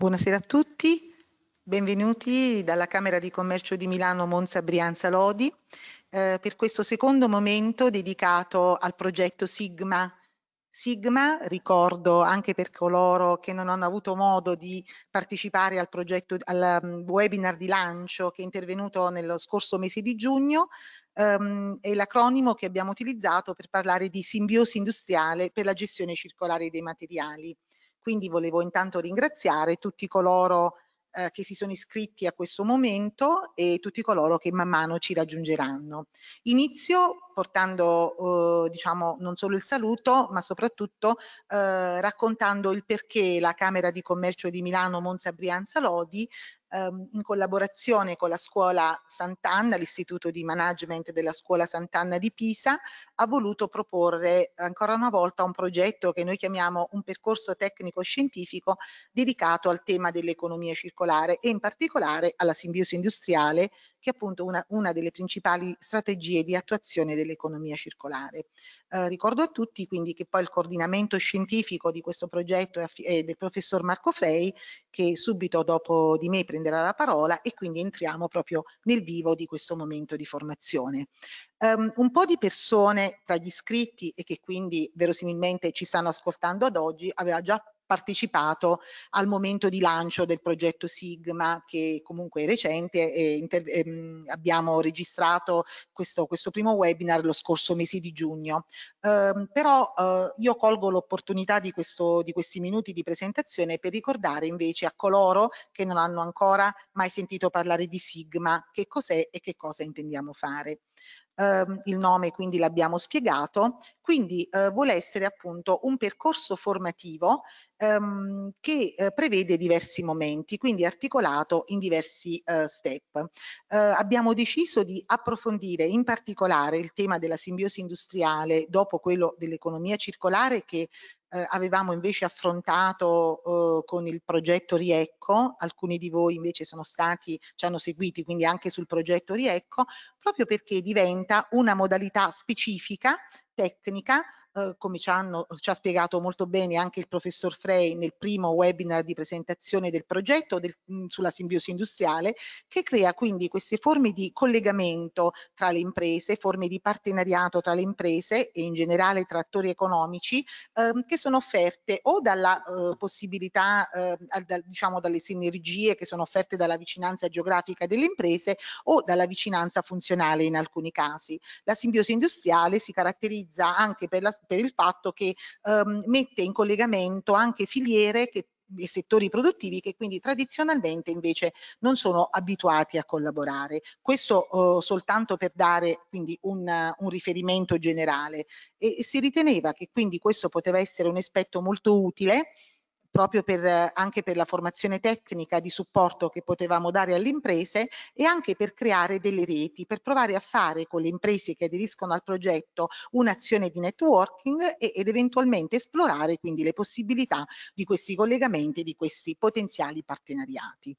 Buonasera a tutti, benvenuti dalla Camera di Commercio di Milano Monza Brianza Lodi eh, per questo secondo momento dedicato al progetto Sigma. Sigma, ricordo anche per coloro che non hanno avuto modo di partecipare al, progetto, al mm, webinar di lancio che è intervenuto nello scorso mese di giugno, ehm, è l'acronimo che abbiamo utilizzato per parlare di simbiosi industriale per la gestione circolare dei materiali. Quindi volevo intanto ringraziare tutti coloro eh, che si sono iscritti a questo momento e tutti coloro che man mano ci raggiungeranno. Inizio portando eh, diciamo, non solo il saluto ma soprattutto eh, raccontando il perché la Camera di Commercio di Milano Monza Brianza Lodi ehm, in collaborazione con la scuola Sant'Anna, l'istituto di management della scuola Sant'Anna di Pisa, ha voluto proporre ancora una volta un progetto che noi chiamiamo un percorso tecnico-scientifico dedicato al tema dell'economia circolare e in particolare alla simbiosi industriale che è appunto una, una delle principali strategie di attuazione dell'economia circolare. Eh, ricordo a tutti quindi che poi il coordinamento scientifico di questo progetto è, è eh, del professor Marco Frey che subito dopo di me prenderà la parola e quindi entriamo proprio nel vivo di questo momento di formazione. Um, un po' di persone tra gli iscritti e che quindi verosimilmente ci stanno ascoltando ad oggi aveva già partecipato al momento di lancio del progetto Sigma che comunque è recente e ehm, abbiamo registrato questo, questo, primo webinar lo scorso mese di giugno. Eh, però eh, io colgo l'opportunità di, di questi minuti di presentazione per ricordare invece a coloro che non hanno ancora mai sentito parlare di Sigma che cos'è e che cosa intendiamo fare ehm, il nome quindi l'abbiamo spiegato, quindi eh, vuole essere appunto un percorso formativo ehm, che eh, prevede diversi momenti, quindi articolato in diversi eh, step. Eh, abbiamo deciso di approfondire in particolare il tema della simbiosi industriale dopo quello dell'economia circolare che eh, avevamo invece affrontato eh, con il progetto Riecco, alcuni di voi invece sono stati, ci hanno seguiti quindi anche sul progetto Riecco, proprio perché diventa una modalità specifica, tecnica, eh, come ci, hanno, ci ha spiegato molto bene anche il professor Frey nel primo webinar di presentazione del progetto del, mm, sulla simbiosi industriale, che crea quindi queste forme di collegamento tra le imprese, forme di partenariato tra le imprese e in generale tra attori economici ehm, che sono offerte o dalla eh, possibilità, eh, da, diciamo dalle sinergie che sono offerte dalla vicinanza geografica delle imprese o dalla vicinanza funzionale in alcuni casi. La simbiosi industriale si caratterizza anche per la, per il fatto che ehm, mette in collegamento anche filiere che e settori produttivi che quindi tradizionalmente invece non sono abituati a collaborare. Questo eh, soltanto per dare quindi un, uh, un riferimento generale e, e si riteneva che quindi questo poteva essere un aspetto molto utile proprio per, anche per la formazione tecnica di supporto che potevamo dare alle imprese e anche per creare delle reti, per provare a fare con le imprese che aderiscono al progetto un'azione di networking e, ed eventualmente esplorare quindi le possibilità di questi collegamenti, di questi potenziali partenariati.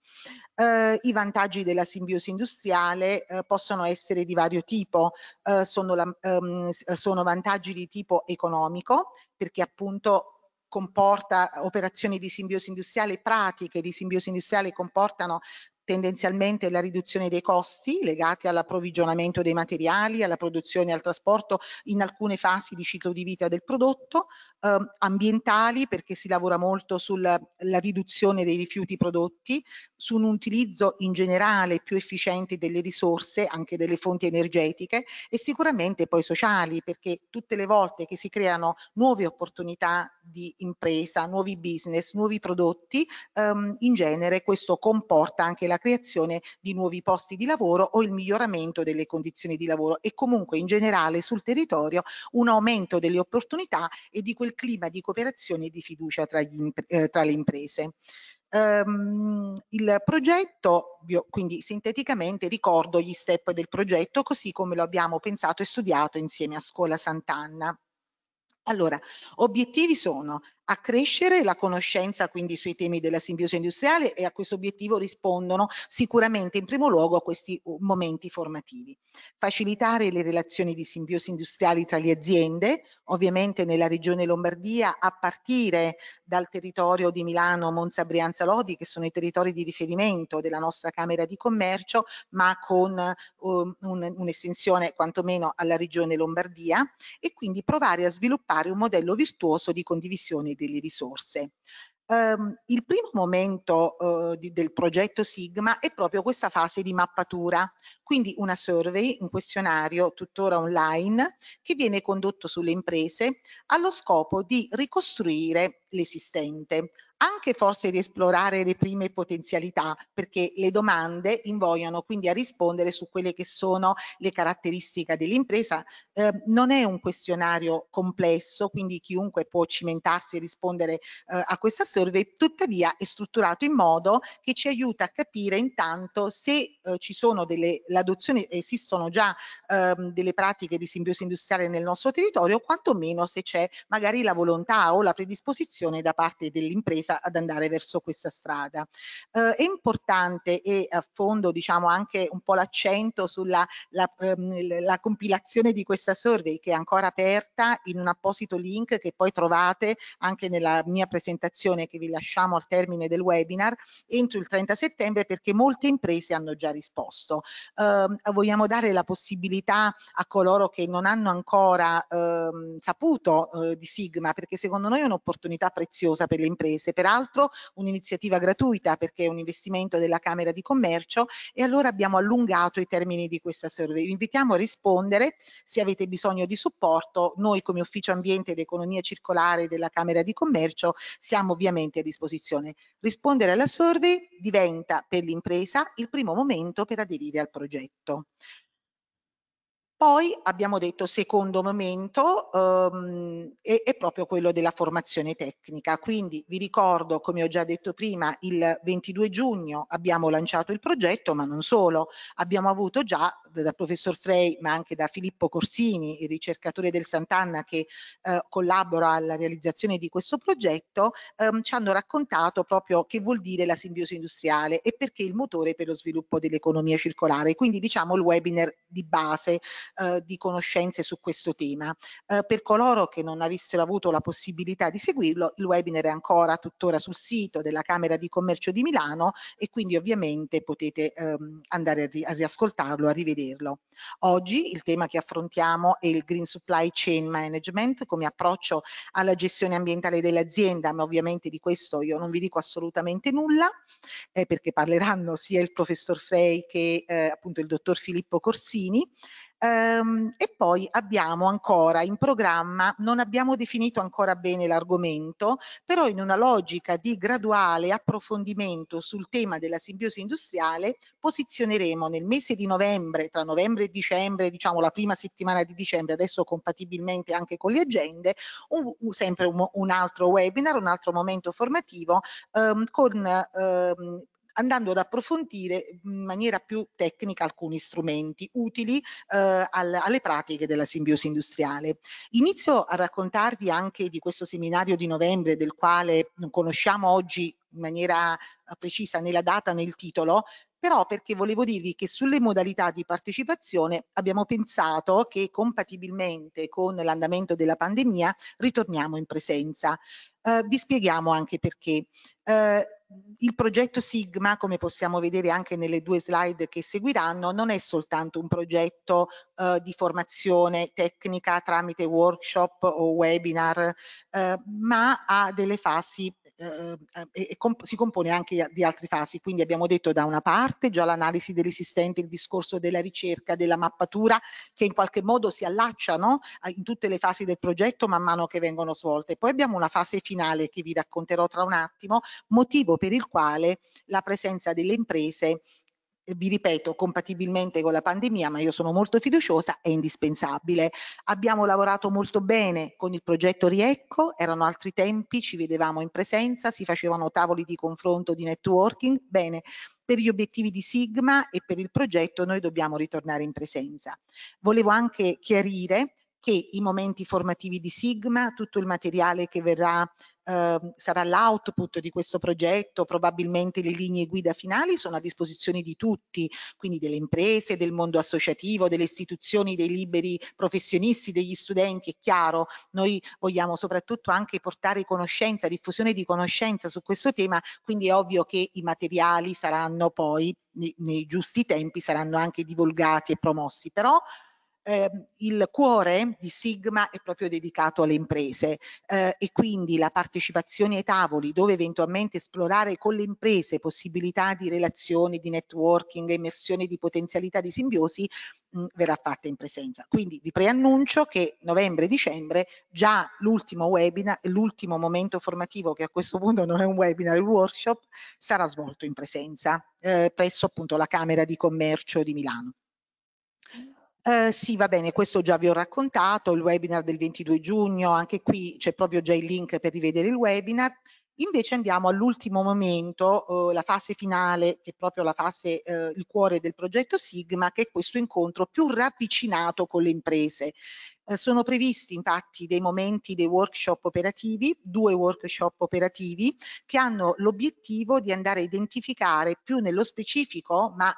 Eh, I vantaggi della simbiosi industriale eh, possono essere di vario tipo, eh, sono, la, ehm, sono vantaggi di tipo economico, perché appunto comporta operazioni di simbiosi industriale, pratiche di simbiosi industriale comportano tendenzialmente la riduzione dei costi legati all'approvvigionamento dei materiali, alla produzione e al trasporto in alcune fasi di ciclo di vita del prodotto, eh, ambientali perché si lavora molto sulla riduzione dei rifiuti prodotti, su un utilizzo in generale più efficiente delle risorse, anche delle fonti energetiche e sicuramente poi sociali perché tutte le volte che si creano nuove opportunità di impresa, nuovi business, nuovi prodotti, ehm, in genere questo comporta anche la creazione di nuovi posti di lavoro o il miglioramento delle condizioni di lavoro e comunque in generale sul territorio un aumento delle opportunità e di quel clima di cooperazione e di fiducia tra, gli, eh, tra le imprese. Um, il progetto, io quindi sinteticamente ricordo gli step del progetto così come lo abbiamo pensato e studiato insieme a Scuola Sant'Anna. Allora, obiettivi sono accrescere la conoscenza quindi sui temi della simbiosi industriale e a questo obiettivo rispondono sicuramente in primo luogo a questi uh, momenti formativi. Facilitare le relazioni di simbiosi industriali tra le aziende, ovviamente nella regione Lombardia a partire dal territorio di Milano, Monza, Brianza, Lodi che sono i territori di riferimento della nostra Camera di Commercio ma con um, un'estensione un quantomeno alla regione Lombardia e quindi provare a sviluppare un modello virtuoso di condivisione delle risorse. Um, il primo momento uh, di, del progetto Sigma è proprio questa fase di mappatura, quindi una survey, un questionario tuttora online che viene condotto sulle imprese allo scopo di ricostruire l'esistente, anche forse di esplorare le prime potenzialità, perché le domande invogliano quindi a rispondere su quelle che sono le caratteristiche dell'impresa. Eh, non è un questionario complesso, quindi chiunque può cimentarsi e rispondere eh, a questa survey, tuttavia è strutturato in modo che ci aiuta a capire intanto se eh, ci sono delle, l'adozione, esistono già ehm, delle pratiche di simbiosi industriale nel nostro territorio, quantomeno se c'è magari la volontà o la predisposizione da parte dell'impresa tendenza ad andare verso questa strada. Eh, è importante e a fondo diciamo anche un po' l'accento sulla la, ehm, la compilazione di questa survey che è ancora aperta in un apposito link che poi trovate anche nella mia presentazione che vi lasciamo al termine del webinar entro il 30 settembre perché molte imprese hanno già risposto. Eh, vogliamo dare la possibilità a coloro che non hanno ancora eh, saputo eh, di Sigma perché secondo noi è un'opportunità preziosa per le imprese peraltro un'iniziativa gratuita perché è un investimento della Camera di Commercio e allora abbiamo allungato i termini di questa survey. Vi invitiamo a rispondere se avete bisogno di supporto. Noi come Ufficio Ambiente ed Economia Circolare della Camera di Commercio siamo ovviamente a disposizione. Rispondere alla survey diventa per l'impresa il primo momento per aderire al progetto. Poi abbiamo detto secondo momento ehm, è, è, proprio quello della formazione tecnica, quindi vi ricordo come ho già detto prima il 22 giugno abbiamo lanciato il progetto ma non solo, abbiamo avuto già dal professor Frey, ma anche da Filippo Corsini, il ricercatore del Sant'Anna che eh, collabora alla realizzazione di questo progetto, ehm, ci hanno raccontato proprio che vuol dire la simbiosi industriale e perché il motore per lo sviluppo dell'economia circolare. Quindi diciamo il webinar di base eh, di conoscenze su questo tema. Eh, per coloro che non avessero avuto la possibilità di seguirlo, il webinar è ancora tuttora sul sito della Camera di Commercio di Milano e quindi ovviamente potete ehm, andare a, ri a riascoltarlo, a rivedere dirlo. Oggi il tema che affrontiamo è il Green Supply Chain Management come approccio alla gestione ambientale dell'azienda, ma ovviamente di questo io non vi dico assolutamente nulla, eh, perché parleranno sia il professor Frey che eh, appunto il dottor Filippo Corsini. Ehm, e poi abbiamo ancora in programma, non abbiamo definito ancora bene l'argomento, però in una logica di graduale approfondimento sul tema della simbiosi industriale posizioneremo nel mese di novembre, tra novembre e dicembre, diciamo la prima settimana di dicembre, adesso compatibilmente anche con le agende, un, un, sempre un, un altro webinar, un altro momento formativo ehm, con ehm, andando ad approfondire in maniera più tecnica alcuni strumenti utili eh, al, alle pratiche della simbiosi industriale. Inizio a raccontarvi anche di questo seminario di novembre del quale non conosciamo oggi in maniera eh, precisa né la data né il titolo, però perché volevo dirvi che sulle modalità di partecipazione abbiamo pensato che compatibilmente con l'andamento della pandemia ritorniamo in presenza. Eh, vi spieghiamo anche perché. Eh, il progetto Sigma, come possiamo vedere anche nelle due slide che seguiranno, non è soltanto un progetto eh, di formazione tecnica tramite workshop o webinar, eh, ma ha delle fasi eh, e, comp si compone anche di altre fasi, quindi abbiamo detto da una parte già l'analisi dell'esistente, il discorso della ricerca, della mappatura che in qualche modo si allacciano in tutte le fasi del progetto man mano che vengono svolte. Poi abbiamo una fase finale che vi racconterò tra un attimo, motivo per il quale la presenza delle imprese vi ripeto, compatibilmente con la pandemia, ma io sono molto fiduciosa, è indispensabile. Abbiamo lavorato molto bene con il progetto Riecco, erano altri tempi, ci vedevamo in presenza, si facevano tavoli di confronto, di networking. Bene, per gli obiettivi di Sigma e per il progetto noi dobbiamo ritornare in presenza. Volevo anche chiarire che i momenti formativi di Sigma, tutto il materiale che verrà, eh, sarà l'output di questo progetto, probabilmente le linee guida finali sono a disposizione di tutti, quindi delle imprese, del mondo associativo, delle istituzioni, dei liberi professionisti, degli studenti, è chiaro, noi vogliamo soprattutto anche portare conoscenza, diffusione di conoscenza su questo tema, quindi è ovvio che i materiali saranno poi nei, nei giusti tempi, saranno anche divulgati e promossi, però eh, il cuore di Sigma è proprio dedicato alle imprese eh, e quindi la partecipazione ai tavoli dove eventualmente esplorare con le imprese possibilità di relazioni, di networking, immersione di potenzialità di simbiosi mh, mm, verrà fatta in presenza. Quindi vi preannuncio che novembre e dicembre già l'ultimo webinar, l'ultimo momento formativo che a questo punto non è un webinar, è un workshop, sarà svolto in presenza eh, presso appunto la Camera di Commercio di Milano. Eh, sì, va bene, questo già vi ho raccontato, il webinar del 22 giugno, anche qui c'è proprio già il link per rivedere il webinar. Invece andiamo all'ultimo momento, eh, la fase finale, che è proprio la fase, eh, il cuore del progetto Sigma, che è questo incontro più ravvicinato con le imprese. Eh, sono previsti infatti dei momenti, dei workshop operativi, due workshop operativi, che hanno l'obiettivo di andare a identificare più nello specifico, ma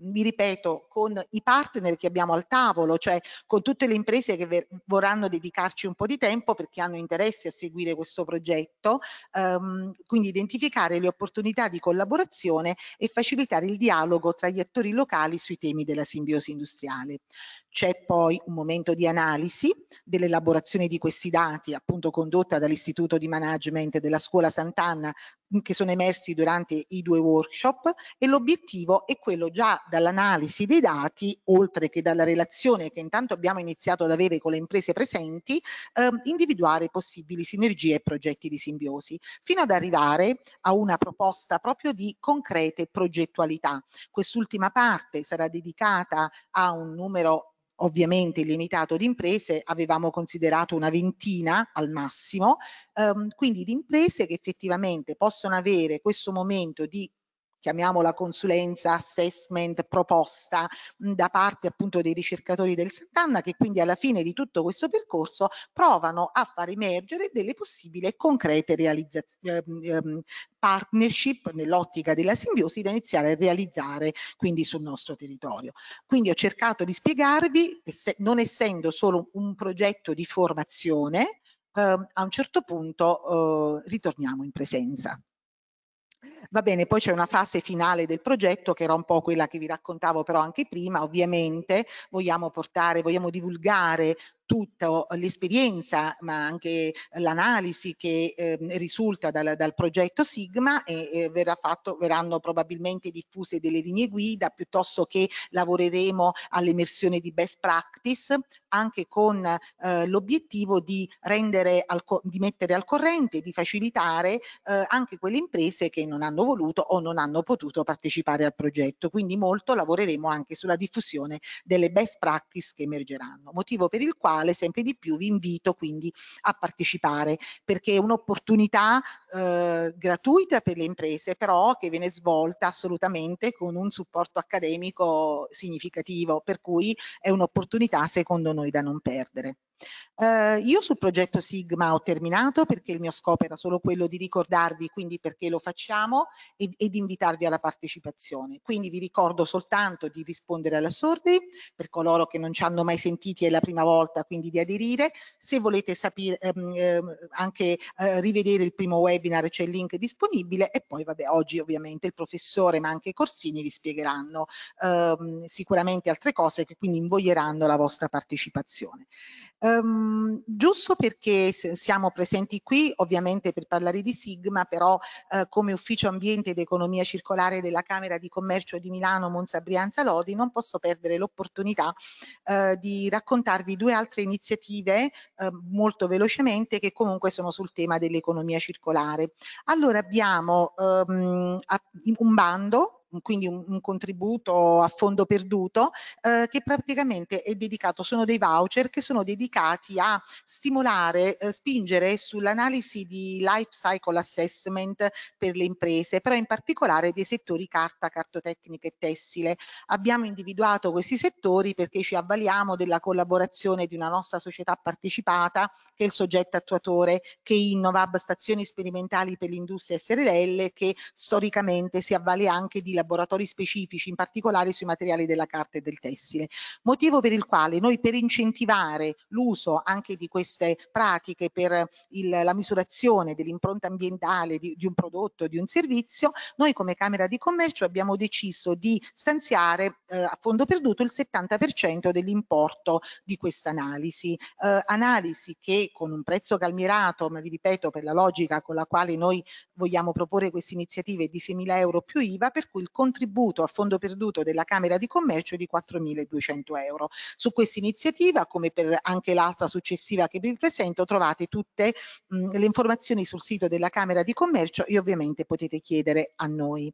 vi ripeto, con i partner che abbiamo al tavolo, cioè con tutte le imprese che vorranno dedicarci un po' di tempo perché hanno interesse a seguire questo progetto, ehm, quindi identificare le opportunità di collaborazione e facilitare il dialogo tra gli attori locali sui temi della simbiosi industriale. C'è poi un momento di analisi dell'elaborazione di questi dati, appunto condotta dall'Istituto di Management della Scuola Sant'Anna che sono emersi durante i due workshop e l'obiettivo è quello già dall'analisi dei dati, oltre che dalla relazione che intanto abbiamo iniziato ad avere con le imprese presenti, ehm, individuare possibili sinergie e progetti di simbiosi, fino ad arrivare a una proposta proprio di concrete progettualità. Quest'ultima parte sarà dedicata a un numero ovviamente limitato di imprese, avevamo considerato una ventina al massimo, ehm, quindi di imprese che effettivamente possono avere questo momento di chiamiamola consulenza, assessment, proposta mm, da parte appunto dei ricercatori del Sant'Anna che quindi alla fine di tutto questo percorso provano a far emergere delle possibili concrete ehm, ehm, partnership nell'ottica della simbiosi da iniziare a realizzare quindi sul nostro territorio. Quindi ho cercato di spiegarvi, non essendo solo un progetto di formazione, eh, a un certo punto eh, ritorniamo in presenza. Va bene, poi c'è una fase finale del progetto che era un po' quella che vi raccontavo però anche prima, ovviamente vogliamo portare, vogliamo divulgare tutta l'esperienza ma anche l'analisi che eh, risulta dal, dal, progetto Sigma e, e verrà fatto, verranno probabilmente diffuse delle linee guida piuttosto che lavoreremo all'emersione di best practice anche con eh, l'obiettivo di, di mettere al corrente, di facilitare eh, anche quelle imprese che non hanno voluto o non hanno potuto partecipare al progetto. Quindi molto lavoreremo anche sulla diffusione delle best practice che emergeranno, motivo per il quale sociale sempre di più, vi invito quindi a partecipare perché è un'opportunità eh, gratuita per le imprese, però che viene svolta assolutamente con un supporto accademico significativo, per cui è un'opportunità secondo noi da non perdere. Eh, io sul progetto Sigma ho terminato perché il mio scopo era solo quello di ricordarvi quindi perché lo facciamo e, e di invitarvi alla partecipazione. Quindi vi ricordo soltanto di rispondere alla survey per coloro che non ci hanno mai sentiti è la prima volta quindi di aderire. Se volete sapere ehm, ehm, anche eh, rivedere il primo webinar c'è il link disponibile e poi vabbè oggi ovviamente il professore ma anche i Corsini vi spiegheranno ehm, sicuramente altre cose che quindi invoglieranno la vostra partecipazione. Eh, Um, giusto perché siamo presenti qui ovviamente per parlare di Sigma, però eh, come ufficio ambiente ed economia circolare della Camera di Commercio di Milano, Monza, Brianza, Lodi, non posso perdere l'opportunità eh, di raccontarvi due altre iniziative eh, molto velocemente che comunque sono sul tema dell'economia circolare. Allora abbiamo ehm, un bando quindi un, un, contributo a fondo perduto, eh, che praticamente è dedicato, sono dei voucher che sono dedicati a stimolare, eh, spingere sull'analisi di life cycle assessment per le imprese, però in particolare dei settori carta, cartotecnica e tessile. Abbiamo individuato questi settori perché ci avvaliamo della collaborazione di una nostra società partecipata, che è il soggetto attuatore che innova stazioni sperimentali per l'industria SRL, che storicamente si avvale anche di laboratori specifici, in particolare sui materiali della carta e del tessile. Motivo per il quale noi per incentivare l'uso anche di queste pratiche per il, la misurazione dell'impronta ambientale di, di un prodotto, di un servizio, noi come Camera di Commercio abbiamo deciso di stanziare eh, a fondo perduto il 70% dell'importo di questa analisi. Eh, analisi che con un prezzo calmierato, ma vi ripeto per la logica con la quale noi vogliamo proporre queste iniziative di 6.000 euro più IVA, per cui il contributo a fondo perduto della Camera di Commercio di 4.200 euro. Su questa iniziativa, come per anche l'altra successiva che vi presento, trovate tutte mh, mm, le informazioni sul sito della Camera di Commercio e ovviamente potete chiedere a noi.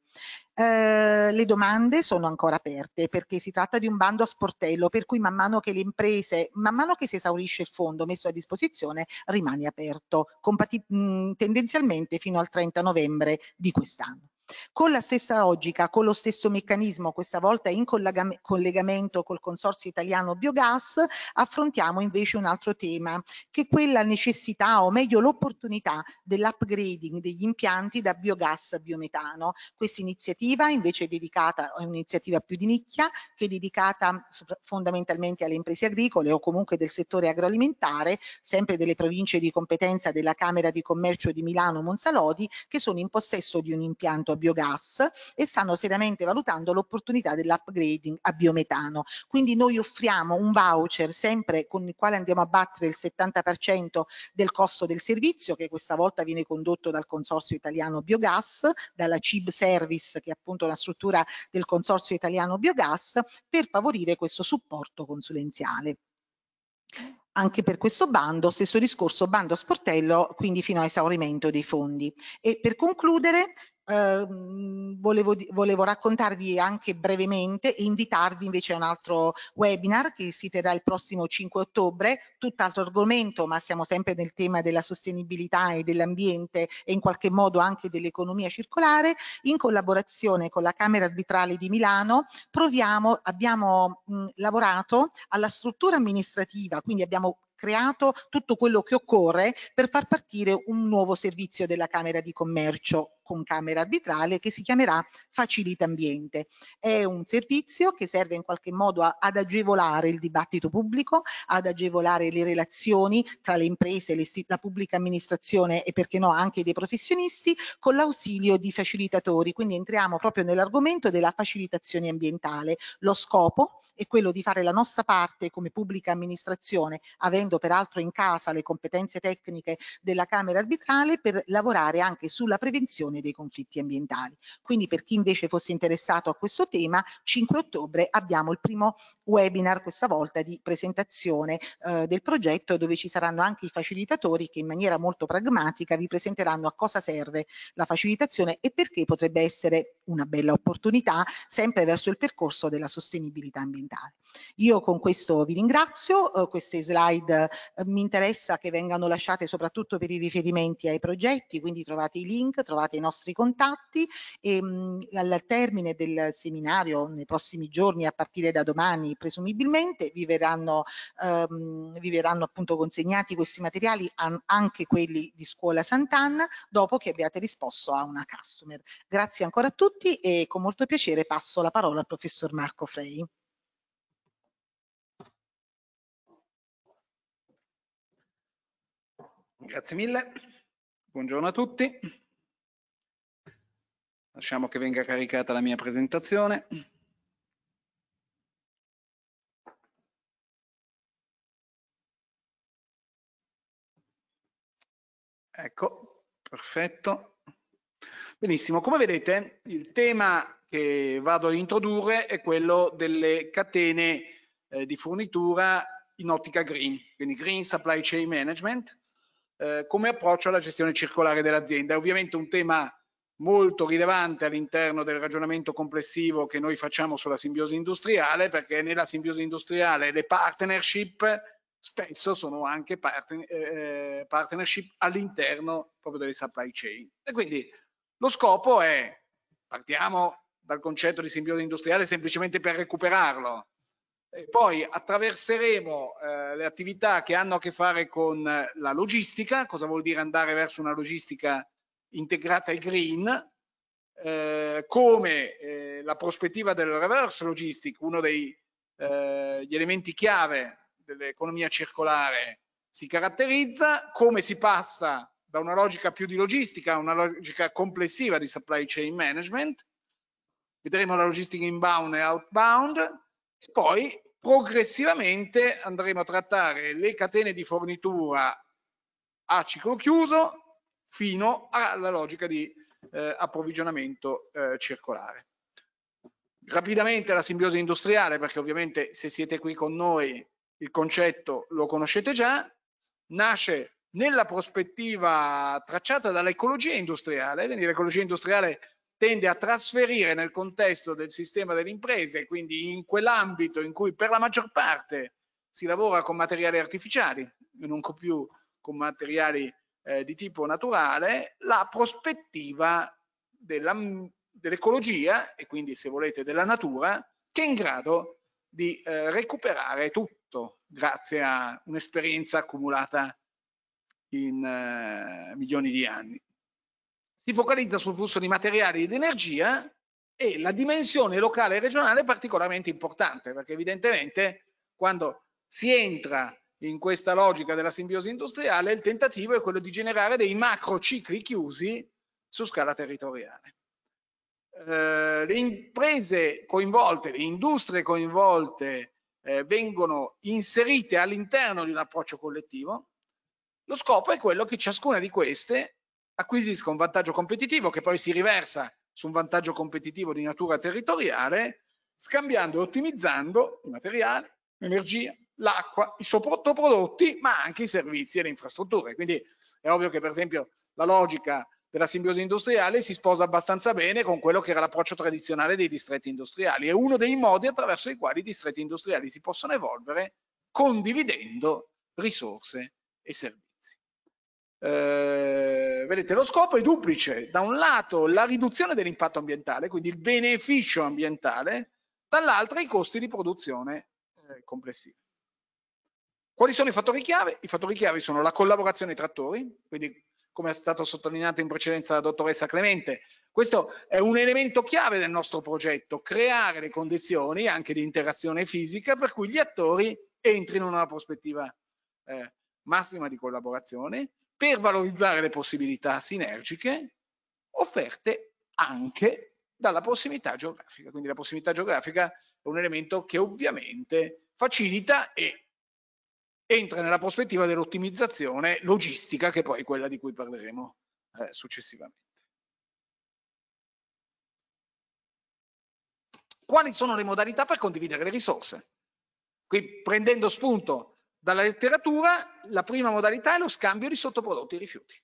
Eh, le domande sono ancora aperte perché si tratta di un bando a sportello per cui man mano che le imprese, man mano che si esaurisce il fondo messo a disposizione rimane aperto mh, mm, tendenzialmente fino al 30 novembre di quest'anno. Con la stessa logica, con lo stesso meccanismo, questa volta in collegamento col Consorzio Italiano Biogas, affrontiamo invece un altro tema, che è quella necessità o meglio l'opportunità dell'upgrading degli impianti da biogas a biometano. Questa iniziativa invece è dedicata, è un'iniziativa più di nicchia, che è dedicata fondamentalmente alle imprese agricole o comunque del settore agroalimentare, sempre delle province di competenza della Camera di Commercio di Milano Monsalodi, che sono in possesso di un impianto biogas e stanno seriamente valutando l'opportunità dell'upgrading a biometano. Quindi noi offriamo un voucher sempre con il quale andiamo a battere il 70% del costo del servizio che questa volta viene condotto dal Consorzio Italiano Biogas, dalla CIB Service che è appunto la struttura del Consorzio Italiano Biogas per favorire questo supporto consulenziale anche per questo bando, stesso discorso, bando a sportello, quindi fino a esaurimento dei fondi. E per concludere eh, volevo, volevo, raccontarvi anche brevemente e invitarvi invece a un altro webinar che si terrà il prossimo 5 ottobre, tutt'altro argomento, ma siamo sempre nel tema della sostenibilità e dell'ambiente e in qualche modo anche dell'economia circolare, in collaborazione con la Camera Arbitrale di Milano proviamo, abbiamo mh, lavorato alla struttura amministrativa, quindi abbiamo creato tutto quello che occorre per far partire un nuovo servizio della Camera di Commercio con camera arbitrale che si chiamerà Facilita Ambiente. È un servizio che serve in qualche modo a, ad agevolare il dibattito pubblico, ad agevolare le relazioni tra le imprese, le, la pubblica amministrazione e perché no anche dei professionisti con l'ausilio di facilitatori. Quindi entriamo proprio nell'argomento della facilitazione ambientale. Lo scopo è quello di fare la nostra parte come pubblica amministrazione, avendo peraltro in casa le competenze tecniche della Camera arbitrale per lavorare anche sulla prevenzione risoluzione dei conflitti ambientali. Quindi per chi invece fosse interessato a questo tema, 5 ottobre abbiamo il primo webinar, questa volta di presentazione eh, del progetto, dove ci saranno anche i facilitatori che in maniera molto pragmatica vi presenteranno a cosa serve la facilitazione e perché potrebbe essere una bella opportunità sempre verso il percorso della sostenibilità ambientale. Io con questo vi ringrazio, eh, queste slide eh, mi interessa che vengano lasciate soprattutto per i riferimenti ai progetti, quindi trovate i link, trovate i nostri contatti e mh, mm, al termine del seminario nei prossimi giorni a partire da domani presumibilmente vi verranno, ehm, vi verranno appunto consegnati questi materiali an anche quelli di Scuola Sant'Anna dopo che abbiate risposto a una customer. Grazie ancora a tutti e con molto piacere passo la parola al professor Marco Frey. Grazie mille, buongiorno a tutti. Lasciamo che venga caricata la mia presentazione. Ecco, perfetto. Benissimo, come vedete il tema che vado a introdurre è quello delle catene eh, di fornitura in ottica green, quindi Green Supply Chain Management eh, come approccio alla gestione circolare dell'azienda. È ovviamente un tema molto rilevante all'interno del ragionamento complessivo che noi facciamo sulla simbiosi industriale, perché nella simbiosi industriale le partnership spesso sono anche partner, eh, partnership all'interno proprio delle supply chain. E quindi lo scopo è, partiamo dal concetto di simbiosi industriale semplicemente per recuperarlo, e poi attraverseremo eh, le attività che hanno a che fare con eh, la logistica, cosa vuol dire andare verso una logistica integrata e green, eh, come eh, la prospettiva del reverse logistic, uno degli eh, elementi chiave dell'economia circolare si caratterizza, come si passa da una logica più di logistica a una logica complessiva di supply chain management, vedremo la logistica inbound e outbound, poi Progressivamente andremo a trattare le catene di fornitura a ciclo chiuso fino alla logica di eh, approvvigionamento eh, circolare. Rapidamente la simbiosi industriale, perché ovviamente se siete qui con noi il concetto lo conoscete già, nasce nella prospettiva tracciata dall'ecologia industriale, quindi l'ecologia industriale tende a trasferire nel contesto del sistema delle imprese, quindi in quell'ambito in cui per la maggior parte si lavora con materiali artificiali, non più con materiali eh, di tipo naturale, la prospettiva dell'ecologia e quindi se volete della natura che è in grado di eh, recuperare tutto grazie a un'esperienza accumulata in eh, milioni di anni si focalizza sul flusso di materiali ed energia e la dimensione locale e regionale è particolarmente importante perché evidentemente quando si entra in questa logica della simbiosi industriale il tentativo è quello di generare dei macro cicli chiusi su scala territoriale. Eh, le imprese coinvolte, le industrie coinvolte eh, vengono inserite all'interno di un approccio collettivo. Lo scopo è quello che ciascuna di queste acquisisca un vantaggio competitivo che poi si riversa su un vantaggio competitivo di natura territoriale, scambiando e ottimizzando i materiali, l'energia, l'acqua, i sottoprodotti, ma anche i servizi e le infrastrutture. Quindi è ovvio che per esempio la logica della simbiosi industriale si sposa abbastanza bene con quello che era l'approccio tradizionale dei distretti industriali. È uno dei modi attraverso i quali i distretti industriali si possono evolvere condividendo risorse e servizi. Eh, vedete, lo scopo è duplice. Da un lato la riduzione dell'impatto ambientale, quindi il beneficio ambientale, dall'altro i costi di produzione eh, complessivi. Quali sono i fattori chiave? I fattori chiave sono la collaborazione tra attori, quindi come è stato sottolineato in precedenza la dottoressa Clemente, questo è un elemento chiave del nostro progetto, creare le condizioni anche di interazione fisica per cui gli attori entrino in una prospettiva eh, massima di collaborazione, per valorizzare le possibilità sinergiche offerte anche dalla prossimità geografica. Quindi la prossimità geografica è un elemento che ovviamente facilita e entra nella prospettiva dell'ottimizzazione logistica, che poi è quella di cui parleremo eh, successivamente. Quali sono le modalità per condividere le risorse? Qui prendendo spunto dalla letteratura la prima modalità è lo scambio di sottoprodotti e rifiuti.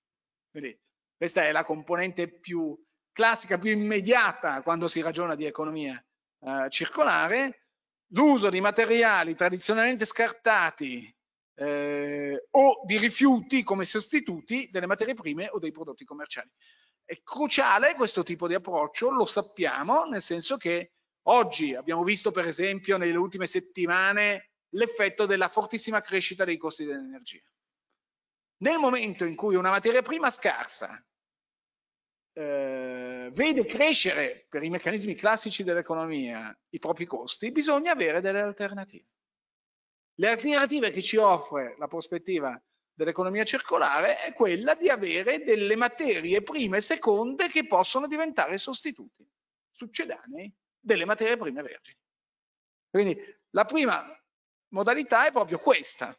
Quindi questa è la componente più classica, più immediata quando si ragiona di economia eh, circolare. L'uso di materiali tradizionalmente scartati eh, o di rifiuti come sostituti delle materie prime o dei prodotti commerciali. È cruciale questo tipo di approccio, lo sappiamo, nel senso che oggi abbiamo visto per esempio nelle ultime settimane l'effetto della fortissima crescita dei costi dell'energia. Nel momento in cui una materia prima scarsa eh, vede crescere per i meccanismi classici dell'economia i propri costi, bisogna avere delle alternative. Le alternative che ci offre la prospettiva dell'economia circolare è quella di avere delle materie prime e seconde che possono diventare sostituti, succedanei delle materie prime vergini. Quindi la prima modalità è proprio questa.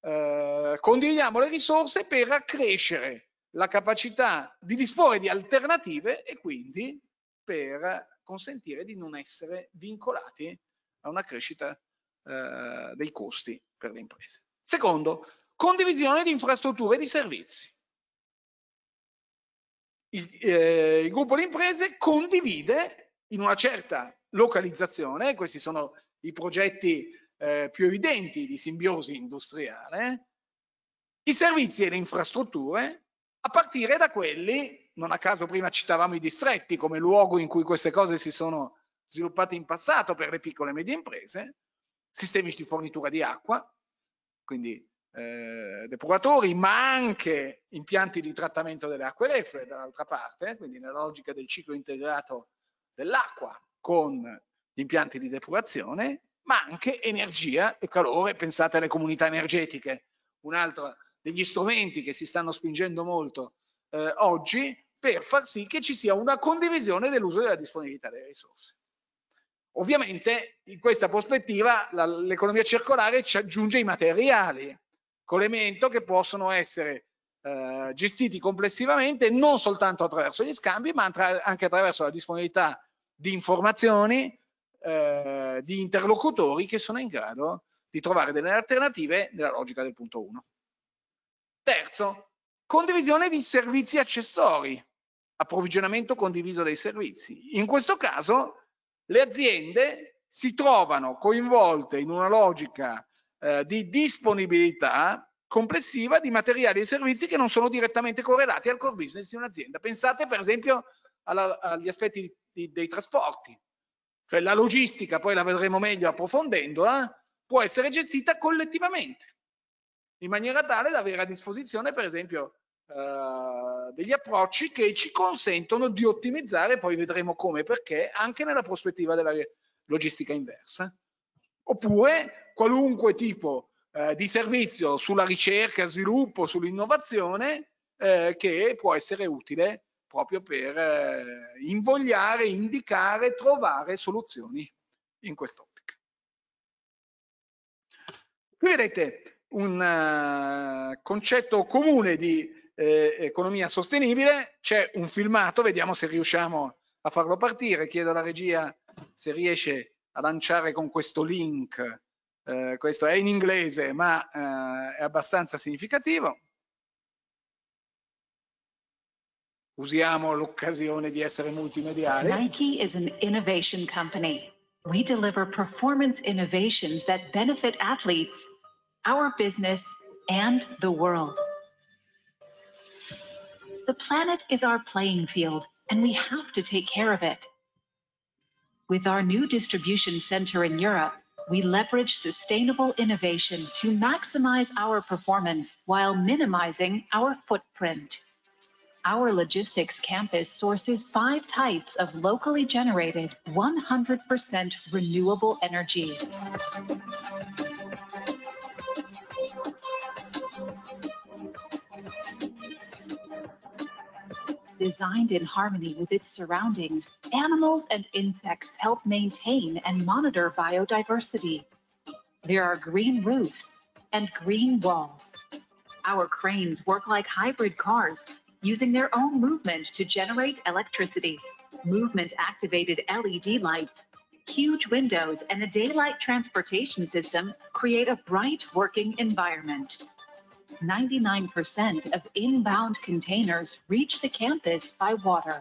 Eh, condividiamo le risorse per accrescere la capacità di disporre di alternative e quindi per consentire di non essere vincolati a una crescita eh, dei costi per le imprese. Secondo, condivisione di infrastrutture e di servizi. Il, eh, il gruppo di imprese condivide in una certa localizzazione, questi sono i progetti eh, più evidenti di simbiosi industriale, i servizi e le infrastrutture, a partire da quelli, non a caso prima citavamo i distretti come luogo in cui queste cose si sono sviluppate in passato per le piccole e medie imprese, sistemi di fornitura di acqua, quindi eh, depuratori, ma anche impianti di trattamento delle acque reflue dall'altra parte, quindi nella logica del ciclo integrato dell'acqua con gli impianti di depurazione ma anche energia e calore, pensate alle comunità energetiche, un altro degli strumenti che si stanno spingendo molto eh, oggi per far sì che ci sia una condivisione dell'uso della disponibilità delle risorse. Ovviamente in questa prospettiva l'economia circolare ci aggiunge i materiali, colemento che possono essere eh, gestiti complessivamente non soltanto attraverso gli scambi ma anche attraverso la disponibilità di informazioni, eh, di interlocutori che sono in grado di trovare delle alternative nella logica del punto 1. Terzo, condivisione di servizi accessori, approvvigionamento condiviso dei servizi. In questo caso le aziende si trovano coinvolte in una logica eh, di disponibilità complessiva di materiali e servizi che non sono direttamente correlati al core business di un'azienda. Pensate per esempio alla, agli aspetti di, dei trasporti. Cioè la logistica, poi la vedremo meglio approfondendola, eh, può essere gestita collettivamente, in maniera tale da avere a disposizione, per esempio, eh, degli approcci che ci consentono di ottimizzare, poi vedremo come e perché, anche nella prospettiva della logistica inversa. Oppure qualunque tipo eh, di servizio sulla ricerca, sviluppo, sull'innovazione eh, che può essere utile proprio per eh, invogliare, indicare, trovare soluzioni in quest'ottica. Qui vedete un uh, concetto comune di eh, economia sostenibile, c'è un filmato, vediamo se riusciamo a farlo partire, chiedo alla regia se riesce a lanciare con questo link, eh, questo è in inglese ma eh, è abbastanza significativo. usiamo l'occasione di essere multimediali. Nike is an innovation company. We deliver performance innovations that benefit athletes, our business and the world. The planet is our playing field and we have to take care of it. With our new distribution center in Europe, we leverage sustainable innovation to maximize our performance while minimizing our footprint. Our logistics campus sources five types of locally generated 100% renewable energy. Designed in harmony with its surroundings, animals and insects help maintain and monitor biodiversity. There are green roofs and green walls. Our cranes work like hybrid cars using their own movement to generate electricity. Movement activated LED lights, huge windows, and a daylight transportation system create a bright working environment. 99% of inbound containers reach the campus by water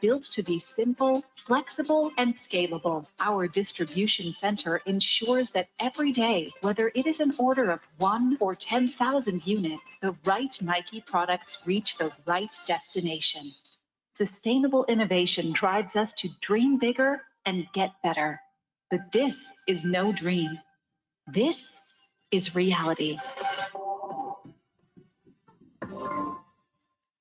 built to be simple, flexible, and scalable. Our distribution center ensures that every day, whether it is an order of one or 10,000 units, the right Nike products reach the right destination. Sustainable innovation drives us to dream bigger and get better. But this is no dream. This is reality.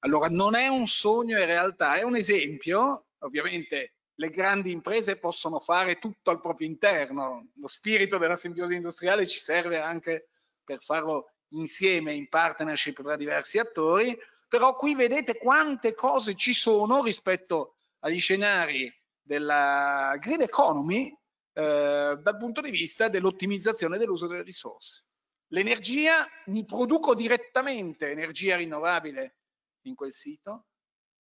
Allora non è un sogno in realtà, è un esempio, ovviamente le grandi imprese possono fare tutto al proprio interno, lo spirito della simbiosi industriale ci serve anche per farlo insieme in partnership tra diversi attori, però qui vedete quante cose ci sono rispetto agli scenari della green economy eh, dal punto di vista dell'ottimizzazione dell'uso delle risorse. L'energia, mi produco direttamente energia rinnovabile in quel sito,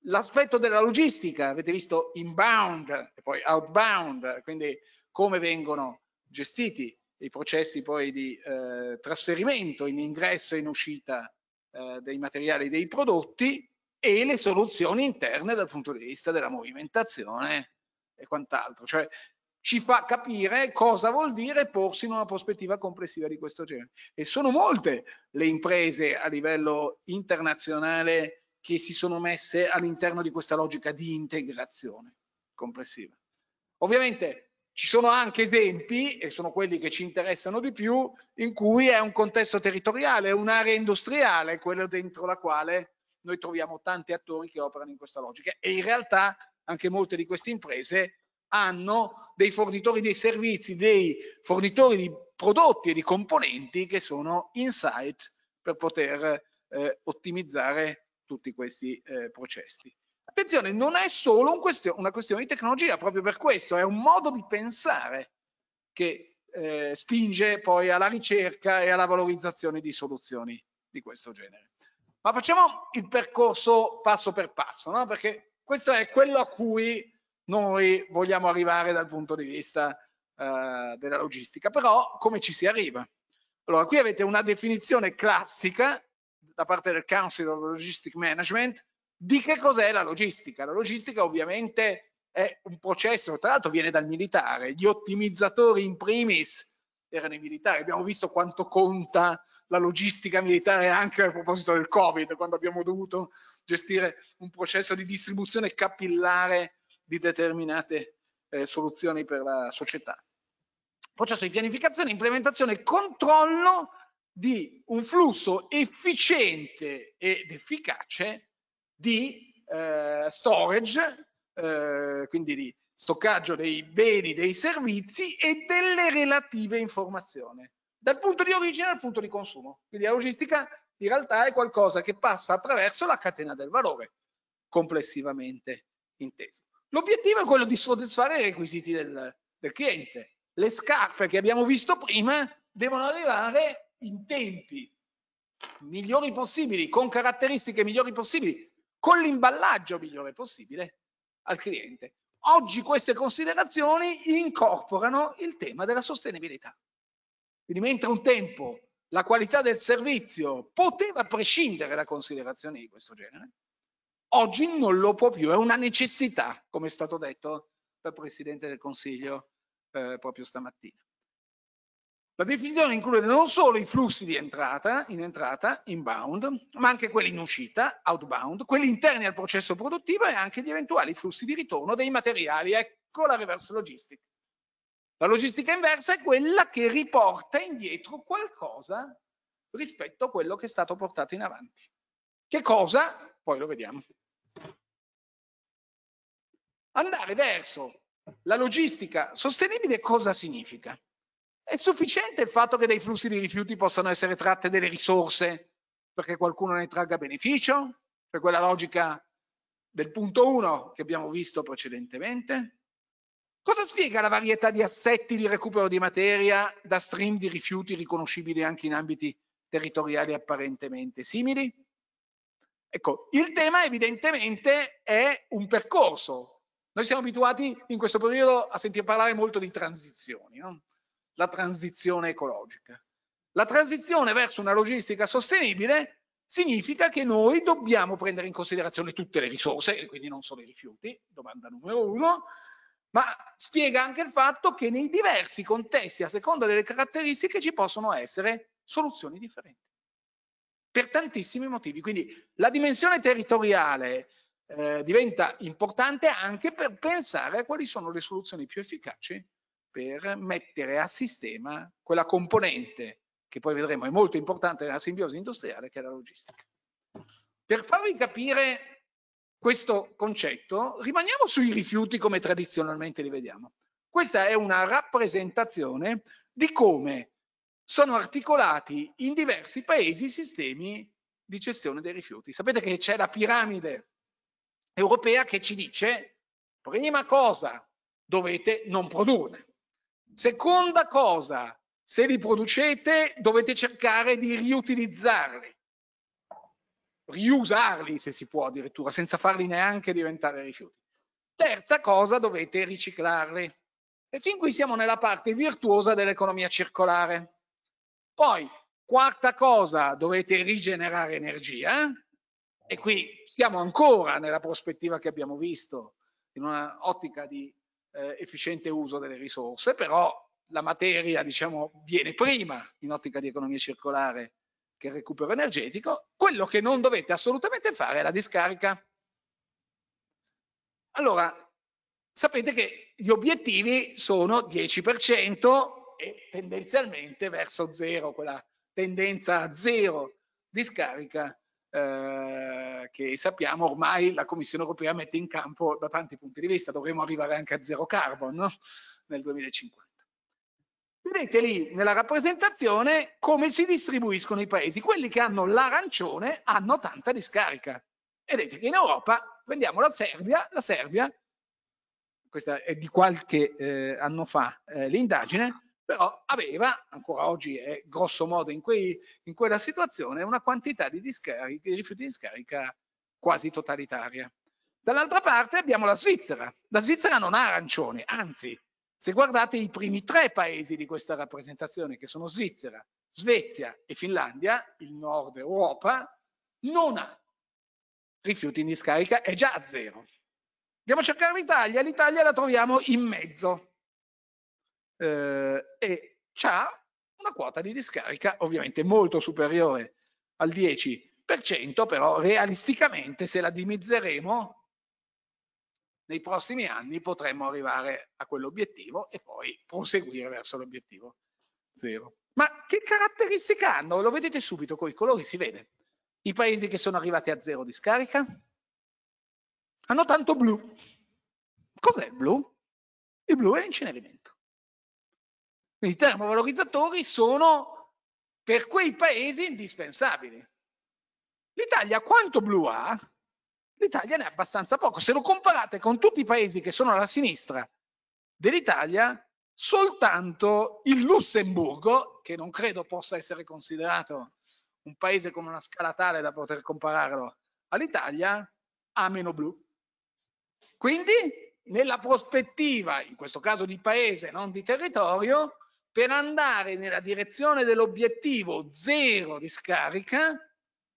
l'aspetto della logistica, avete visto inbound e poi outbound, quindi come vengono gestiti i processi poi di eh, trasferimento in ingresso e in uscita eh, dei materiali e dei prodotti e le soluzioni interne dal punto di vista della movimentazione e quant'altro, cioè ci fa capire cosa vuol dire porsi in una prospettiva complessiva di questo genere. E sono molte le imprese a livello internazionale che si sono messe all'interno di questa logica di integrazione complessiva. Ovviamente ci sono anche esempi, e sono quelli che ci interessano di più, in cui è un contesto territoriale, un'area industriale, quello dentro la quale noi troviamo tanti attori che operano in questa logica e in realtà anche molte di queste imprese hanno dei fornitori dei servizi, dei fornitori di prodotti e di componenti che sono insight per poter eh, ottimizzare tutti questi eh, processi. Attenzione, non è solo un question una questione di tecnologia, proprio per questo, è un modo di pensare che eh, spinge poi alla ricerca e alla valorizzazione di soluzioni di questo genere. Ma facciamo il percorso passo per passo, no? perché questo è quello a cui noi vogliamo arrivare dal punto di vista eh, della logistica, però come ci si arriva? Allora, qui avete una definizione classica da parte del Council of Logistic Management di che cos'è la logistica. La logistica ovviamente è un processo, tra l'altro viene dal militare, gli ottimizzatori in primis erano i militari, abbiamo visto quanto conta la logistica militare anche a proposito del Covid, quando abbiamo dovuto gestire un processo di distribuzione capillare di determinate eh, soluzioni per la società. Processo di pianificazione, implementazione e controllo di un flusso efficiente ed efficace di eh, storage, eh, quindi di stoccaggio dei beni, dei servizi e delle relative informazioni, dal punto di origine al punto di consumo. Quindi la logistica in realtà è qualcosa che passa attraverso la catena del valore, complessivamente inteso. L'obiettivo è quello di soddisfare i requisiti del, del cliente. Le scarpe che abbiamo visto prima devono arrivare in tempi migliori possibili, con caratteristiche migliori possibili, con l'imballaggio migliore possibile al cliente. Oggi queste considerazioni incorporano il tema della sostenibilità. Quindi mentre un tempo la qualità del servizio poteva prescindere da considerazioni di questo genere, oggi non lo può più, è una necessità, come è stato detto dal Presidente del Consiglio eh, proprio stamattina. La definizione include non solo i flussi di entrata, in entrata, inbound, ma anche quelli in uscita, outbound, quelli interni al processo produttivo e anche gli eventuali flussi di ritorno dei materiali. Ecco la reverse logistic. La logistica inversa è quella che riporta indietro qualcosa rispetto a quello che è stato portato in avanti. Che cosa? Poi lo vediamo. Andare verso la logistica sostenibile cosa significa? È sufficiente il fatto che dai flussi di rifiuti possano essere tratte delle risorse perché qualcuno ne tragga beneficio? Per quella logica del punto 1 che abbiamo visto precedentemente? Cosa spiega la varietà di assetti di recupero di materia da stream di rifiuti riconoscibili anche in ambiti territoriali apparentemente simili? Ecco, il tema evidentemente è un percorso. Noi siamo abituati in questo periodo a sentire parlare molto di transizioni, no? la transizione ecologica. La transizione verso una logistica sostenibile significa che noi dobbiamo prendere in considerazione tutte le risorse, quindi non solo i rifiuti, domanda numero uno, ma spiega anche il fatto che nei diversi contesti, a seconda delle caratteristiche, ci possono essere soluzioni differenti, per tantissimi motivi. Quindi la dimensione territoriale eh, diventa importante anche per pensare a quali sono le soluzioni più efficaci per mettere a sistema quella componente che poi vedremo è molto importante nella simbiosi industriale che è la logistica. Per farvi capire questo concetto rimaniamo sui rifiuti come tradizionalmente li vediamo. Questa è una rappresentazione di come sono articolati in diversi paesi i sistemi di gestione dei rifiuti. Sapete che c'è la piramide europea che ci dice prima cosa dovete non produrre, Seconda cosa, se li producete dovete cercare di riutilizzarli, riusarli se si può addirittura, senza farli neanche diventare rifiuti. Terza cosa, dovete riciclarli. E fin qui siamo nella parte virtuosa dell'economia circolare. Poi, quarta cosa, dovete rigenerare energia. E qui siamo ancora nella prospettiva che abbiamo visto, in una ottica di eh, efficiente uso delle risorse, però la materia diciamo, viene prima in ottica di economia circolare che il recupero energetico, quello che non dovete assolutamente fare è la discarica. Allora, sapete che gli obiettivi sono 10% e tendenzialmente verso zero, quella tendenza a zero discarica eh, che sappiamo ormai la Commissione europea mette in campo da tanti punti di vista, dovremmo arrivare anche a zero carbon no? nel 2050. Vedete lì nella rappresentazione come si distribuiscono i paesi. Quelli che hanno l'arancione hanno tanta discarica. Vedete che in Europa, prendiamo la Serbia, la Serbia, questa è di qualche eh, anno fa eh, l'indagine, però aveva, ancora oggi è grosso modo in, quei, in quella situazione, una quantità di, di rifiuti di scarica quasi totalitaria. Dall'altra parte abbiamo la Svizzera. La Svizzera non ha arancione, anzi, se guardate i primi tre paesi di questa rappresentazione, che sono Svizzera, Svezia e Finlandia, il nord Europa, non ha rifiuti in discarica, è già a zero. Andiamo a cercare l'Italia, l'Italia la troviamo in mezzo eh, e ha una quota di discarica ovviamente molto superiore al 10%, però realisticamente se la dimizzeremo nei prossimi anni potremmo arrivare a quell'obiettivo e poi proseguire verso l'obiettivo zero. Ma che caratteristica hanno? Lo vedete subito con i colori, si vede. I paesi che sono arrivati a zero discarica hanno tanto blu. Cos'è il blu? Il blu è l'incenerimento. Quindi i termovalorizzatori sono per quei paesi indispensabili. L'Italia quanto blu ha? L'Italia ne ha abbastanza poco. Se lo comparate con tutti i paesi che sono alla sinistra dell'Italia, soltanto il Lussemburgo, che non credo possa essere considerato un paese con una scala tale da poter compararlo all'Italia, ha meno blu. Quindi, nella prospettiva, in questo caso di paese, non di territorio, per andare nella direzione dell'obiettivo zero di scarica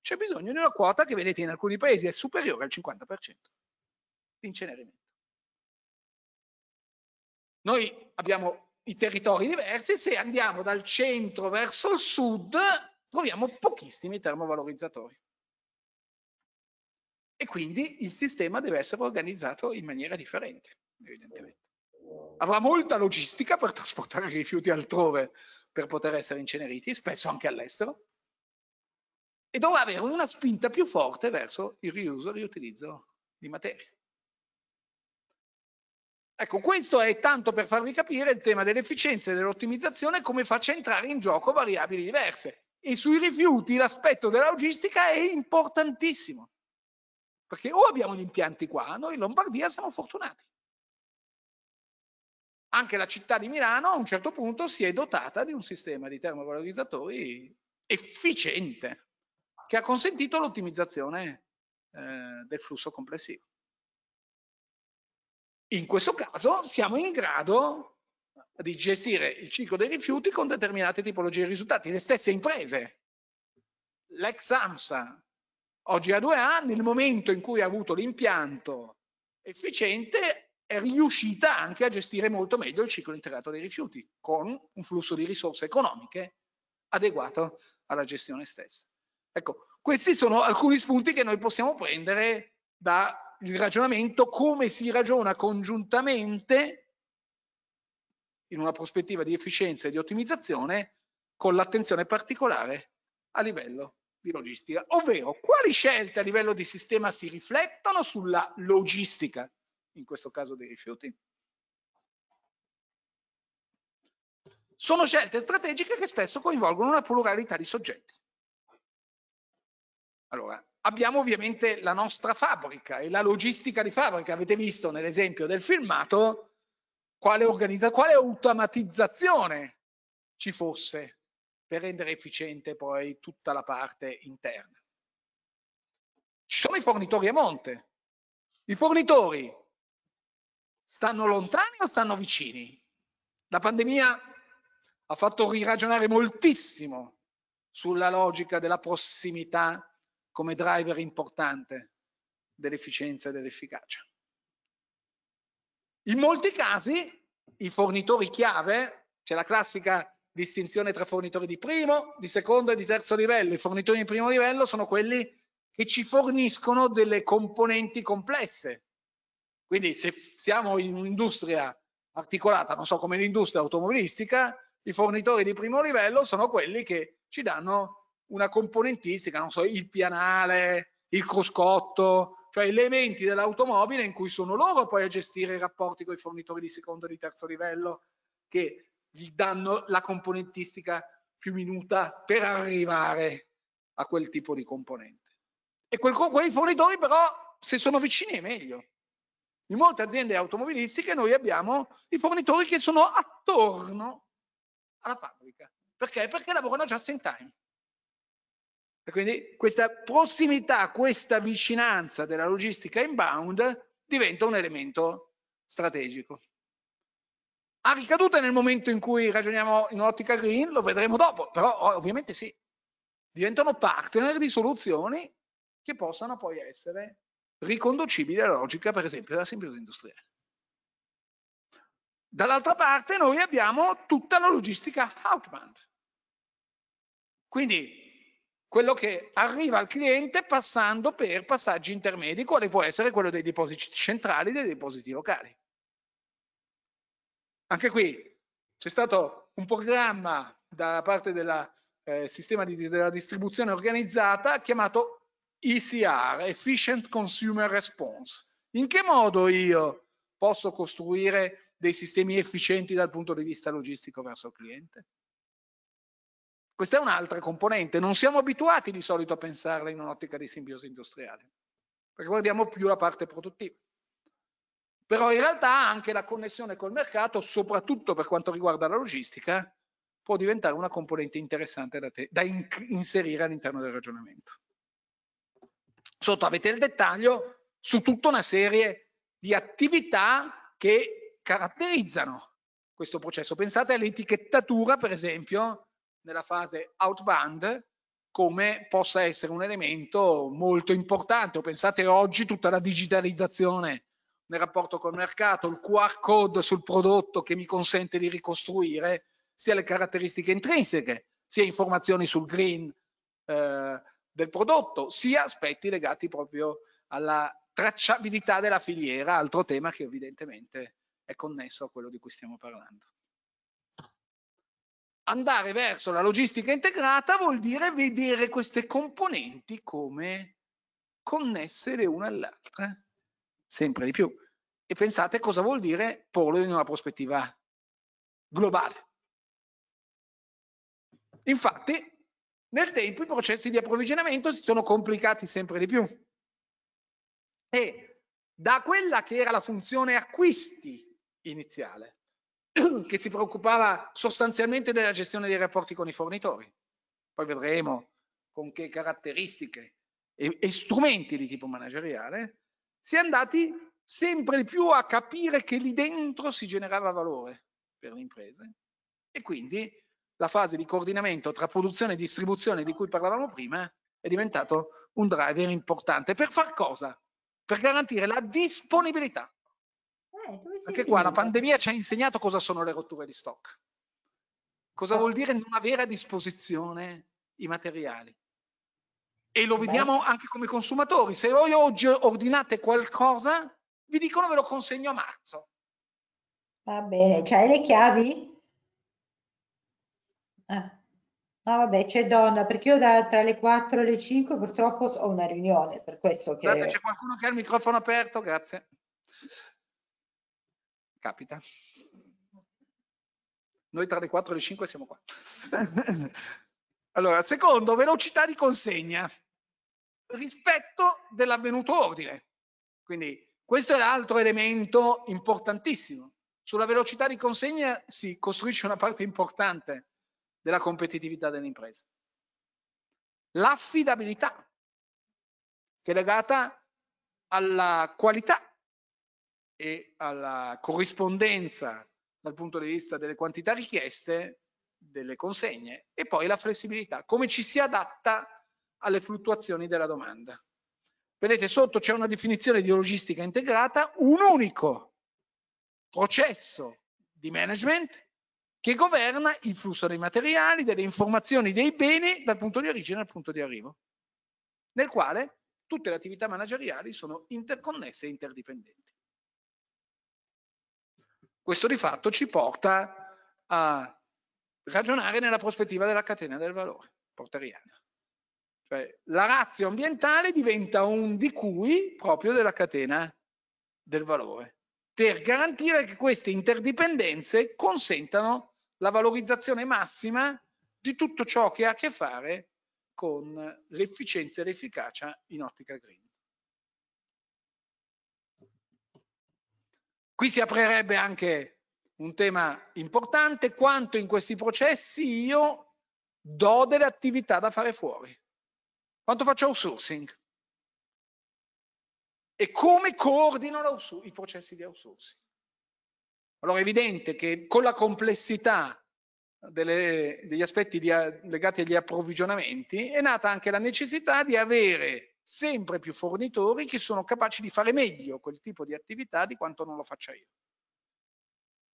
c'è bisogno di una quota che vedete in alcuni paesi è superiore al 50% di incenerimento. Noi abbiamo i territori diversi, se andiamo dal centro verso il sud troviamo pochissimi termovalorizzatori. E quindi il sistema deve essere organizzato in maniera differente, evidentemente avrà molta logistica per trasportare i rifiuti altrove per poter essere inceneriti, spesso anche all'estero, e dovrà avere una spinta più forte verso il riuso e il riutilizzo di materie. Ecco, questo è tanto per farvi capire il tema dell'efficienza e dell'ottimizzazione come faccia entrare in gioco variabili diverse. E sui rifiuti l'aspetto della logistica è importantissimo, perché o abbiamo gli impianti qua, noi in Lombardia siamo fortunati, anche la città di Milano a un certo punto si è dotata di un sistema di termovalorizzatori efficiente che ha consentito l'ottimizzazione eh, del flusso complessivo. In questo caso siamo in grado di gestire il ciclo dei rifiuti con determinate tipologie di risultati. Le stesse imprese, l'ex AMSA, oggi ha due anni, nel momento in cui ha avuto l'impianto efficiente è riuscita anche a gestire molto meglio il ciclo integrato dei rifiuti con un flusso di risorse economiche adeguato alla gestione stessa. Ecco, questi sono alcuni spunti che noi possiamo prendere dal ragionamento come si ragiona congiuntamente in una prospettiva di efficienza e di ottimizzazione con l'attenzione particolare a livello di logistica, ovvero quali scelte a livello di sistema si riflettono sulla logistica in questo caso dei rifiuti. Sono scelte strategiche che spesso coinvolgono una pluralità di soggetti. Allora, abbiamo ovviamente la nostra fabbrica e la logistica di fabbrica. Avete visto nell'esempio del filmato quale, organizza, quale automatizzazione ci fosse per rendere efficiente poi tutta la parte interna. Ci sono i fornitori a monte. I fornitori stanno lontani o stanno vicini? La pandemia ha fatto riragionare moltissimo sulla logica della prossimità come driver importante dell'efficienza e dell'efficacia. In molti casi i fornitori chiave, c'è la classica distinzione tra fornitori di primo, di secondo e di terzo livello. I fornitori di primo livello sono quelli che ci forniscono delle componenti complesse, quindi se siamo in un'industria articolata, non so come l'industria automobilistica, i fornitori di primo livello sono quelli che ci danno una componentistica, non so, il pianale, il cruscotto, cioè elementi dell'automobile in cui sono loro poi a gestire i rapporti con i fornitori di secondo e di terzo livello che gli danno la componentistica più minuta per arrivare a quel tipo di componente. E quel, quei fornitori però se sono vicini è meglio, in molte aziende automobilistiche noi abbiamo i fornitori che sono attorno alla fabbrica. Perché? Perché lavorano just in time. E quindi questa prossimità, questa vicinanza della logistica inbound diventa un elemento strategico. Ha ricadute nel momento in cui ragioniamo in ottica green, lo vedremo dopo, però ovviamente sì, diventano partner di soluzioni che possano poi essere riconducibile alla logica, per esempio, della simbiosi industriale. Dall'altra parte noi abbiamo tutta la logistica outbound. Quindi quello che arriva al cliente passando per passaggi intermedi, quale può essere quello dei depositi centrali e dei depositi locali. Anche qui c'è stato un programma da parte del eh, sistema di, della distribuzione organizzata chiamato ECR, Efficient Consumer Response. In che modo io posso costruire dei sistemi efficienti dal punto di vista logistico verso il cliente? Questa è un'altra componente, non siamo abituati di solito a pensarla in un'ottica di simbiosi industriale, perché guardiamo più la parte produttiva. Però in realtà anche la connessione col mercato, soprattutto per quanto riguarda la logistica, può diventare una componente interessante da, te, da in inserire all'interno del ragionamento sotto avete il dettaglio su tutta una serie di attività che caratterizzano questo processo. Pensate all'etichettatura, per esempio, nella fase outbound, come possa essere un elemento molto importante. O pensate oggi tutta la digitalizzazione nel rapporto col mercato, il QR code sul prodotto che mi consente di ricostruire sia le caratteristiche intrinseche, sia informazioni sul green, eh, del prodotto, sia aspetti legati proprio alla tracciabilità della filiera, altro tema che evidentemente è connesso a quello di cui stiamo parlando. Andare verso la logistica integrata vuol dire vedere queste componenti come connesse le une all'altra, sempre di più. E pensate cosa vuol dire porlo in una prospettiva globale. Infatti, nel tempo i processi di approvvigionamento si sono complicati sempre di più e da quella che era la funzione acquisti iniziale, che si preoccupava sostanzialmente della gestione dei rapporti con i fornitori, poi vedremo con che caratteristiche e, e strumenti di tipo manageriale, si è andati sempre di più a capire che lì dentro si generava valore per le imprese e quindi la fase di coordinamento tra produzione e distribuzione di cui parlavamo prima è diventato un driver importante. Per far cosa? Per garantire la disponibilità. Eh, Perché qua la pandemia ci ha insegnato cosa sono le rotture di stock. Cosa vuol dire non avere a disposizione i materiali? E lo vediamo anche come consumatori. Se voi oggi ordinate qualcosa, vi dicono ve lo consegno a marzo. Va bene, c'hai le chiavi? Eh. No, vabbè, c'è donna, perché io da, tra le 4 e le 5 purtroppo ho una riunione, per questo che... Guarda, c'è qualcuno che ha il microfono aperto, grazie. Capita. Noi tra le 4 e le 5 siamo qua. allora, secondo, velocità di consegna rispetto dell'avvenuto ordine. Quindi questo è l'altro elemento importantissimo. Sulla velocità di consegna si costruisce una parte importante della competitività dell'impresa. L'affidabilità, che è legata alla qualità e alla corrispondenza dal punto di vista delle quantità richieste delle consegne e poi la flessibilità, come ci si adatta alle fluttuazioni della domanda. Vedete, sotto c'è una definizione di logistica integrata, un unico processo di management che governa il flusso dei materiali, delle informazioni, dei beni dal punto di origine al punto di arrivo, nel quale tutte le attività manageriali sono interconnesse e interdipendenti. Questo di fatto ci porta a ragionare nella prospettiva della catena del valore porteriana. Cioè, la razio ambientale diventa un di cui proprio della catena del valore, per garantire che queste interdipendenze consentano la valorizzazione massima di tutto ciò che ha a che fare con l'efficienza e l'efficacia in ottica green. Qui si aprirebbe anche un tema importante, quanto in questi processi io do delle attività da fare fuori, quanto faccio outsourcing e come coordino i processi di outsourcing. Allora è evidente che con la complessità delle, degli aspetti di, legati agli approvvigionamenti è nata anche la necessità di avere sempre più fornitori che sono capaci di fare meglio quel tipo di attività di quanto non lo faccia io.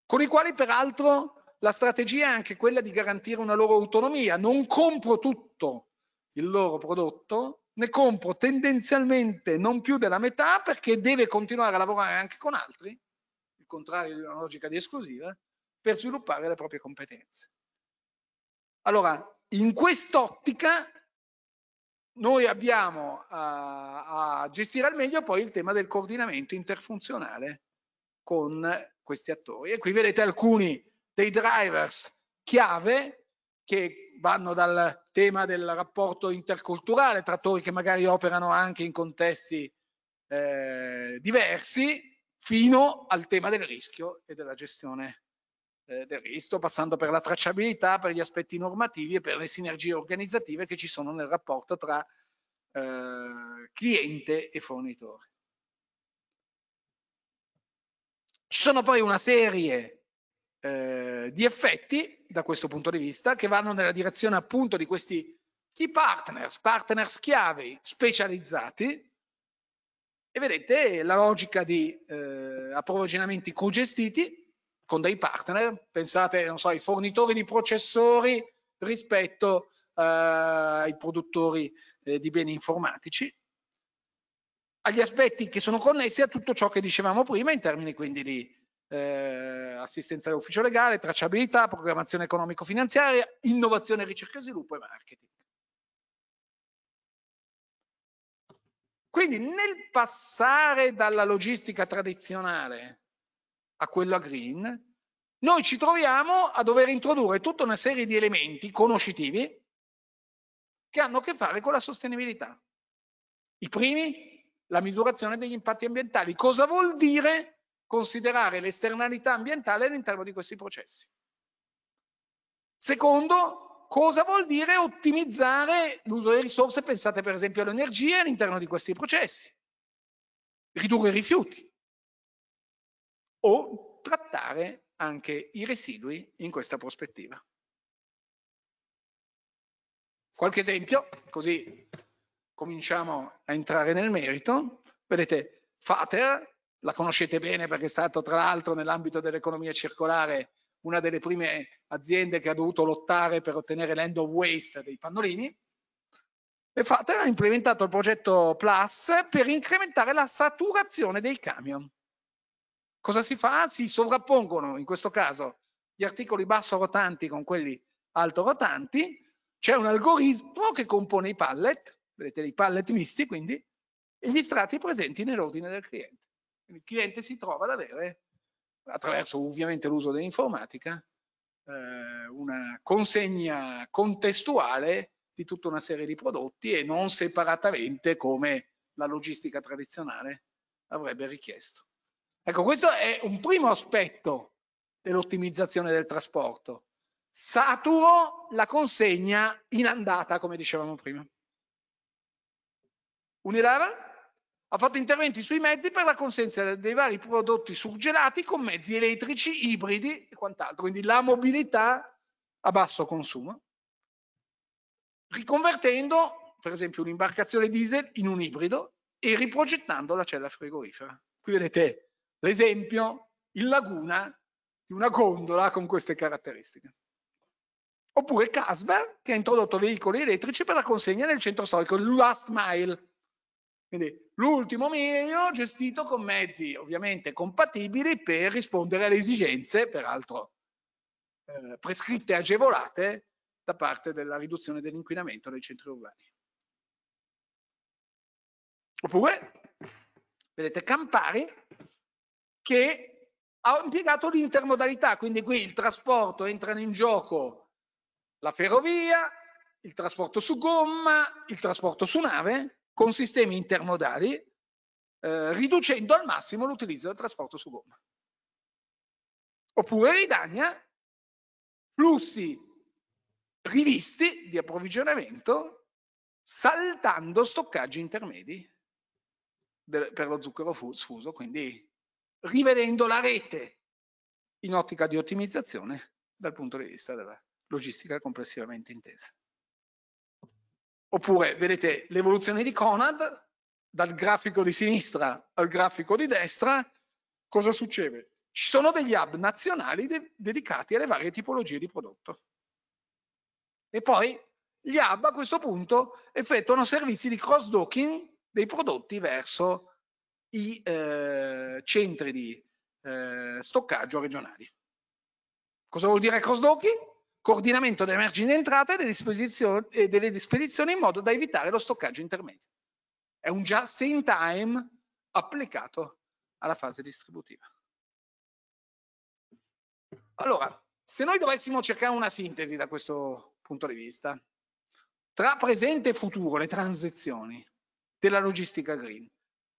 Con i quali peraltro la strategia è anche quella di garantire una loro autonomia. Non compro tutto il loro prodotto, ne compro tendenzialmente non più della metà perché deve continuare a lavorare anche con altri contrario di una logica di esclusiva, per sviluppare le proprie competenze. Allora, in quest'ottica noi abbiamo a, eh, a, gestire al meglio poi il tema del coordinamento interfunzionale con questi attori. E qui vedete alcuni dei drivers chiave che vanno dal tema del rapporto interculturale, trattori che magari operano anche in contesti eh, diversi, fino al tema del rischio e della gestione eh, del rischio, passando per la tracciabilità, per gli aspetti normativi e per le sinergie organizzative che ci sono nel rapporto tra eh, cliente e fornitore. Ci sono poi una serie eh, di effetti da questo punto di vista che vanno nella direzione appunto di questi key partners, partners chiave specializzati e vedete la logica di eh, approvvigionamenti cogestiti con dei partner, pensate, non so, ai fornitori di processori rispetto eh, ai produttori eh, di beni informatici, agli aspetti che sono connessi a tutto ciò che dicevamo prima in termini quindi di eh, assistenza all'ufficio legale, tracciabilità, programmazione economico-finanziaria, innovazione, ricerca e sviluppo e marketing. Quindi nel passare dalla logistica tradizionale a quella green, noi ci troviamo a dover introdurre tutta una serie di elementi conoscitivi che hanno a che fare con la sostenibilità. I primi, la misurazione degli impatti ambientali. Cosa vuol dire considerare l'esternalità ambientale all'interno di questi processi? Secondo, Cosa vuol dire ottimizzare l'uso delle risorse? Pensate per esempio all'energia all'interno di questi processi, ridurre i rifiuti o trattare anche i residui in questa prospettiva. Qualche esempio, così cominciamo a entrare nel merito. Vedete, Fater, la conoscete bene perché è stato tra l'altro nell'ambito dell'economia circolare una delle prime aziende che ha dovuto lottare per ottenere l'end of waste dei pannolini, e Fater ha implementato il progetto Plus per incrementare la saturazione dei camion. Cosa si fa? Si sovrappongono, in questo caso, gli articoli basso rotanti con quelli alto rotanti, c'è un algoritmo che compone i pallet, vedete i pallet misti quindi, e gli strati presenti nell'ordine del cliente. il cliente si trova ad avere attraverso ovviamente l'uso dell'informatica, eh, una consegna contestuale di tutta una serie di prodotti e non separatamente come la logistica tradizionale avrebbe richiesto. Ecco, questo è un primo aspetto dell'ottimizzazione del trasporto. Saturo la consegna in andata, come dicevamo prima. Unilava? ha fatto interventi sui mezzi per la consenza dei vari prodotti surgelati con mezzi elettrici, ibridi e quant'altro, quindi la mobilità a basso consumo, riconvertendo per esempio un'imbarcazione diesel in un ibrido e riprogettando la cella frigorifera. Qui vedete l'esempio in laguna di una gondola con queste caratteristiche. Oppure Casper che ha introdotto veicoli elettrici per la consegna nel centro storico, il last mile, quindi l'ultimo miglio gestito con mezzi ovviamente compatibili per rispondere alle esigenze, peraltro eh, prescritte e agevolate, da parte della riduzione dell'inquinamento nei centri urbani. Oppure, vedete Campari che ha impiegato l'intermodalità, quindi qui il trasporto entra in gioco la ferrovia, il trasporto su gomma, il trasporto su nave, con sistemi intermodali, eh, riducendo al massimo l'utilizzo del trasporto su gomma. Oppure ridagna flussi rivisti di approvvigionamento saltando stoccaggi intermedi del, per lo zucchero sfuso, quindi rivedendo la rete in ottica di ottimizzazione dal punto di vista della logistica complessivamente intesa. Oppure vedete l'evoluzione di Conad dal grafico di sinistra al grafico di destra, cosa succede? Ci sono degli hub nazionali de dedicati alle varie tipologie di prodotto. E poi gli hub a questo punto effettuano servizi di cross-docking dei prodotti verso i eh, centri di eh, stoccaggio regionali. Cosa vuol dire cross-docking? coordinamento delle margini di entrata e delle disposizioni, e delle disposizioni in modo da evitare lo stoccaggio intermedio. È un just in time applicato alla fase distributiva. Allora, se noi dovessimo cercare una sintesi da questo punto di vista, tra presente e futuro, le transizioni della logistica green,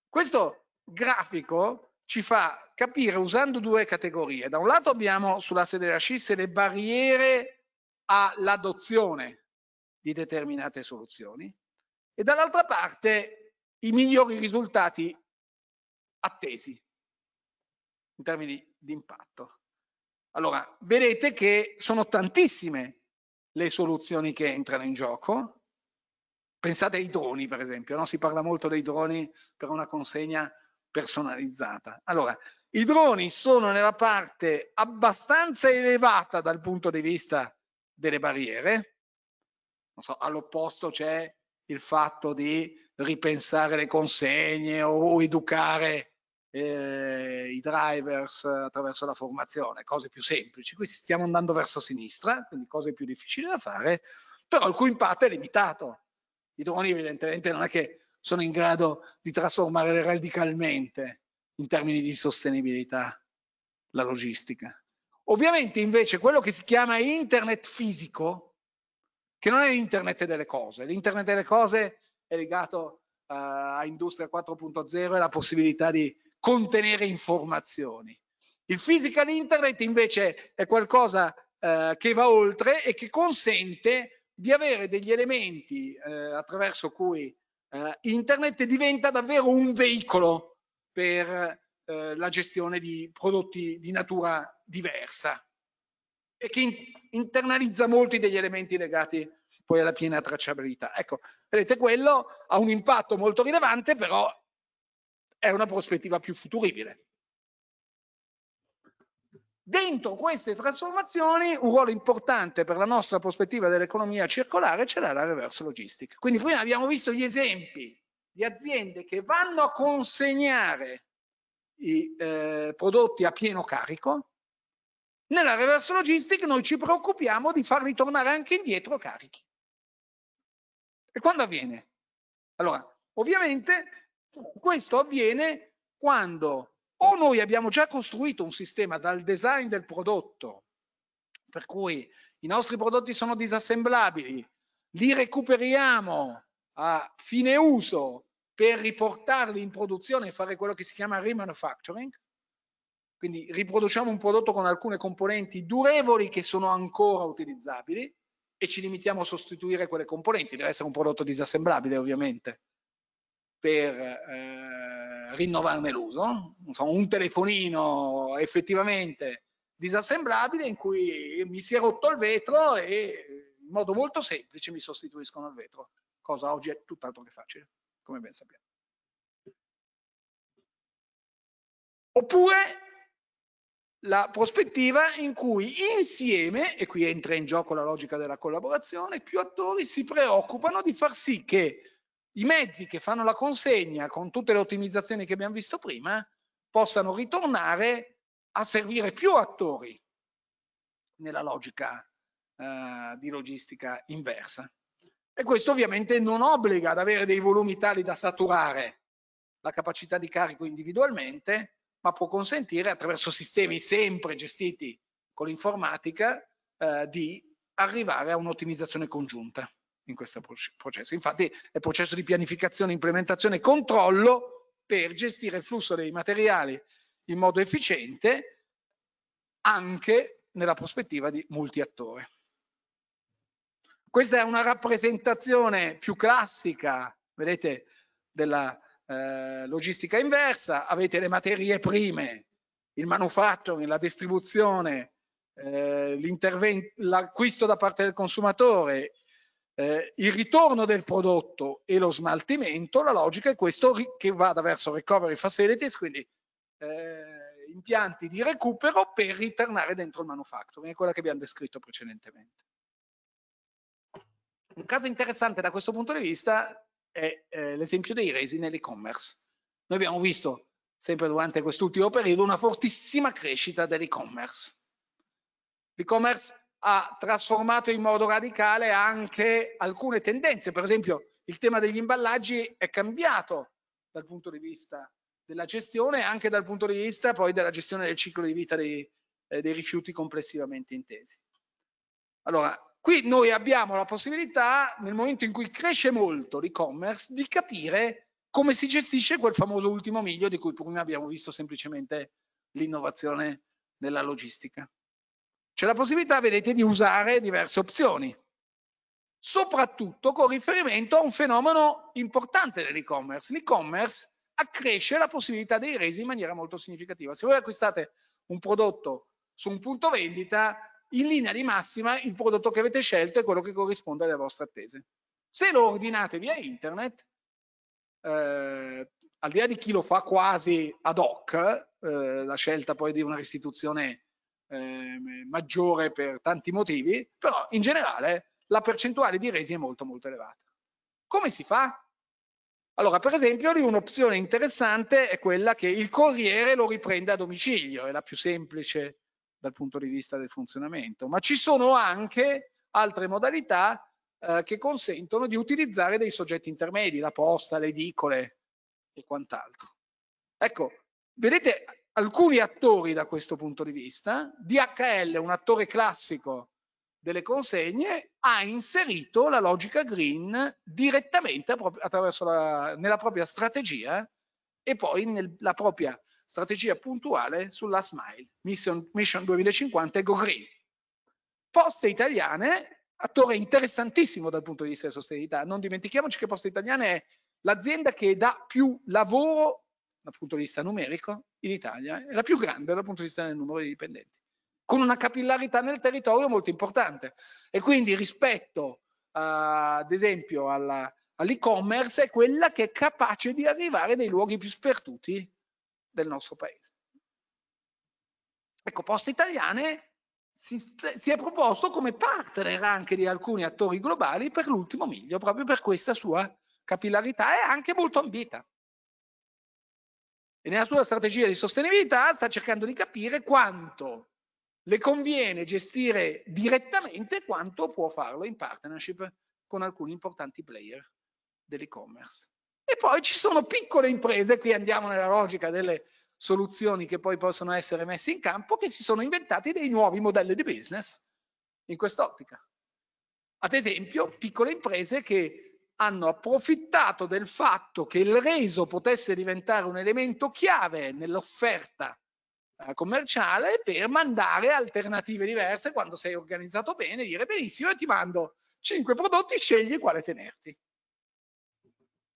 questo grafico ci fa capire usando due categorie. Da un lato abbiamo sull'asse delle ascisse le barriere all'adozione di determinate soluzioni e dall'altra parte i migliori risultati attesi in termini di impatto. Allora, vedete che sono tantissime le soluzioni che entrano in gioco. Pensate ai droni, per esempio, no? si parla molto dei droni per una consegna personalizzata. Allora, i droni sono nella parte abbastanza elevata dal punto di vista delle barriere. So, all'opposto c'è il fatto di ripensare le consegne o, o educare eh, i drivers attraverso la formazione, cose più semplici. Qui stiamo andando verso sinistra, quindi cose più difficili da fare, però il cui impatto è limitato. I droni evidentemente non è che sono in grado di trasformare radicalmente in termini di sostenibilità la logistica. Ovviamente invece quello che si chiama internet fisico, che non è l'internet delle cose, l'internet delle cose è legato uh, a Industria 4.0 e la possibilità di contenere informazioni. Il physical internet invece è qualcosa uh, che va oltre e che consente di avere degli elementi uh, attraverso cui eh, internet diventa davvero un veicolo per eh, la gestione di prodotti di natura diversa e che in internalizza molti degli elementi legati poi alla piena tracciabilità. Ecco, vedete, quello ha un impatto molto rilevante, però è una prospettiva più futuribile. Dentro queste trasformazioni un ruolo importante per la nostra prospettiva dell'economia circolare ce l'ha la reverse logistica. Quindi prima abbiamo visto gli esempi di aziende che vanno a consegnare i eh, prodotti a pieno carico, nella reverse logistic noi ci preoccupiamo di farli tornare anche indietro carichi. E quando avviene? Allora, ovviamente questo avviene quando o noi abbiamo già costruito un sistema dal design del prodotto, per cui i nostri prodotti sono disassemblabili, li recuperiamo a fine uso per riportarli in produzione e fare quello che si chiama remanufacturing, quindi riproduciamo un prodotto con alcune componenti durevoli che sono ancora utilizzabili e ci limitiamo a sostituire quelle componenti, deve essere un prodotto disassemblabile ovviamente per eh, rinnovarne l'uso, insomma, un telefonino effettivamente disassemblabile in cui mi si è rotto il vetro e in modo molto semplice mi sostituiscono il vetro, cosa oggi è tutt'altro che facile, come ben sappiamo. Oppure la prospettiva in cui insieme, e qui entra in gioco la logica della collaborazione, più attori si preoccupano di far sì che i mezzi che fanno la consegna con tutte le ottimizzazioni che abbiamo visto prima possano ritornare a servire più attori nella logica eh, di logistica inversa. E questo ovviamente non obbliga ad avere dei volumi tali da saturare la capacità di carico individualmente, ma può consentire attraverso sistemi sempre gestiti con l'informatica eh, di arrivare a un'ottimizzazione congiunta in questo processo. Infatti è processo di pianificazione, implementazione e controllo per gestire il flusso dei materiali in modo efficiente anche nella prospettiva di multiattore. Questa è una rappresentazione più classica, vedete, della eh, logistica inversa. Avete le materie prime, il manufacturing, la distribuzione, eh, l'acquisto da parte del consumatore, eh, il ritorno del prodotto e lo smaltimento, la logica è questo che vada verso recovery facilities, quindi eh, impianti di recupero per ritornare dentro il manufacturing, è quella che abbiamo descritto precedentemente. Un caso interessante da questo punto di vista è eh, l'esempio dei resi nell'e-commerce. Noi abbiamo visto sempre durante quest'ultimo periodo una fortissima crescita dell'e-commerce. L'e-commerce ha trasformato in modo radicale anche alcune tendenze. Per esempio, il tema degli imballaggi è cambiato dal punto di vista della gestione e anche dal punto di vista poi della gestione del ciclo di vita dei, eh, dei rifiuti complessivamente intesi. Allora, qui noi abbiamo la possibilità, nel momento in cui cresce molto l'e-commerce, di capire come si gestisce quel famoso ultimo miglio di cui prima abbiamo visto semplicemente l'innovazione nella logistica. C'è la possibilità, vedete, di usare diverse opzioni, soprattutto con riferimento a un fenomeno importante dell'e-commerce. L'e-commerce accresce la possibilità dei resi in maniera molto significativa. Se voi acquistate un prodotto su un punto vendita, in linea di massima il prodotto che avete scelto è quello che corrisponde alle vostre attese. Se lo ordinate via internet, eh, al di là di chi lo fa quasi ad hoc, eh, la scelta poi di una restituzione eh, maggiore per tanti motivi, però in generale la percentuale di resi è molto molto elevata. Come si fa? Allora, per esempio, lì un'opzione interessante è quella che il corriere lo riprende a domicilio, è la più semplice dal punto di vista del funzionamento, ma ci sono anche altre modalità eh, che consentono di utilizzare dei soggetti intermedi, la posta, le edicole e quant'altro. Ecco, vedete alcuni attori da questo punto di vista, DHL, un attore classico delle consegne, ha inserito la logica green direttamente attraverso la, nella propria strategia e poi nella propria strategia puntuale sulla SMILE, Mission, Mission 2050 e Go Green. Poste Italiane, attore interessantissimo dal punto di vista della sostenibilità, non dimentichiamoci che Poste Italiane è l'azienda che dà più lavoro dal punto di vista numerico in Italia è la più grande dal punto di vista del numero di dipendenti, con una capillarità nel territorio molto importante. E quindi rispetto a, eh, ad esempio all'e-commerce è quella che è capace di arrivare nei luoghi più sperduti del nostro paese. Ecco, Poste Italiane si, si, è proposto come partner anche di alcuni attori globali per l'ultimo miglio, proprio per questa sua capillarità e anche molto ambita e nella sua strategia di sostenibilità sta cercando di capire quanto le conviene gestire direttamente e quanto può farlo in partnership con alcuni importanti player dell'e-commerce. E poi ci sono piccole imprese, qui andiamo nella logica delle soluzioni che poi possono essere messe in campo, che si sono inventati dei nuovi modelli di business in quest'ottica. Ad esempio, piccole imprese che hanno approfittato del fatto che il reso potesse diventare un elemento chiave nell'offerta eh, commerciale per mandare alternative diverse quando sei organizzato bene, dire benissimo e ti mando cinque prodotti, scegli quale tenerti.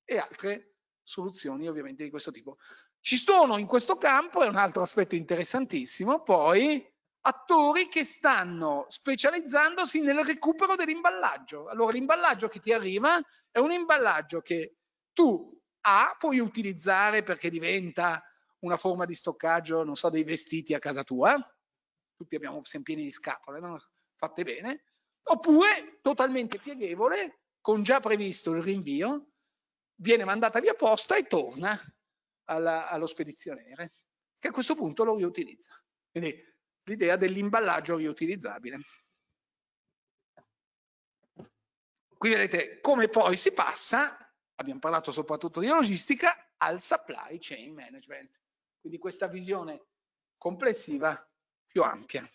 E altre soluzioni ovviamente di questo tipo. Ci sono in questo campo, è un altro aspetto interessantissimo, poi attori che stanno specializzandosi nel recupero dell'imballaggio. Allora l'imballaggio che ti arriva è un imballaggio che tu A puoi utilizzare perché diventa una forma di stoccaggio, non so, dei vestiti a casa tua, tutti abbiamo siamo pieni di scatole, no? fatte bene, oppure totalmente pieghevole, con già previsto il rinvio, viene mandata via posta e torna alla, allo spedizioniere, che a questo punto lo riutilizza. Quindi l'idea dell'imballaggio riutilizzabile. Qui vedete come poi si passa, abbiamo parlato soprattutto di logistica, al supply chain management, quindi questa visione complessiva più ampia.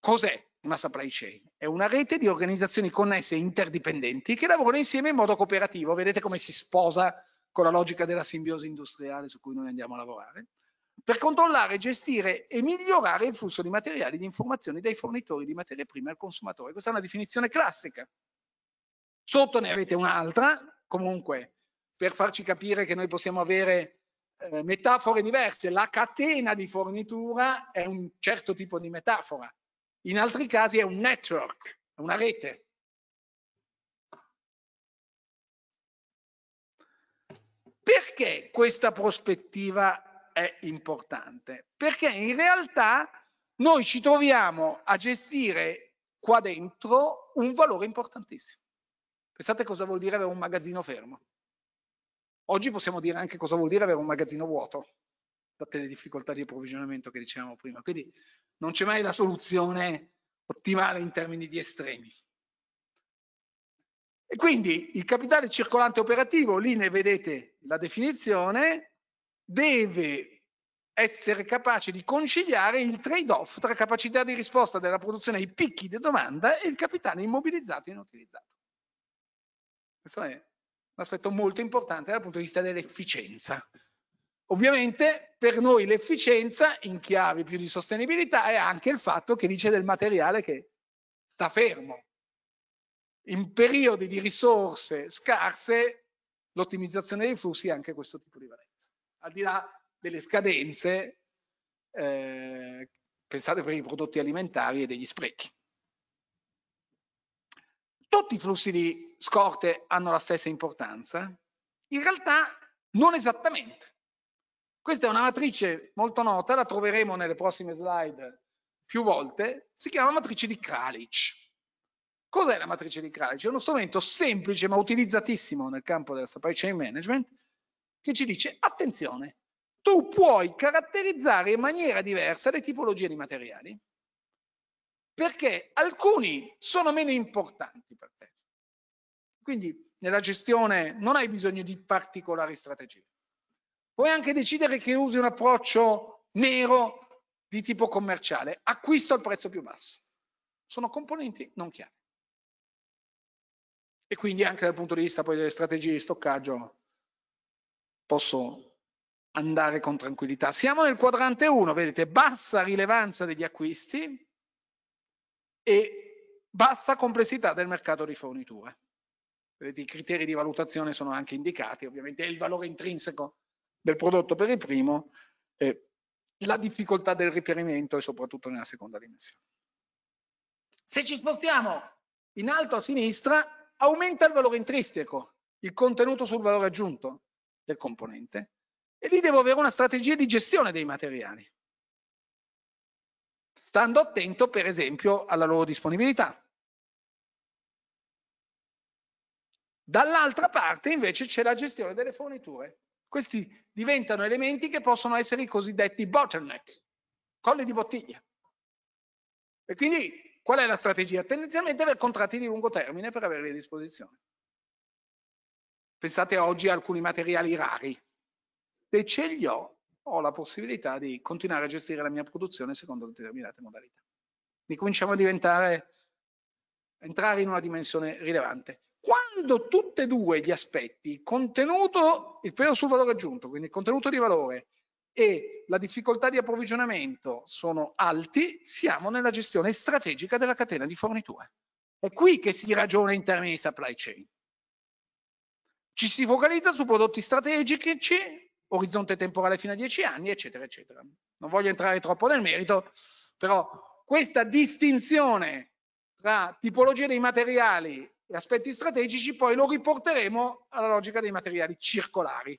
Cos'è una supply chain? È una rete di organizzazioni connesse e interdipendenti che lavorano insieme in modo cooperativo. Vedete come si sposa con la logica della simbiosi industriale su cui noi andiamo a lavorare per controllare, gestire e migliorare il flusso di materiali e di informazioni dai fornitori di materie prime al consumatore. Questa è una definizione classica. Sotto ne avete un'altra, comunque per farci capire che noi possiamo avere eh, metafore diverse. La catena di fornitura è un certo tipo di metafora, in altri casi è un network, una rete. Perché questa prospettiva è importante, perché in realtà noi ci troviamo a gestire qua dentro un valore importantissimo. Pensate cosa vuol dire avere un magazzino fermo. Oggi possiamo dire anche cosa vuol dire avere un magazzino vuoto, date le difficoltà di approvvigionamento che dicevamo prima. Quindi non c'è mai la soluzione ottimale in termini di estremi. E quindi il capitale circolante operativo, lì ne vedete la definizione, deve essere capace di conciliare il trade-off tra capacità di risposta della produzione ai picchi di domanda e il capitale immobilizzato e inutilizzato. Questo è un aspetto molto importante dal punto di vista dell'efficienza. Ovviamente per noi l'efficienza in chiave più di sostenibilità è anche il fatto che dice del materiale che sta fermo. In periodi di risorse scarse l'ottimizzazione dei flussi ha anche questo tipo di valenza al di là delle scadenze, eh, pensate per i prodotti alimentari e degli sprechi. Tutti i flussi di scorte hanno la stessa importanza? In realtà non esattamente. Questa è una matrice molto nota, la troveremo nelle prossime slide più volte, si chiama matrice di Kralich. Cos'è la matrice di Kralich? È uno strumento semplice ma utilizzatissimo nel campo della supply chain management che ci dice attenzione, tu puoi caratterizzare in maniera diversa le tipologie di materiali perché alcuni sono meno importanti per te. Quindi nella gestione non hai bisogno di particolari strategie. Puoi anche decidere che usi un approccio nero di tipo commerciale, acquisto al prezzo più basso. Sono componenti non chiari. E quindi anche dal punto di vista poi delle strategie di stoccaggio posso andare con tranquillità. Siamo nel quadrante 1, vedete, bassa rilevanza degli acquisti e bassa complessità del mercato di fornitura. Vedete, i criteri di valutazione sono anche indicati, ovviamente è il valore intrinseco del prodotto per il primo, eh, la difficoltà del riferimento e soprattutto nella seconda dimensione. Se ci spostiamo in alto a sinistra, aumenta il valore intrinseco, il contenuto sul valore aggiunto del componente e lì devo avere una strategia di gestione dei materiali, stando attento per esempio alla loro disponibilità. Dall'altra parte invece c'è la gestione delle forniture. Questi diventano elementi che possono essere i cosiddetti bottleneck, colli di bottiglia. E quindi qual è la strategia? Tendenzialmente avere contratti di lungo termine per averli a disposizione. Pensate oggi a alcuni materiali rari. Se ce li ho, ho la possibilità di continuare a gestire la mia produzione secondo determinate modalità. Quindi cominciamo a diventare, a entrare in una dimensione rilevante. Quando tutti e due gli aspetti, contenuto, il peso sul valore aggiunto, quindi il contenuto di valore e la difficoltà di approvvigionamento sono alti, siamo nella gestione strategica della catena di fornitura. È qui che si ragiona in termini di supply chain. Ci si focalizza su prodotti strategici, orizzonte temporale fino a 10 anni, eccetera, eccetera. Non voglio entrare troppo nel merito, però questa distinzione tra tipologie dei materiali e aspetti strategici poi lo riporteremo alla logica dei materiali circolari.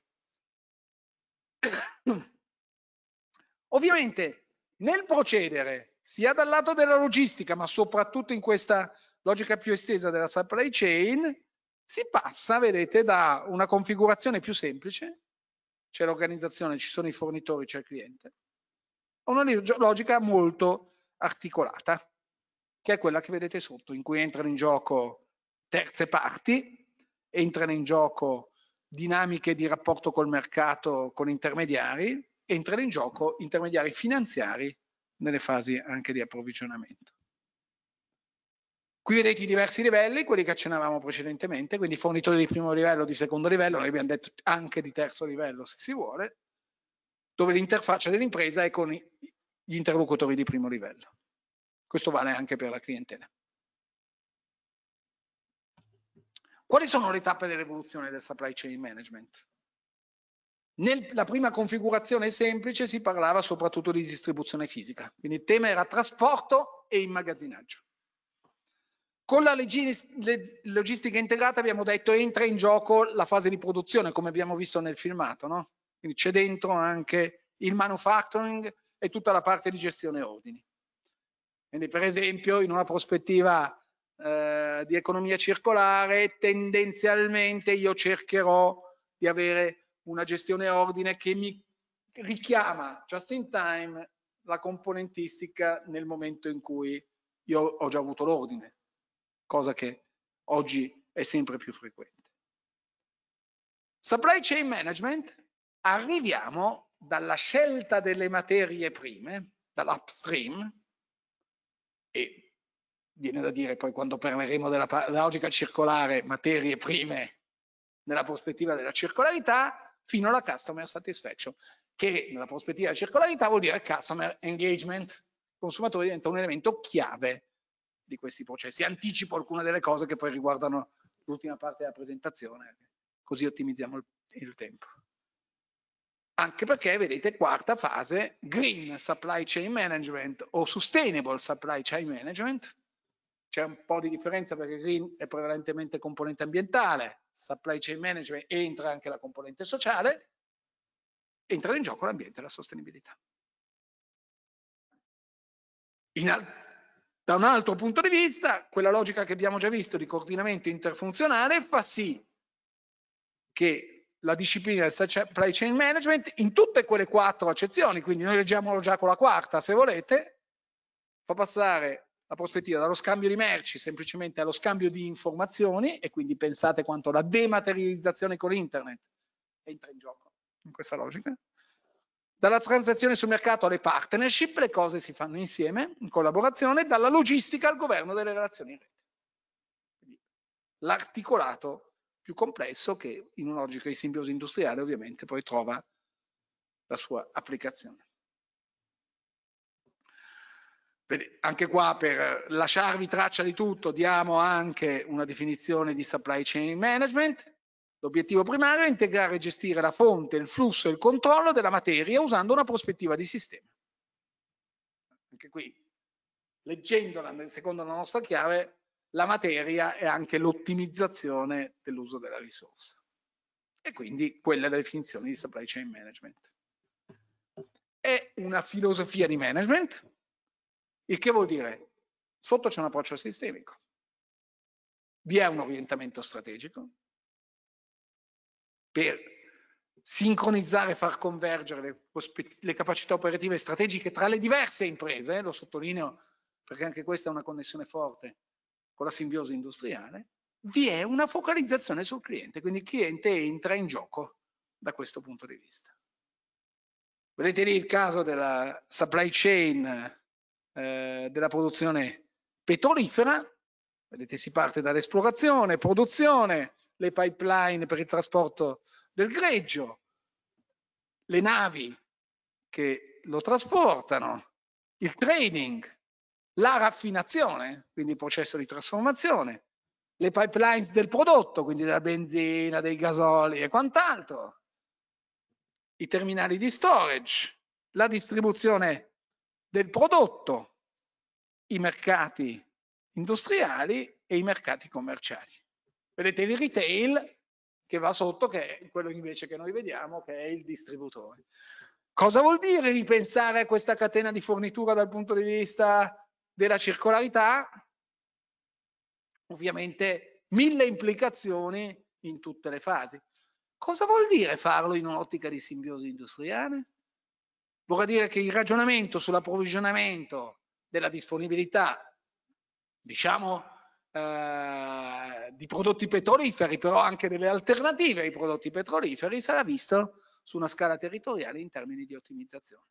Ovviamente nel procedere sia dal lato della logistica ma soprattutto in questa logica più estesa della supply chain si passa, vedete, da una configurazione più semplice, c'è l'organizzazione, ci sono i fornitori, c'è il cliente, a una logica molto articolata, che è quella che vedete sotto, in cui entrano in gioco terze parti, entrano in gioco dinamiche di rapporto col mercato, con intermediari, entrano in gioco intermediari finanziari nelle fasi anche di approvvigionamento. Qui vedete i diversi livelli, quelli che accennavamo precedentemente, quindi fornitori di primo livello, di secondo livello, noi abbiamo detto anche di terzo livello se si vuole, dove l'interfaccia dell'impresa è con gli interlocutori di primo livello. Questo vale anche per la clientela. Quali sono le tappe dell'evoluzione del supply chain management? Nella prima configurazione semplice si parlava soprattutto di distribuzione fisica, quindi il tema era trasporto e immagazzinaggio. Con la logistica integrata abbiamo detto entra in gioco la fase di produzione, come abbiamo visto nel filmato, no? Quindi c'è dentro anche il manufacturing e tutta la parte di gestione ordini. Quindi per esempio in una prospettiva eh, di economia circolare tendenzialmente io cercherò di avere una gestione ordine che mi richiama just in time la componentistica nel momento in cui io ho già avuto l'ordine cosa che oggi è sempre più frequente. Supply chain management, arriviamo dalla scelta delle materie prime, dall'upstream, e viene da dire poi quando parleremo della, logica circolare, materie prime nella prospettiva della circolarità, fino alla customer satisfaction, che nella prospettiva della circolarità vuol dire customer engagement. Il consumatore diventa un elemento chiave di questi processi. Cioè, Anticipo alcune delle cose che poi riguardano l'ultima parte della presentazione, così ottimizziamo il, il tempo. Anche perché, vedete, quarta fase, green supply chain management o sustainable supply chain management, c'è un po' di differenza perché green è prevalentemente componente ambientale, supply chain management entra anche la componente sociale, entra in gioco l'ambiente e la sostenibilità. In, altri da un altro punto di vista, quella logica che abbiamo già visto di coordinamento interfunzionale fa sì che la disciplina del supply chain management in tutte quelle quattro accezioni, quindi noi leggiamolo già con la quarta se volete, fa passare la prospettiva dallo scambio di merci semplicemente allo scambio di informazioni e quindi pensate quanto la dematerializzazione con internet entra in gioco in questa logica dalla transazione sul mercato alle partnership le cose si fanno insieme, in collaborazione, dalla logistica al governo delle relazioni in rete. L'articolato più complesso che in un'ogica di simbiosi industriale ovviamente poi trova la sua applicazione. Anche qua per lasciarvi traccia di tutto diamo anche una definizione di supply chain management L'obiettivo primario è integrare e gestire la fonte, il flusso e il controllo della materia usando una prospettiva di sistema. Anche qui, leggendola secondo la nostra chiave, la materia è anche l'ottimizzazione dell'uso della risorsa. E quindi quella è la definizione di supply chain management. È una filosofia di management, il che vuol dire sotto c'è un approccio sistemico, vi è un orientamento strategico, per sincronizzare, e far convergere le, le capacità operative e strategiche tra le diverse imprese, lo sottolineo perché anche questa è una connessione forte con la simbiosi industriale, vi è una focalizzazione sul cliente, quindi il cliente entra in gioco da questo punto di vista. Vedete lì il caso della supply chain eh, della produzione petrolifera, vedete si parte dall'esplorazione, produzione, le pipeline per il trasporto del greggio, le navi che lo trasportano, il trading, la raffinazione, quindi il processo di trasformazione, le pipelines del prodotto, quindi della benzina, dei gasoli e quant'altro, i terminali di storage, la distribuzione del prodotto, i mercati industriali e i mercati commerciali. Vedete il retail che va sotto, che è quello invece che noi vediamo, che è il distributore. Cosa vuol dire ripensare a questa catena di fornitura dal punto di vista della circolarità? Ovviamente mille implicazioni in tutte le fasi. Cosa vuol dire farlo in un'ottica di simbiosi industriale? Vorrà dire che il ragionamento sull'approvvigionamento della disponibilità, diciamo, eh, di prodotti petroliferi, però anche delle alternative ai prodotti petroliferi, sarà visto su una scala territoriale in termini di ottimizzazione.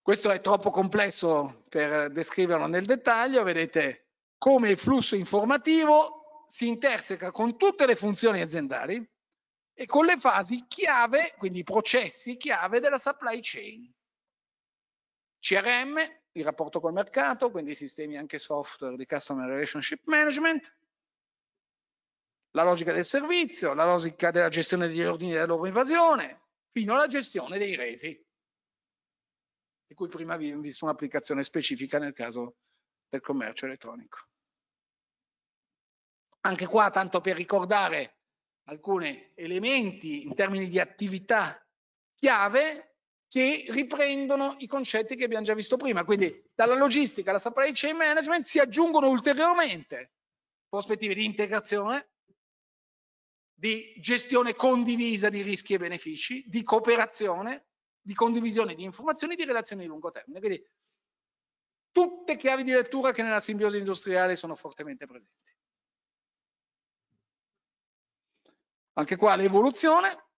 Questo è troppo complesso per descriverlo nel dettaglio, vedete come il flusso informativo si interseca con tutte le funzioni aziendali e con le fasi chiave, quindi i processi chiave della supply chain. CRM, il rapporto col mercato, quindi sistemi anche software di customer relationship management, la logica del servizio, la logica della gestione degli ordini della loro invasione, fino alla gestione dei resi, di cui prima vi ho visto un'applicazione specifica nel caso del commercio elettronico. Anche qua, tanto per ricordare alcuni elementi in termini di attività chiave, che riprendono i concetti che abbiamo già visto prima. Quindi dalla logistica alla supply chain management si aggiungono ulteriormente prospettive di integrazione, di gestione condivisa di rischi e benefici, di cooperazione, di condivisione di informazioni, e di relazioni di lungo termine. Quindi tutte chiavi di lettura che nella simbiosi industriale sono fortemente presenti. Anche qua l'evoluzione,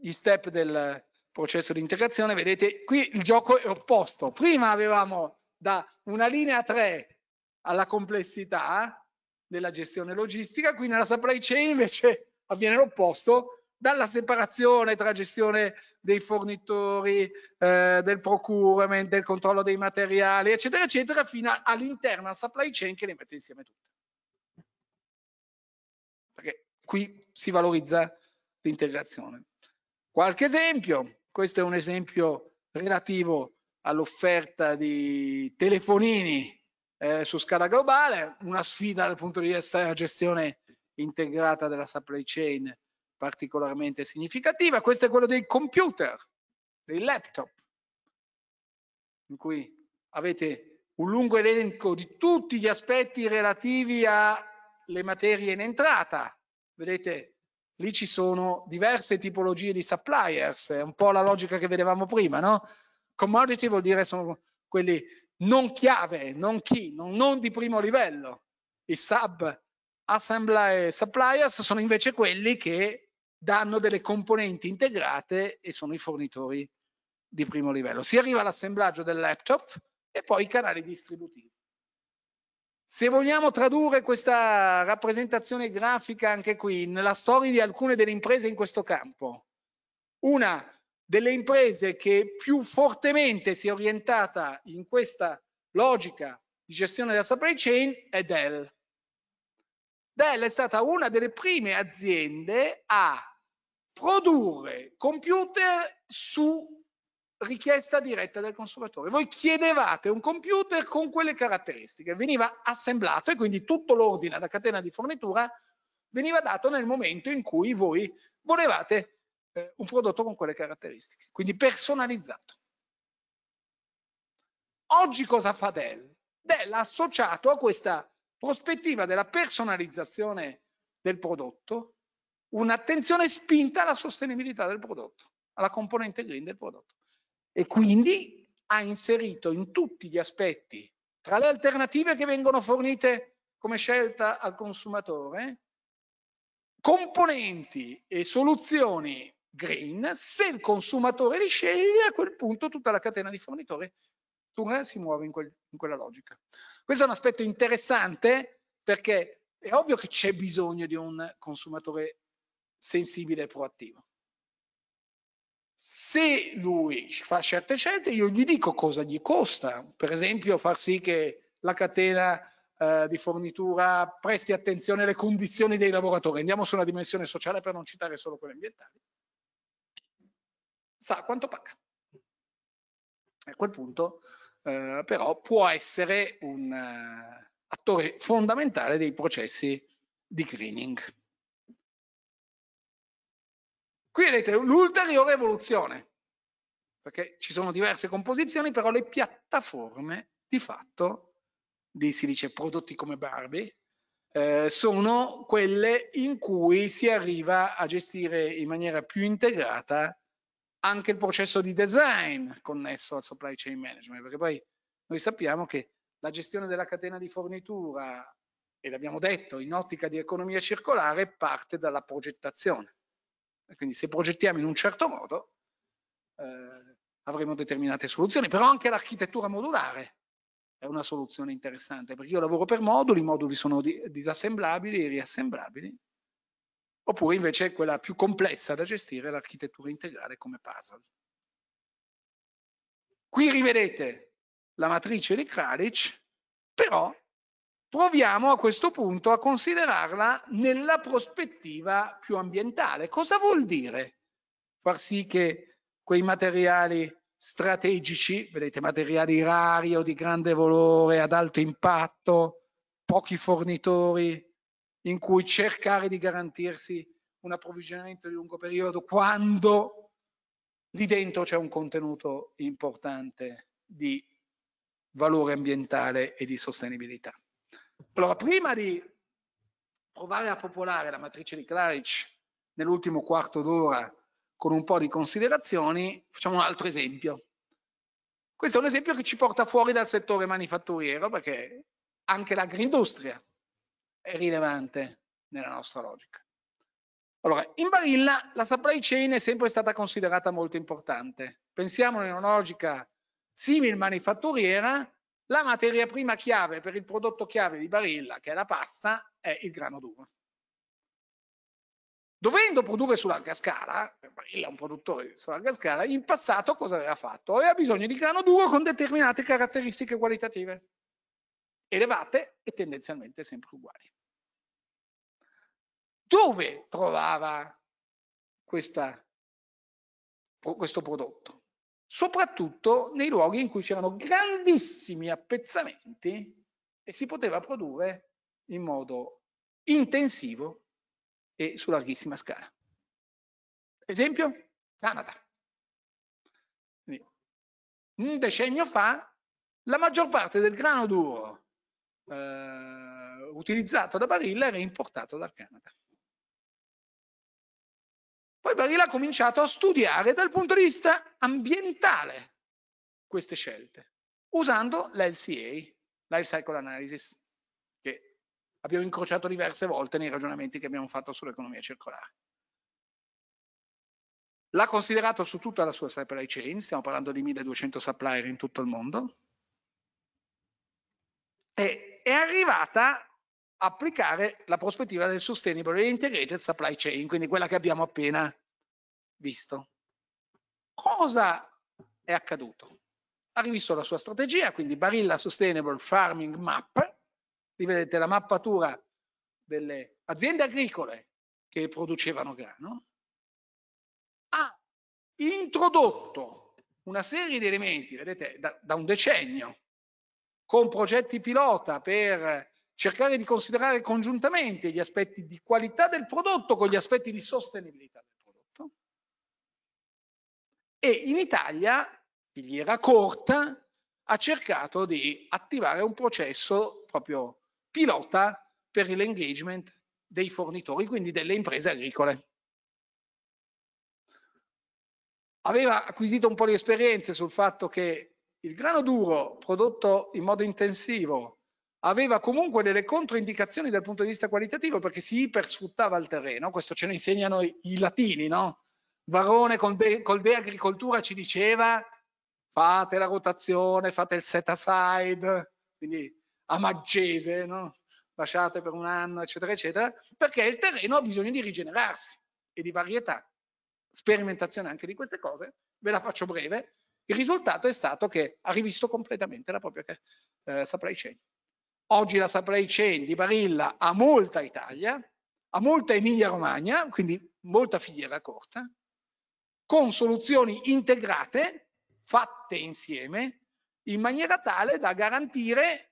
gli step del processo di integrazione, vedete qui il gioco è opposto. Prima avevamo da una linea 3 alla complessità della gestione logistica, qui nella supply chain invece avviene l'opposto, dalla separazione tra gestione dei fornitori, eh, del procurement, del controllo dei materiali, eccetera, eccetera, fino all'interna supply chain che le mette insieme tutte. Perché qui si valorizza l'integrazione. Qualche esempio, questo è un esempio relativo all'offerta di telefonini eh, su scala globale, una sfida dal punto di vista della gestione integrata della supply chain particolarmente significativa. Questo è quello dei computer, dei laptop, in cui avete un lungo elenco di tutti gli aspetti relativi alle materie in entrata. Vedete lì ci sono diverse tipologie di suppliers, è un po' la logica che vedevamo prima, no? Commodity vuol dire sono quelli non chiave, non chi, non, non di primo livello. I sub assembler suppliers sono invece quelli che danno delle componenti integrate e sono i fornitori di primo livello. Si arriva all'assemblaggio del laptop e poi i canali distributivi. Se vogliamo tradurre questa rappresentazione grafica anche qui nella storia di alcune delle imprese in questo campo, una delle imprese che più fortemente si è orientata in questa logica di gestione della supply chain è Dell. Dell è stata una delle prime aziende a produrre computer su richiesta diretta del consumatore. Voi chiedevate un computer con quelle caratteristiche, veniva assemblato e quindi tutto l'ordine alla catena di fornitura veniva dato nel momento in cui voi volevate eh, un prodotto con quelle caratteristiche, quindi personalizzato. Oggi cosa fa Dell? Dell ha associato a questa prospettiva della personalizzazione del prodotto un'attenzione spinta alla sostenibilità del prodotto, alla componente green del prodotto e quindi ha inserito in tutti gli aspetti, tra le alternative che vengono fornite come scelta al consumatore, componenti e soluzioni green, se il consumatore li sceglie, a quel punto tutta la catena di fornitori si muove in, quel, in quella logica. Questo è un aspetto interessante perché è ovvio che c'è bisogno di un consumatore sensibile e proattivo se lui fa certe scelte, io gli dico cosa gli costa, per esempio far sì che la catena eh, di fornitura presti attenzione alle condizioni dei lavoratori, andiamo sulla dimensione sociale per non citare solo quelle ambientali, sa quanto paga. A quel punto eh, però può essere un uh, attore fondamentale dei processi di greening. Qui vedete un'ulteriore evoluzione, perché ci sono diverse composizioni, però le piattaforme di fatto, di, si dice prodotti come Barbie, eh, sono quelle in cui si arriva a gestire in maniera più integrata anche il processo di design connesso al supply chain management, perché poi noi sappiamo che la gestione della catena di fornitura, e l'abbiamo detto, in ottica di economia circolare, parte dalla progettazione. Quindi se progettiamo in un certo modo eh, avremo determinate soluzioni, però anche l'architettura modulare è una soluzione interessante, perché io lavoro per moduli, i moduli sono di, disassemblabili e riassemblabili, oppure invece quella più complessa da gestire l'architettura integrale come puzzle. Qui rivedete la matrice di Kralic, però proviamo a questo punto a considerarla nella prospettiva più ambientale. Cosa vuol dire far sì che quei materiali strategici, vedete materiali rari o di grande valore, ad alto impatto, pochi fornitori, in cui cercare di garantirsi un approvvigionamento di lungo periodo quando lì dentro c'è un contenuto importante di valore ambientale e di sostenibilità. Allora, prima di provare a popolare la matrice di Claric nell'ultimo quarto d'ora con un po' di considerazioni, facciamo un altro esempio. Questo è un esempio che ci porta fuori dal settore manifatturiero perché anche l'agroindustria è rilevante nella nostra logica. Allora, in Barilla la supply chain è sempre stata considerata molto importante. Pensiamo in una logica simil manifatturiera, la materia prima chiave per il prodotto chiave di Barilla, che è la pasta, è il grano duro. Dovendo produrre su larga scala, Barilla è un produttore su larga scala, in passato cosa aveva fatto? Aveva bisogno di grano duro con determinate caratteristiche qualitative, elevate e tendenzialmente sempre uguali. Dove trovava questa, questo prodotto? soprattutto nei luoghi in cui c'erano grandissimi appezzamenti e si poteva produrre in modo intensivo e su larghissima scala. Esempio? Canada. un decennio fa la maggior parte del grano duro eh, utilizzato da Barilla era importato dal Canada. Poi Barilla ha cominciato a studiare dal punto di vista ambientale queste scelte, usando l'LCA, Life Cycle Analysis, che abbiamo incrociato diverse volte nei ragionamenti che abbiamo fatto sull'economia circolare. L'ha considerato su tutta la sua supply chain, stiamo parlando di 1200 supplier in tutto il mondo, e è arrivata applicare la prospettiva del Sustainable e Integrated Supply Chain, quindi quella che abbiamo appena visto. Cosa è accaduto? Ha rivisto la sua strategia, quindi Barilla Sustainable Farming Map, lì vedete la mappatura delle aziende agricole che producevano grano, ha introdotto una serie di elementi, vedete, da, da un decennio, con progetti pilota per cercare di considerare congiuntamente gli aspetti di qualità del prodotto con gli aspetti di sostenibilità del prodotto. E in Italia, filiera corta, ha cercato di attivare un processo proprio pilota per l'engagement dei fornitori, quindi delle imprese agricole. Aveva acquisito un po' di esperienze sul fatto che il grano duro prodotto in modo intensivo aveva comunque delle controindicazioni dal punto di vista qualitativo perché si ipersfruttava il terreno, questo ce lo insegnano i, latini, no? Varone col de, col de agricoltura ci diceva fate la rotazione, fate il set aside, quindi a maggese, no? lasciate per un anno, eccetera, eccetera, perché il terreno ha bisogno di rigenerarsi e di varietà. Sperimentazione anche di queste cose, ve la faccio breve. Il risultato è stato che ha rivisto completamente la propria eh, supply chain oggi la Saprei Chain di Barilla ha molta Italia, ha molta Emilia Romagna, quindi molta filiera corta, con soluzioni integrate, fatte insieme, in maniera tale da garantire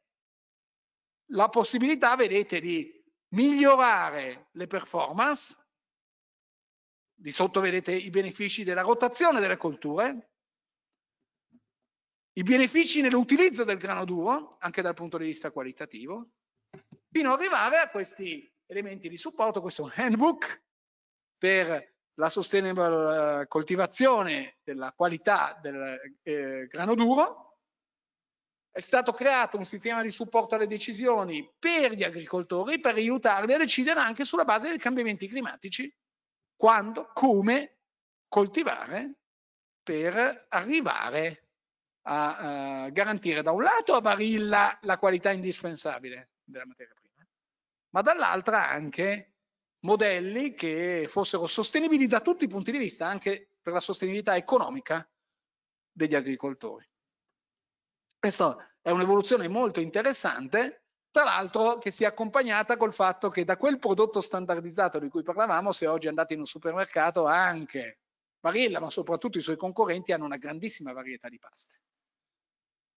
la possibilità, vedete, di migliorare le performance, di sotto vedete i benefici della rotazione delle colture, i benefici nell'utilizzo del grano duro, anche dal punto di vista qualitativo, fino ad arrivare a questi elementi di supporto. Questo è un handbook per la sustainable eh, coltivazione della qualità del eh, grano duro. È stato creato un sistema di supporto alle decisioni per gli agricoltori per aiutarli a decidere anche sulla base dei cambiamenti climatici quando, come coltivare per arrivare a a eh, garantire da un lato a Barilla la qualità indispensabile della materia prima, ma dall'altra anche modelli che fossero sostenibili da tutti i punti di vista, anche per la sostenibilità economica degli agricoltori. Questa è un'evoluzione molto interessante, tra l'altro che si è accompagnata col fatto che da quel prodotto standardizzato di cui parlavamo, se oggi andate in un supermercato anche Barilla, ma soprattutto i suoi concorrenti hanno una grandissima varietà di paste.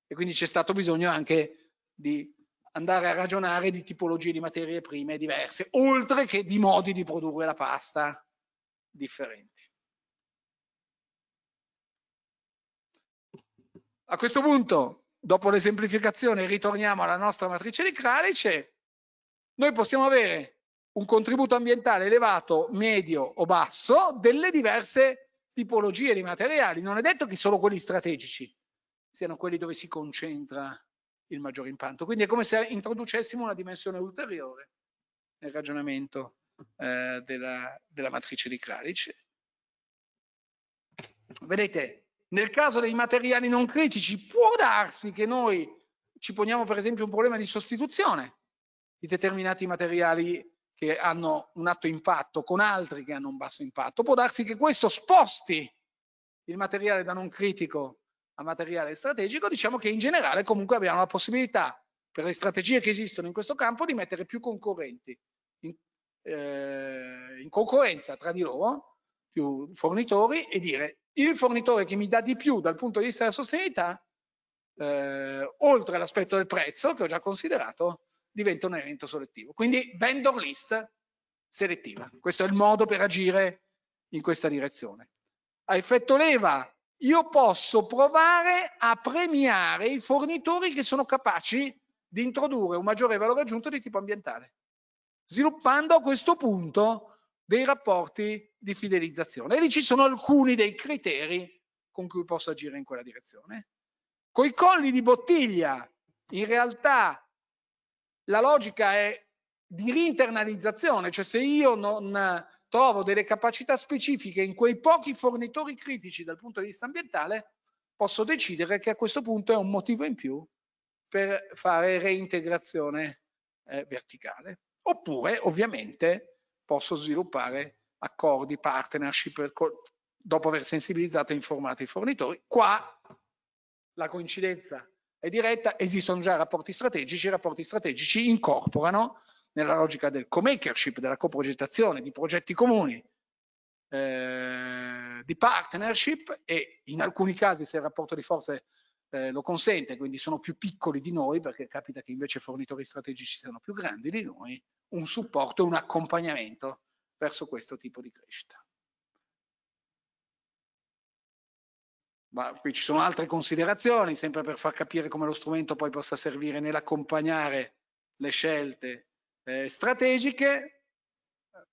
E quindi c'è stato bisogno anche di andare a ragionare di tipologie di materie prime diverse, oltre che di modi di produrre la pasta differenti. A questo punto, dopo l'esemplificazione, ritorniamo alla nostra matrice di Kralice. Noi possiamo avere un contributo ambientale elevato, medio o basso delle diverse tipologie di materiali, non è detto che solo quelli strategici siano quelli dove si concentra il maggior impatto. Quindi è come se introducessimo una dimensione ulteriore nel ragionamento eh, della, della matrice di Kralic. Vedete, nel caso dei materiali non critici può darsi che noi ci poniamo per esempio un problema di sostituzione di determinati materiali che hanno un alto impatto con altri che hanno un basso impatto. Può darsi che questo sposti il materiale da non critico a materiale strategico, diciamo che in generale comunque abbiamo la possibilità per le strategie che esistono in questo campo di mettere più concorrenti in, eh, in concorrenza tra di loro, più fornitori e dire il fornitore che mi dà di più dal punto di vista della sostenibilità, eh, oltre all'aspetto del prezzo che ho già considerato, diventa un elemento selettivo. Quindi vendor list selettiva. Questo è il modo per agire in questa direzione. A effetto leva io posso provare a premiare i fornitori che sono capaci di introdurre un maggiore valore aggiunto di tipo ambientale, sviluppando a questo punto dei rapporti di fidelizzazione. E lì ci sono alcuni dei criteri con cui posso agire in quella direzione. Coi colli di bottiglia, in realtà la logica è di rinternalizzazione, cioè se io non trovo delle capacità specifiche in quei pochi fornitori critici dal punto di vista ambientale, posso decidere che a questo punto è un motivo in più per fare reintegrazione eh, verticale. Oppure, ovviamente, posso sviluppare accordi, partnership, dopo aver sensibilizzato e informato i fornitori. Qua la coincidenza è diretta, esistono già rapporti strategici, i rapporti strategici incorporano nella logica del co-makership, della coprogettazione, di progetti comuni, eh, di partnership e in alcuni casi se il rapporto di forze eh, lo consente, quindi sono più piccoli di noi, perché capita che invece fornitori strategici siano più grandi di noi, un supporto e un accompagnamento verso questo tipo di crescita. ma qui ci sono altre considerazioni, sempre per far capire come lo strumento poi possa servire nell'accompagnare le scelte eh, strategiche.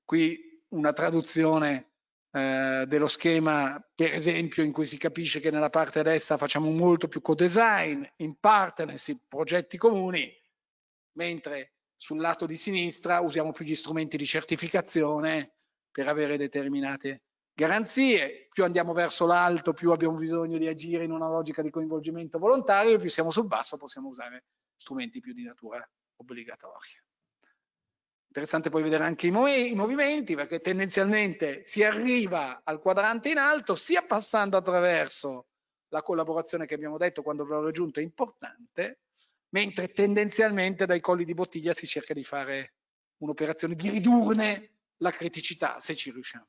Qui una traduzione eh, dello schema, per esempio, in cui si capisce che nella parte destra facciamo molto più co-design, in partnership, progetti comuni, mentre sul lato di sinistra usiamo più gli strumenti di certificazione per avere determinate garanzie, più andiamo verso l'alto, più abbiamo bisogno di agire in una logica di coinvolgimento volontario, e più siamo sul basso possiamo usare strumenti più di natura obbligatoria. Interessante poi vedere anche i, i movimenti, perché tendenzialmente si arriva al quadrante in alto sia passando attraverso la collaborazione che abbiamo detto quando l'ho raggiunto è importante, mentre tendenzialmente dai colli di bottiglia si cerca di fare un'operazione di ridurne la criticità, se ci riusciamo.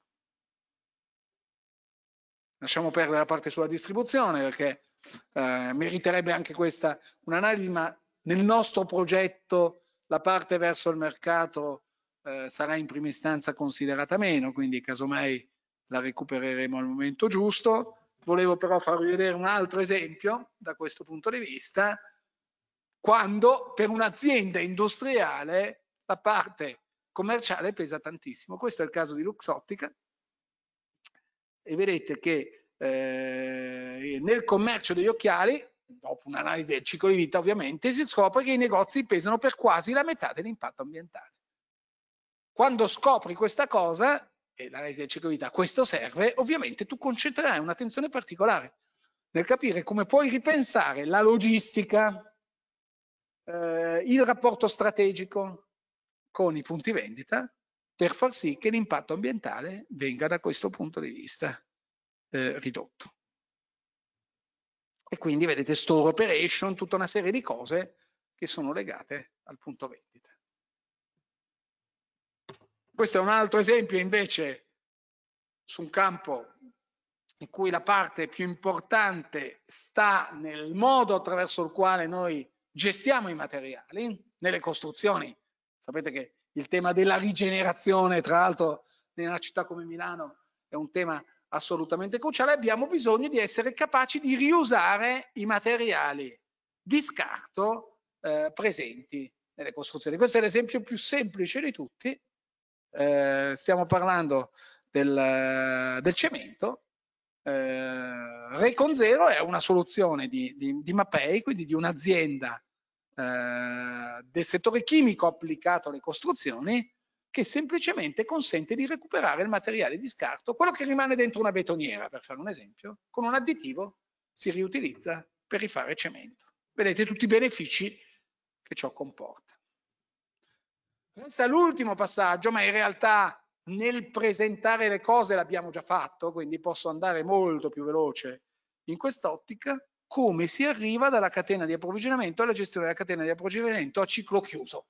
Lasciamo perdere la parte sulla distribuzione perché eh, meriterebbe anche questa un'analisi, ma nel nostro progetto la parte verso il mercato eh, sarà in prima istanza considerata meno, quindi casomai la recupereremo al momento giusto. Volevo però farvi vedere un altro esempio da questo punto di vista, quando per un'azienda industriale la parte commerciale pesa tantissimo. Questo è il caso di Luxottica, e vedete che eh, nel commercio degli occhiali, dopo un'analisi del ciclo di vita ovviamente, si scopre che i negozi pesano per quasi la metà dell'impatto ambientale. Quando scopri questa cosa, e l'analisi del ciclo di vita a questo serve, ovviamente tu concentrerai un'attenzione particolare nel capire come puoi ripensare la logistica, eh, il rapporto strategico con i punti vendita per far sì che l'impatto ambientale venga da questo punto di vista eh, ridotto. E quindi vedete store operation, tutta una serie di cose che sono legate al punto vendita. Questo è un altro esempio invece su un campo in cui la parte più importante sta nel modo attraverso il quale noi gestiamo i materiali, nelle costruzioni. Sapete che il tema della rigenerazione, tra l'altro in una città come Milano è un tema assolutamente cruciale, abbiamo bisogno di essere capaci di riusare i materiali di scarto eh, presenti nelle costruzioni. Questo è l'esempio più semplice di tutti. Eh, stiamo parlando del, del cemento. Eh, Recon Zero è una soluzione di, di, di Mapei, quindi di un'azienda eh, del settore chimico applicato alle costruzioni che semplicemente consente di recuperare il materiale di scarto, quello che rimane dentro una betoniera, per fare un esempio, con un additivo si riutilizza per rifare cemento. Vedete tutti i benefici che ciò comporta. Resta l'ultimo passaggio, ma in realtà nel presentare le cose l'abbiamo già fatto, quindi posso andare molto più veloce in quest'ottica, come si arriva dalla catena di approvvigionamento alla gestione della catena di approvvigionamento a ciclo chiuso.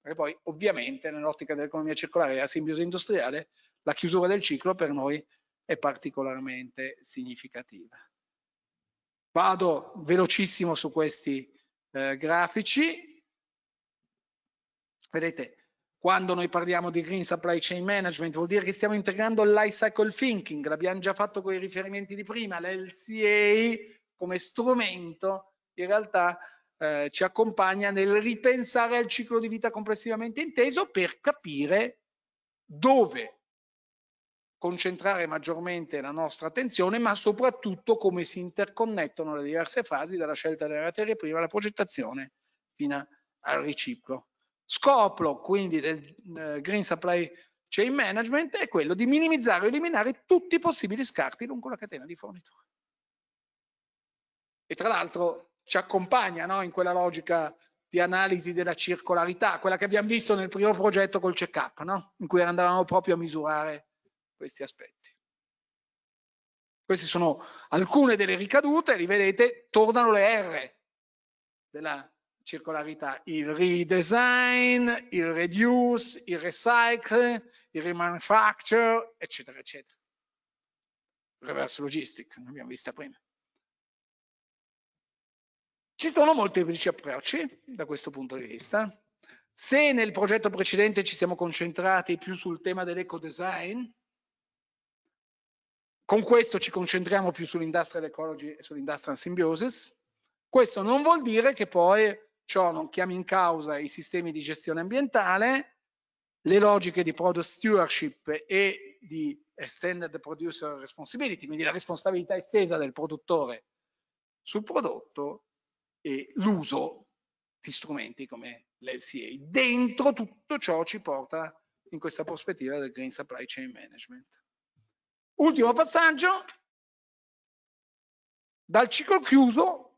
Perché poi ovviamente nell'ottica dell'economia circolare e della simbiosi industriale la chiusura del ciclo per noi è particolarmente significativa. Vado velocissimo su questi eh, grafici. Vedete, quando noi parliamo di Green Supply Chain Management vuol dire che stiamo integrando life Cycle Thinking, l'abbiamo già fatto con i riferimenti di prima, l'LCA come strumento in realtà eh, ci accompagna nel ripensare al ciclo di vita complessivamente inteso per capire dove concentrare maggiormente la nostra attenzione, ma soprattutto come si interconnettono le diverse fasi dalla scelta delle materie prime alla progettazione fino al riciclo. Scopo quindi del eh, Green Supply Chain Management è quello di minimizzare o eliminare tutti i possibili scarti lungo la catena di fornitura. E tra l'altro ci accompagna no, in quella logica di analisi della circolarità, quella che abbiamo visto nel primo progetto col check-up, no? in cui andavamo proprio a misurare questi aspetti. Queste sono alcune delle ricadute, li vedete, tornano le R della circolarità, il redesign, il reduce, il recycle, il remanufacture, eccetera, eccetera. Reverse logistic, l'abbiamo vista prima. Ci sono molteplici approcci da questo punto di vista. Se nel progetto precedente ci siamo concentrati più sul tema dell'eco-design, con questo ci concentriamo più sull'industrial ecology e sull'industrial symbiosis. Questo non vuol dire che poi ciò non chiama in causa i sistemi di gestione ambientale, le logiche di product stewardship e di extended producer responsibility, quindi la responsabilità estesa del produttore sul prodotto e l'uso di strumenti come l'LCA. Dentro tutto ciò ci porta in questa prospettiva del Green Supply Chain Management. Ultimo passaggio, dal ciclo chiuso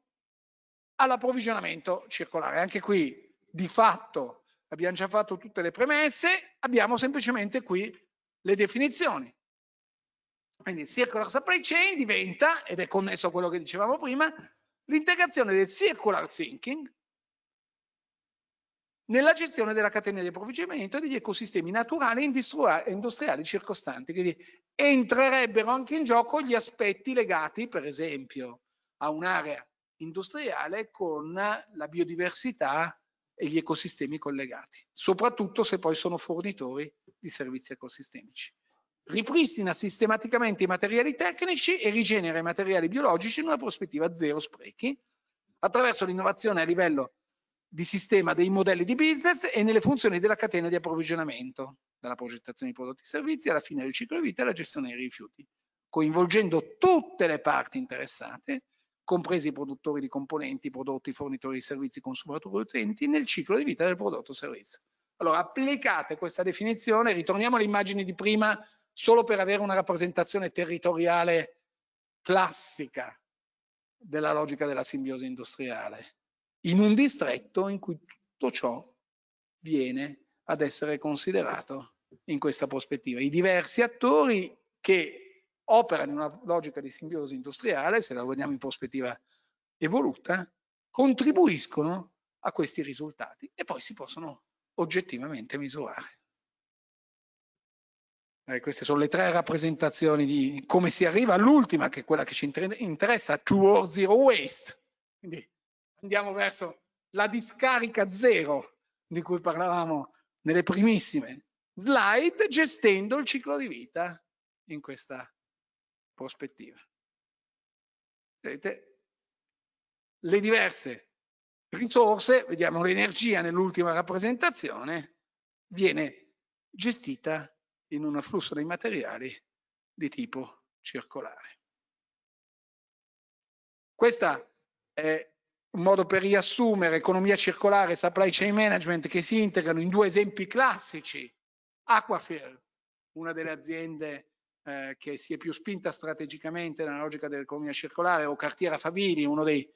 all'approvvigionamento circolare. Anche qui di fatto abbiamo già fatto tutte le premesse, abbiamo semplicemente qui le definizioni. Quindi circular supply chain diventa, ed è connesso a quello che dicevamo prima, l'integrazione del circular thinking nella gestione della catena di approvvigionamento e degli ecosistemi naturali e industriali circostanti. Quindi entrerebbero anche in gioco gli aspetti legati, per esempio, a un'area industriale con la biodiversità e gli ecosistemi collegati, soprattutto se poi sono fornitori di servizi ecosistemici. Ripristina sistematicamente i materiali tecnici e rigenera i materiali biologici in una prospettiva zero sprechi attraverso l'innovazione a livello di sistema dei modelli di business e nelle funzioni della catena di approvvigionamento, dalla progettazione di prodotti e servizi alla fine del ciclo di vita e alla gestione dei rifiuti, coinvolgendo tutte le parti interessate compresi i produttori di componenti, prodotti, fornitori di servizi, consumatori utenti, nel ciclo di vita del prodotto o servizio. Allora applicate questa definizione, ritorniamo alle immagini di prima solo per avere una rappresentazione territoriale classica della logica della simbiosi industriale, in un distretto in cui tutto ciò viene ad essere considerato in questa prospettiva. I diversi attori che opera in una logica di simbiosi industriale, se la vogliamo in prospettiva evoluta, contribuiscono a questi risultati e poi si possono oggettivamente misurare. Eh, queste sono le tre rappresentazioni di come si arriva all'ultima, che è quella che ci interessa, towards zero waste. Quindi andiamo verso la discarica zero di cui parlavamo nelle primissime slide, gestendo il ciclo di vita in questa prospettiva. Vedete? Le diverse risorse, vediamo l'energia nell'ultima rappresentazione, viene gestita in un afflusso dei materiali di tipo circolare. Questo è un modo per riassumere economia circolare e supply chain management che si integrano in due esempi classici. Aquafil, una delle aziende eh, che si è più spinta strategicamente nella logica dell'economia circolare o Cartiera Favini, uno dei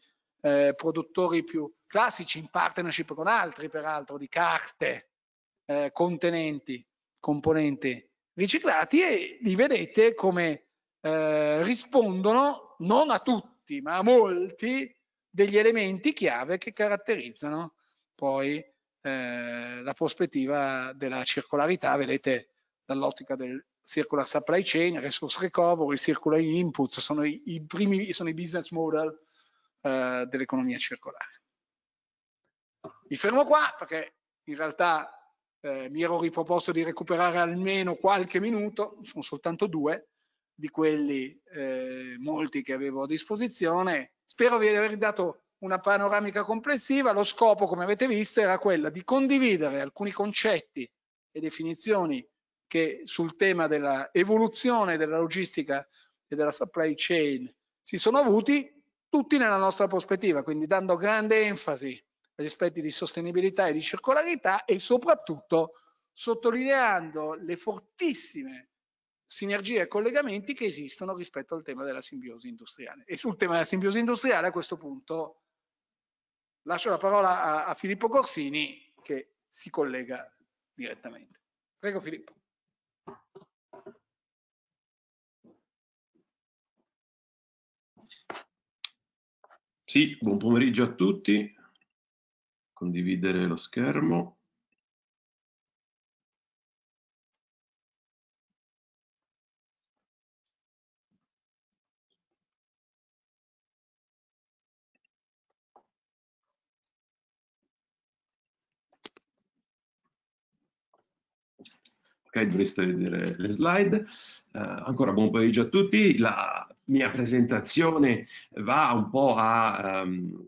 eh, produttori più classici in partnership con altri peraltro di carte eh, contenenti componenti riciclati e li vedete come eh, rispondono non a tutti ma a molti degli elementi chiave che caratterizzano poi eh, la prospettiva della circolarità, vedete dall'ottica del circular supply chain, resource recovery, circular inputs, sono i, i primi, sono i business model eh, dell'economia circolare. Mi fermo qua perché in realtà eh, mi ero riproposto di recuperare almeno qualche minuto, sono soltanto due, di quelli eh, molti che avevo a disposizione. Spero di aver dato una panoramica complessiva. Lo scopo, come avete visto, era quella di condividere alcuni concetti e definizioni che sul tema dell'evoluzione della logistica e della supply chain si sono avuti tutti nella nostra prospettiva, quindi dando grande enfasi agli aspetti di sostenibilità e di circolarità e soprattutto sottolineando le fortissime sinergie e collegamenti che esistono rispetto al tema della simbiosi industriale. E sul tema della simbiosi industriale a questo punto lascio la parola a, a Filippo Corsini che si collega direttamente. Prego Filippo. Sì, buon pomeriggio a tutti. Condividere lo schermo. Dovreste vedere le slide. Uh, ancora buon pomeriggio a tutti. La mia presentazione va un po' a um,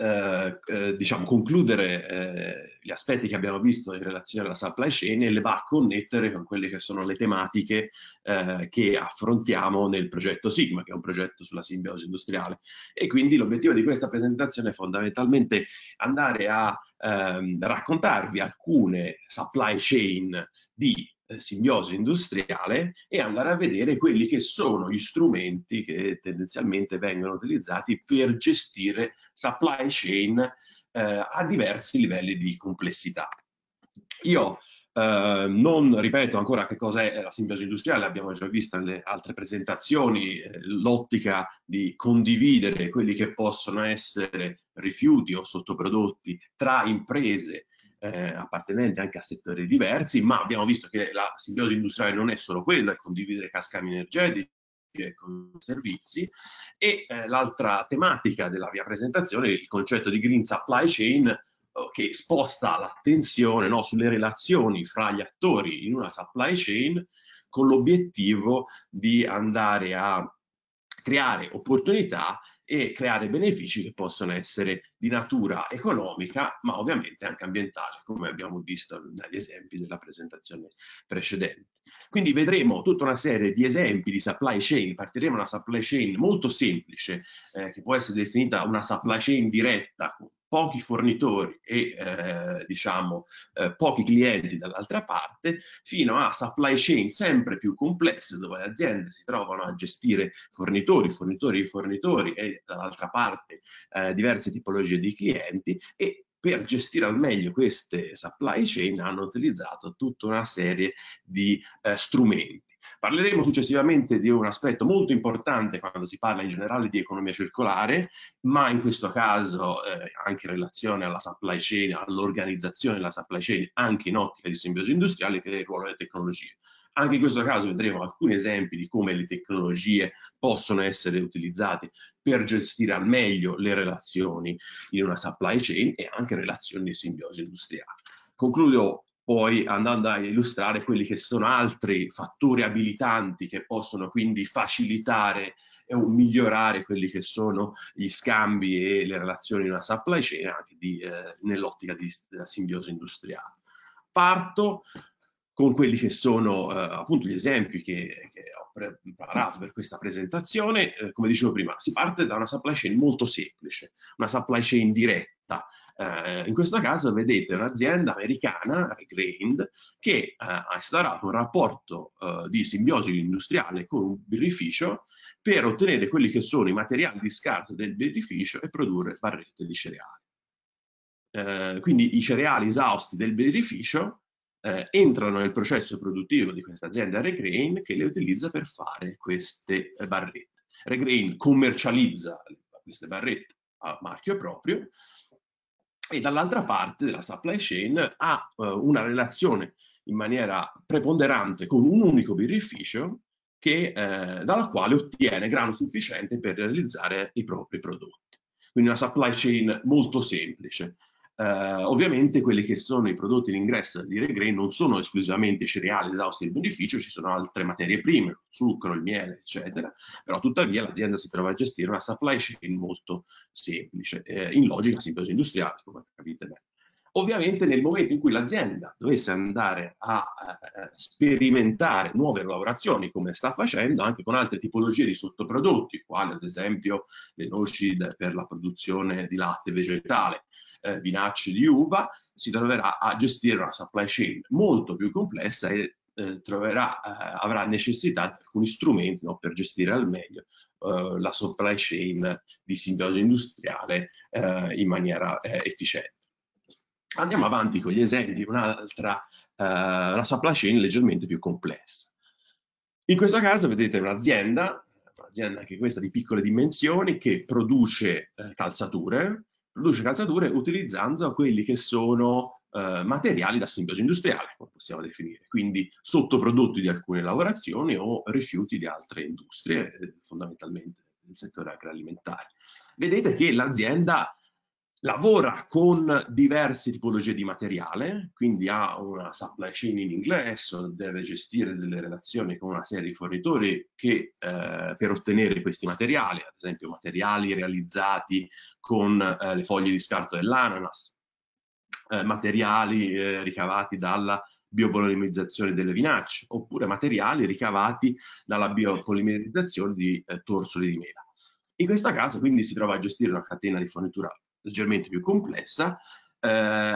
eh, eh, diciamo, concludere eh, gli aspetti che abbiamo visto in relazione alla supply chain e le va a connettere con quelle che sono le tematiche eh, che affrontiamo nel progetto Sigma, che è un progetto sulla simbiosi industriale. E quindi l'obiettivo di questa presentazione è fondamentalmente andare a ehm, raccontarvi alcune supply chain di eh, simbiosi industriale e andare a vedere quelli che sono gli strumenti che tendenzialmente vengono utilizzati per gestire supply chain eh, a diversi livelli di complessità. Io Ehm, non ripeto ancora che cos'è eh, la simbiosi industriale, abbiamo già visto nelle altre presentazioni eh, l'ottica di condividere quelli che possono essere rifiuti o sottoprodotti tra imprese eh, appartenenti anche a settori diversi, ma abbiamo visto che la simbiosi industriale non è solo quella, è condividere cascami energetici, con servizi e eh, l'altra tematica della mia presentazione il concetto di green supply chain eh, che sposta l'attenzione no, sulle relazioni fra gli attori in una supply chain con l'obiettivo di andare a creare opportunità e creare benefici che possono essere di natura economica, ma ovviamente anche ambientale, come abbiamo visto dagli esempi della presentazione precedente. Quindi vedremo tutta una serie di esempi di supply chain, partiremo da una supply chain molto semplice, eh, che può essere definita una supply chain diretta, con pochi fornitori e eh, diciamo eh, pochi clienti dall'altra parte, fino a supply chain sempre più complesse, dove le aziende si trovano a gestire fornitori, fornitori di fornitori e dall'altra parte eh, diverse tipologie di clienti e per gestire al meglio queste supply chain hanno utilizzato tutta una serie di eh, strumenti. Parleremo successivamente di un aspetto molto importante quando si parla in generale di economia circolare, ma in questo caso eh, anche in relazione alla supply chain, all'organizzazione della supply chain, anche in ottica di simbiosi industriale, che è il ruolo delle tecnologie. Anche in questo caso vedremo alcuni esempi di come le tecnologie possono essere utilizzate per gestire al meglio le relazioni in una supply chain e anche relazioni di simbiosi industriali. Concludo poi andando a illustrare quelli che sono altri fattori abilitanti che possono quindi facilitare e migliorare quelli che sono gli scambi e le relazioni in una supply chain anche eh, nell'ottica della eh, simbiosi industriale. Parto con quelli che sono eh, appunto gli esempi che, che ho preparato per questa presentazione. Eh, come dicevo prima, si parte da una supply chain molto semplice, una supply chain diretta. Eh, in questo caso vedete un'azienda americana, Regrained, che eh, ha instaurato un rapporto eh, di simbiosi industriale con un birrificio per ottenere quelli che sono i materiali di scarto del birrificio e produrre barrette di cereali. Eh, quindi i cereali esausti del birrificio eh, entrano nel processo produttivo di questa azienda Regrain che le utilizza per fare queste barrette. Regrain commercializza queste barrette a marchio proprio e dall'altra parte della supply chain ha eh, una relazione in maniera preponderante con un unico birrificio che, eh, dalla quale ottiene grano sufficiente per realizzare i propri prodotti. Quindi una supply chain molto semplice. Uh, ovviamente quelli che sono i prodotti di ingresso di Regré non sono esclusivamente cereali, esausti del beneficio, ci sono altre materie prime, il zucchero, il miele, eccetera, però tuttavia l'azienda si trova a gestire una supply chain molto semplice, eh, in logica simbiosi industriale, come capite bene. Ovviamente nel momento in cui l'azienda dovesse andare a eh, sperimentare nuove lavorazioni, come sta facendo, anche con altre tipologie di sottoprodotti, quali ad esempio le noci per la produzione di latte vegetale, eh, vinacci di uva, si troverà a gestire una supply chain molto più complessa e eh, troverà, eh, avrà necessità di alcuni strumenti no, per gestire al meglio eh, la supply chain di simbiosi industriale eh, in maniera eh, efficiente. Andiamo avanti con gli esempi, un'altra, una supply chain leggermente più complessa. In questo caso vedete un'azienda, un'azienda anche questa di piccole dimensioni, che produce calzature, produce calzature utilizzando quelli che sono eh, materiali da simbiosi industriale, come possiamo definire, quindi sottoprodotti di alcune lavorazioni o rifiuti di altre industrie, eh, fondamentalmente nel settore agroalimentare. Vedete che l'azienda lavora con diverse tipologie di materiale, quindi ha una supply chain in ingresso, deve gestire delle relazioni con una serie di fornitori che, eh, per ottenere questi materiali, ad esempio materiali realizzati con eh, le foglie di scarto dell'ananas, eh, materiali eh, ricavati dalla biopolimerizzazione delle vinacce, oppure materiali ricavati dalla biopolimerizzazione di eh, torsoli di mela. In questo caso quindi si trova a gestire una catena di fornitura leggermente più complessa, eh,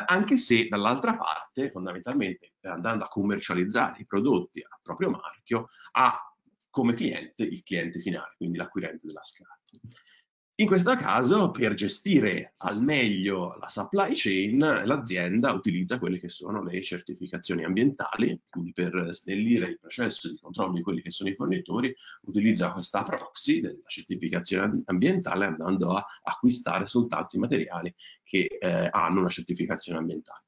anche se dall'altra parte fondamentalmente eh, andando a commercializzare i prodotti a proprio marchio ha come cliente il cliente finale, quindi l'acquirente della scarpa. In questo caso, per gestire al meglio la supply chain, l'azienda utilizza quelle che sono le certificazioni ambientali, quindi per snellire il processo di controllo di quelli che sono i fornitori, utilizza questa proxy della certificazione ambientale andando a acquistare soltanto i materiali che eh, hanno una certificazione ambientale.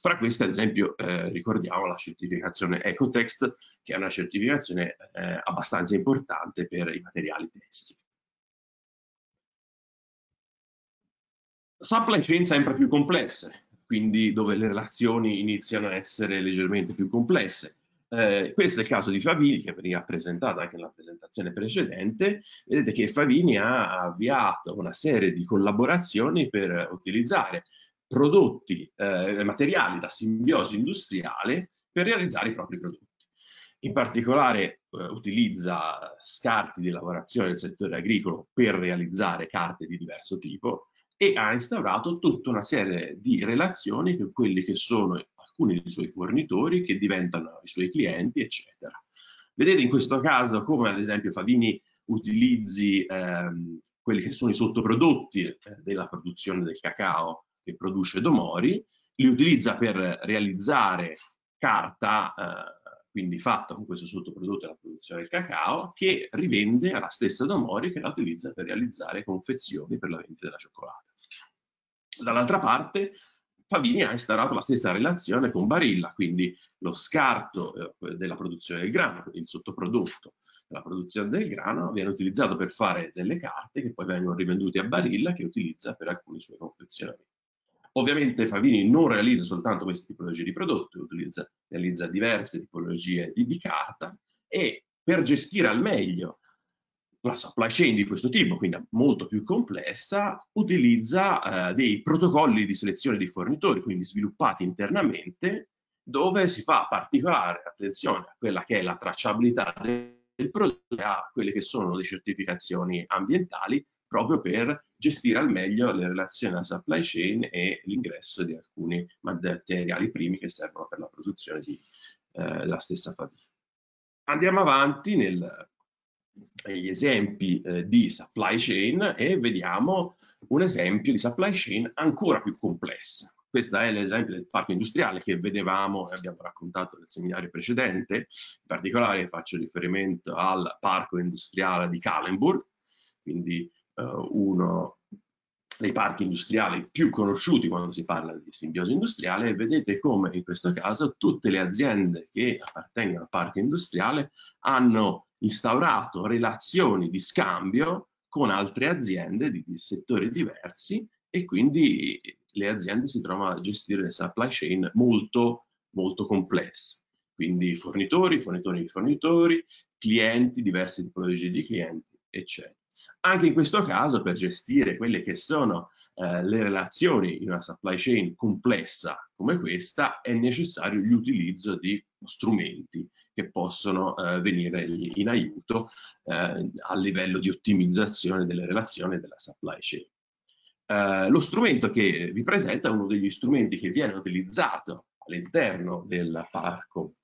Fra queste, ad esempio, eh, ricordiamo la certificazione Ecotext, che è una certificazione eh, abbastanza importante per i materiali tessili. Supply chain sempre più complesse, quindi dove le relazioni iniziano a essere leggermente più complesse. Eh, questo è il caso di Favini che veniva presentato anche nella presentazione precedente. Vedete che Favini ha avviato una serie di collaborazioni per utilizzare prodotti, eh, materiali da simbiosi industriale per realizzare i propri prodotti. In particolare eh, utilizza scarti di lavorazione del settore agricolo per realizzare carte di diverso tipo e ha instaurato tutta una serie di relazioni con quelli che sono alcuni dei suoi fornitori che diventano i suoi clienti, eccetera. Vedete in questo caso come ad esempio Favini utilizzi ehm, quelli che sono i sottoprodotti eh, della produzione del cacao che produce Domori, li utilizza per realizzare carta, eh, quindi fatta con questo sottoprodotto della produzione del cacao, che rivende alla stessa Domori che la utilizza per realizzare confezioni per la vendita della cioccolata. Dall'altra parte Pavini ha instaurato la stessa relazione con Barilla, quindi lo scarto eh, della produzione del grano, il sottoprodotto della produzione del grano viene utilizzato per fare delle carte che poi vengono rivendute a Barilla che utilizza per alcune sue confezioni. Ovviamente Favini non realizza soltanto queste tipologie di prodotti, utilizza, realizza diverse tipologie di, di carta e per gestire al meglio una supply chain di questo tipo, quindi molto più complessa, utilizza eh, dei protocolli di selezione di fornitori, quindi sviluppati internamente, dove si fa particolare attenzione a quella che è la tracciabilità del prodotto e a quelle che sono le certificazioni ambientali, proprio per gestire al meglio le relazioni alla supply chain e l'ingresso di alcuni materiali primi che servono per la produzione di, eh, della stessa famiglia. Andiamo avanti nel eh, gli esempi eh, di supply chain e vediamo un esempio di supply chain ancora più complessa. Questo è l'esempio del parco industriale che vedevamo e abbiamo raccontato nel seminario precedente, in particolare faccio riferimento al parco industriale di Kalenburg, quindi eh, uno dei parchi industriali più conosciuti quando si parla di simbiosi industriale e vedete come in questo caso tutte le aziende che appartengono al parco industriale hanno instaurato relazioni di scambio con altre aziende di, di settori diversi e quindi le aziende si trovano a gestire le supply chain molto, molto complesse. Quindi fornitori, fornitori di fornitori, clienti, diverse tipologie di clienti, eccetera. Anche in questo caso, per gestire quelle che sono eh, le relazioni in una supply chain complessa come questa, è necessario l'utilizzo di strumenti che possono eh, venire in aiuto eh, a livello di ottimizzazione delle relazioni della supply chain. Eh, lo strumento che vi presento è uno degli strumenti che viene utilizzato all'interno del parco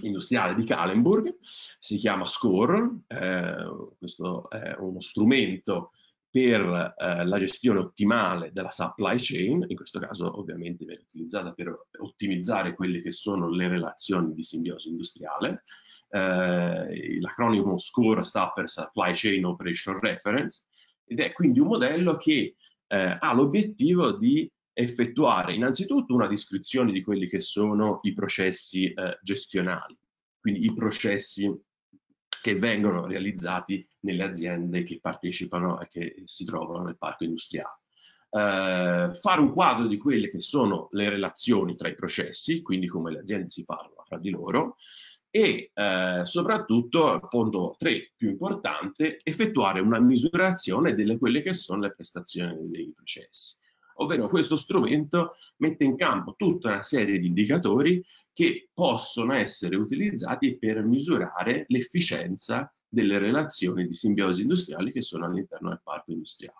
industriale di Kalenburg, si chiama SCORE, eh, questo è uno strumento per eh, la gestione ottimale della supply chain, in questo caso ovviamente viene utilizzata per ottimizzare quelle che sono le relazioni di simbiosi industriale. Eh, l'acronimo SCORE sta per Supply Chain Operation Reference ed è quindi un modello che eh, ha l'obiettivo di effettuare innanzitutto una descrizione di quelli che sono i processi eh, gestionali, quindi i processi che vengono realizzati nelle aziende che partecipano e che si trovano nel parco industriale. Eh, fare un quadro di quelle che sono le relazioni tra i processi, quindi come le aziende si parlano fra di loro, e eh, soprattutto, punto 3 più importante, effettuare una misurazione delle quelle che sono le prestazioni dei processi ovvero questo strumento mette in campo tutta una serie di indicatori che possono essere utilizzati per misurare l'efficienza delle relazioni di simbiosi industriali che sono all'interno del parco industriale.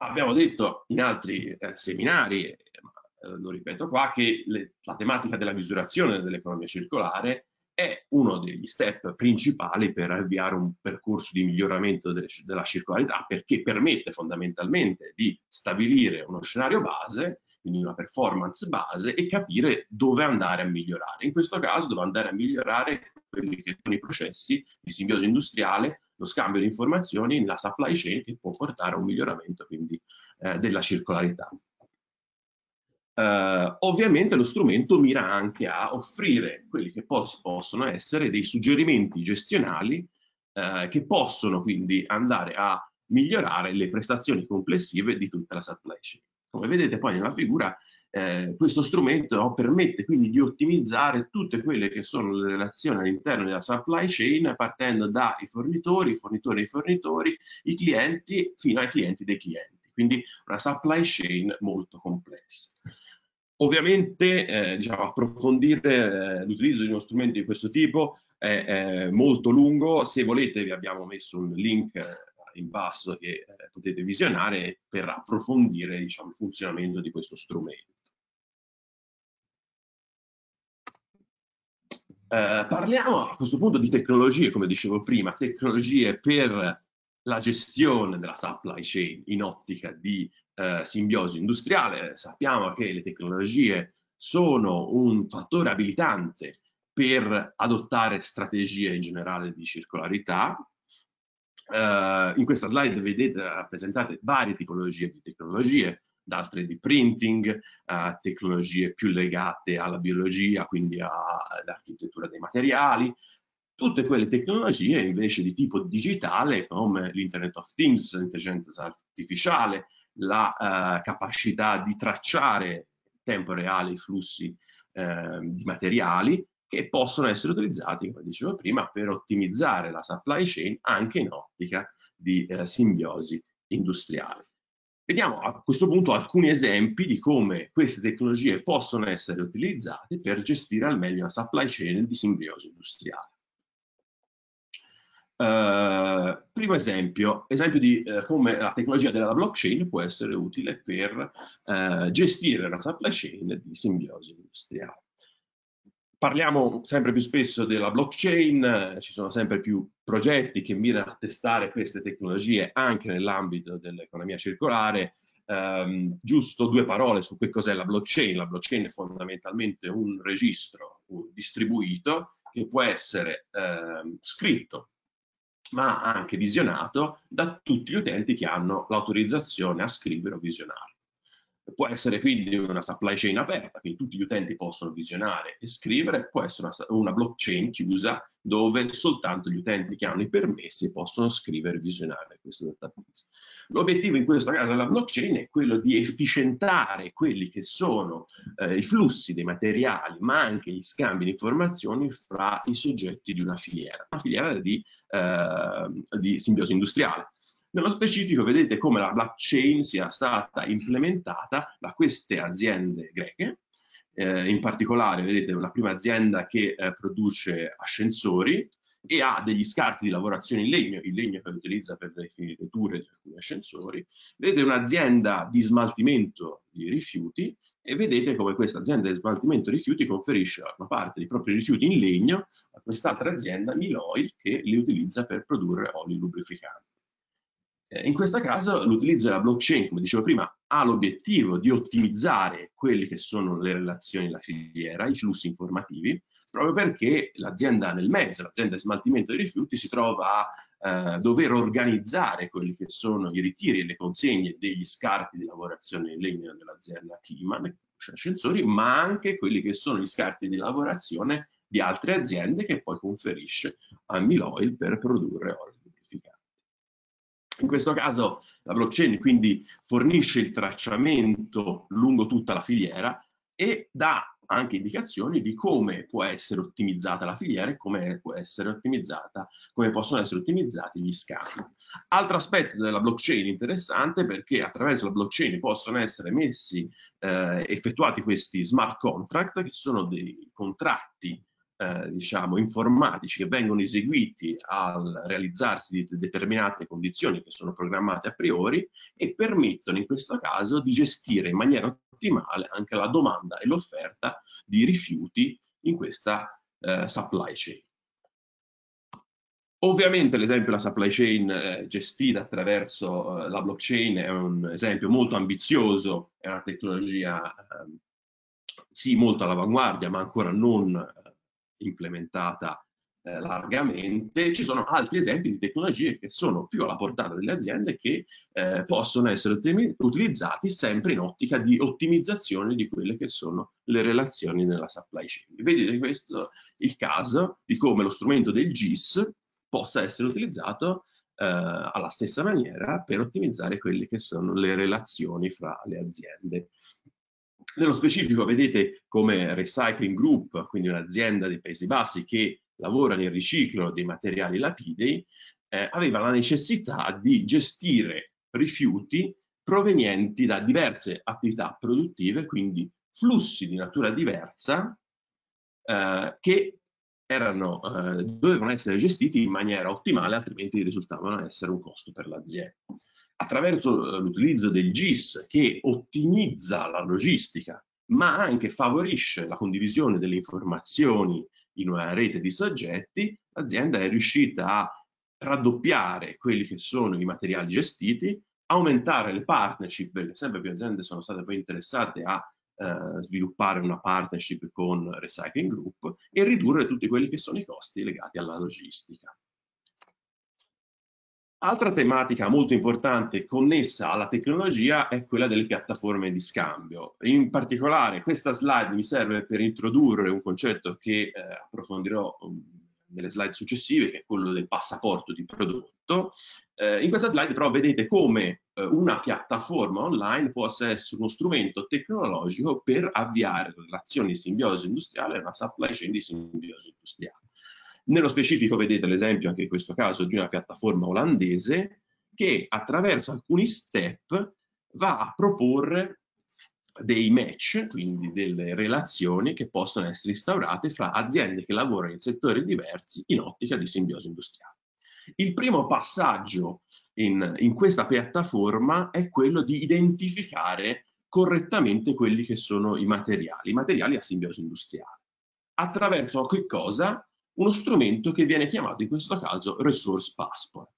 Abbiamo detto in altri eh, seminari, eh, eh lo ripeto qua, che le, la tematica della misurazione dell'economia circolare è uno degli step principali per avviare un percorso di miglioramento delle, della circolarità perché permette fondamentalmente di stabilire uno scenario base, quindi una performance base e capire dove andare a migliorare. In questo caso dove andare a migliorare quelli che sono i processi di simbiosi industriale, lo scambio di informazioni, la supply chain che può portare a un miglioramento quindi eh, della circolarità. Uh, ovviamente lo strumento mira anche a offrire quelli che pos possono essere dei suggerimenti gestionali uh, che possono quindi andare a migliorare le prestazioni complessive di tutta la supply chain. Come vedete poi nella figura eh, questo strumento no, permette quindi di ottimizzare tutte quelle che sono le relazioni all'interno della supply chain partendo dai fornitori, i fornitori dei fornitori, i clienti fino ai clienti dei clienti. Quindi una supply chain molto complessa. Ovviamente eh, diciamo, approfondire eh, l'utilizzo di uno strumento di questo tipo è, è, molto lungo, se volete vi abbiamo messo un link eh, in basso che eh, potete visionare per approfondire diciamo, il funzionamento di questo strumento. Eh, parliamo a questo punto di tecnologie, come dicevo prima, tecnologie per la gestione della supply chain in ottica di eh, simbiosi industriale. Sappiamo che le tecnologie sono un fattore abilitante per adottare strategie in generale di circolarità. Eh, in questa slide vedete rappresentate eh, varie tipologie di tecnologie, dal 3D printing, eh, tecnologie più legate alla biologia, quindi all'architettura dei materiali, tutte quelle tecnologie invece di tipo digitale come l'Internet of Things, l'intelligenza artificiale, la eh, capacità di tracciare in tempo reale i flussi eh, di materiali che possono essere utilizzati, come dicevo prima, per ottimizzare la supply chain anche in ottica di eh, simbiosi industriali. Vediamo a questo punto alcuni esempi di come queste tecnologie possono essere utilizzate per gestire al meglio la supply chain di simbiosi industriali. Uh, primo esempio, esempio di uh, come la tecnologia della blockchain può essere utile per uh, gestire la supply chain di simbiosi industriali. Parliamo sempre più spesso della blockchain, ci sono sempre più progetti che mirano a testare queste tecnologie anche nell'ambito dell'economia circolare. Um, giusto due parole su che cos'è la blockchain. La blockchain è fondamentalmente un registro distribuito che può essere ehm, scritto ma anche visionato da tutti gli utenti che hanno l'autorizzazione a scrivere o visionare. Può essere quindi una supply chain aperta, che tutti gli utenti possono visionare e scrivere, può essere una, una blockchain chiusa dove soltanto gli utenti che hanno i permessi possono scrivere e visionare questo database. L'obiettivo in questo caso della blockchain è quello di efficientare quelli che sono eh, i flussi dei materiali, ma anche gli scambi di informazioni fra i soggetti di una filiera, una filiera di, eh, di simbiosi industriale nello specifico vedete come la blockchain sia stata implementata da queste aziende greche, eh, in particolare vedete la prima azienda che eh, produce ascensori e ha degli scarti di lavorazione in legno, il legno che utilizza per le finiture di alcuni ascensori, vedete un'azienda di smaltimento di rifiuti e vedete come questa azienda di smaltimento di rifiuti conferisce una parte dei propri rifiuti in legno a quest'altra azienda, Miloil, che li utilizza per produrre oli lubrificanti. Eh, in questo caso l'utilizzo della blockchain, come dicevo prima, ha l'obiettivo di ottimizzare quelle che sono le relazioni, della filiera, i flussi informativi, proprio perché l'azienda nel mezzo, l'azienda di smaltimento dei rifiuti, si trova a eh, dover organizzare quelli che sono i ritiri e le consegne degli scarti di lavorazione in legno dell'azienda Kliman, cioè ascensori, ma anche quelli che sono gli scarti di lavorazione di altre aziende che poi conferisce a Miloil per produrre olio. In questo caso la blockchain quindi fornisce il tracciamento lungo tutta la filiera e dà anche indicazioni di come può essere ottimizzata la filiera e come, può essere ottimizzata, come possono essere ottimizzati gli scambi. Altro aspetto della blockchain interessante perché attraverso la blockchain possono essere messi, eh, effettuati questi smart contract che sono dei contratti eh, diciamo, informatici che vengono eseguiti al realizzarsi di determinate condizioni che sono programmate a priori e permettono in questo caso di gestire in maniera ottimale anche la domanda e l'offerta di rifiuti in questa eh, supply chain. Ovviamente l'esempio della supply chain eh, gestita attraverso eh, la blockchain è un esempio molto ambizioso, è una tecnologia eh, sì molto all'avanguardia ma ancora non eh, implementata eh, largamente, ci sono altri esempi di tecnologie che sono più alla portata delle aziende che eh, possono essere utilizzati sempre in ottica di ottimizzazione di quelle che sono le relazioni nella supply chain. Vedete questo il caso di come lo strumento del GIS possa essere utilizzato eh, alla stessa maniera per ottimizzare quelle che sono le relazioni fra le aziende. Nello specifico vedete come Recycling Group, quindi un'azienda dei Paesi Bassi che lavora nel riciclo dei materiali lapidei, eh, aveva la necessità di gestire rifiuti provenienti da diverse attività produttive, quindi flussi di natura diversa eh, che erano, eh, dovevano essere gestiti in maniera ottimale, altrimenti risultavano essere un costo per l'azienda attraverso eh, l'utilizzo del GIS che ottimizza la logistica ma anche favorisce la condivisione delle informazioni in una rete di soggetti, l'azienda è riuscita a raddoppiare quelli che sono i materiali gestiti, aumentare le partnership, perché sempre più aziende sono state poi interessate a eh, sviluppare una partnership con Recycling Group e ridurre tutti quelli che sono i costi legati alla logistica. Altra tematica molto importante connessa alla tecnologia è quella delle piattaforme di scambio. In particolare questa slide mi serve per introdurre un concetto che eh, approfondirò mm, nelle slide successive, che è quello del passaporto di prodotto. Eh, in questa slide però vedete come eh, una piattaforma online possa essere uno strumento tecnologico per avviare relazioni di simbiosi industriali e una supply chain di simbiosi industriali. Nello specifico vedete l'esempio anche in questo caso di una piattaforma olandese che attraverso alcuni step va a proporre dei match, quindi delle relazioni che possono essere instaurate fra aziende che lavorano in settori diversi in ottica di simbiosi industriale. Il primo passaggio in, in questa piattaforma è quello di identificare correttamente quelli che sono i materiali, i materiali a simbiosi industriale. Attraverso che cosa? uno strumento che viene chiamato in questo caso Resource Passport,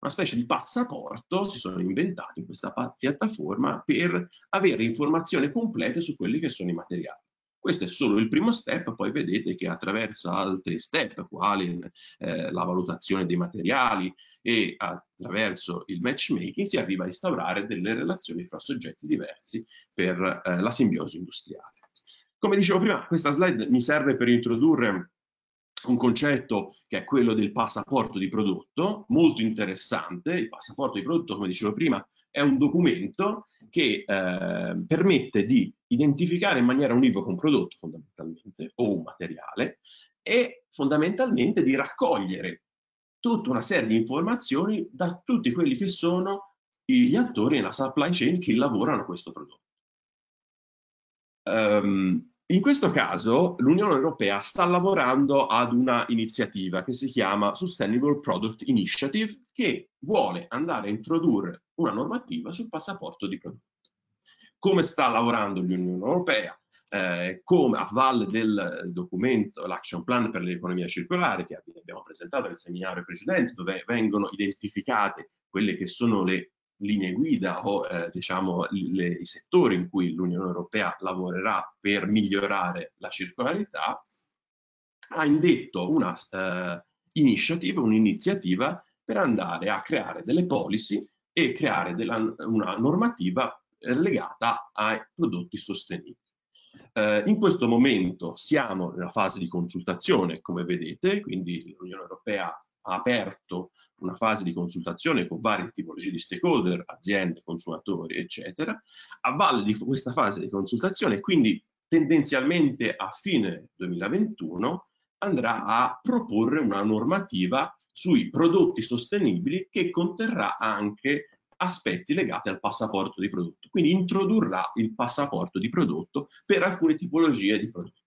una specie di passaporto si sono inventati in questa piattaforma per avere informazioni complete su quelli che sono i materiali. Questo è solo il primo step, poi vedete che attraverso altri step, quali eh, la valutazione dei materiali e attraverso il matchmaking, si arriva a instaurare delle relazioni fra soggetti diversi per eh, la simbiosi industriale. Come dicevo prima, questa slide mi serve per introdurre un concetto che è quello del passaporto di prodotto, molto interessante. Il passaporto di prodotto, come dicevo prima, è un documento che eh, permette di identificare in maniera univoca un prodotto fondamentalmente o un materiale e fondamentalmente di raccogliere tutta una serie di informazioni da tutti quelli che sono gli attori nella supply chain che lavorano a questo prodotto. Um, in questo caso l'Unione Europea sta lavorando ad una iniziativa che si chiama Sustainable Product Initiative che vuole andare a introdurre una normativa sul passaporto di prodotto. Come sta lavorando l'Unione Europea? Eh, come a valle del documento, l'action plan per l'economia circolare che abbiamo presentato nel seminario precedente dove vengono identificate quelle che sono le linee guida o eh, diciamo le, i settori in cui l'Unione Europea lavorerà per migliorare la circolarità, ha indetto una eh, initiative, un'iniziativa per andare a creare delle policy e creare della, una normativa eh, legata ai prodotti sostenibili. Eh, in questo momento siamo nella fase di consultazione, come vedete, quindi l'Unione Europea ha aperto una fase di consultazione con varie tipologie di stakeholder, aziende, consumatori, eccetera. A valle di questa fase di consultazione, quindi tendenzialmente a fine 2021, andrà a proporre una normativa sui prodotti sostenibili che conterrà anche aspetti legati al passaporto di prodotto. Quindi introdurrà il passaporto di prodotto per alcune tipologie di prodotti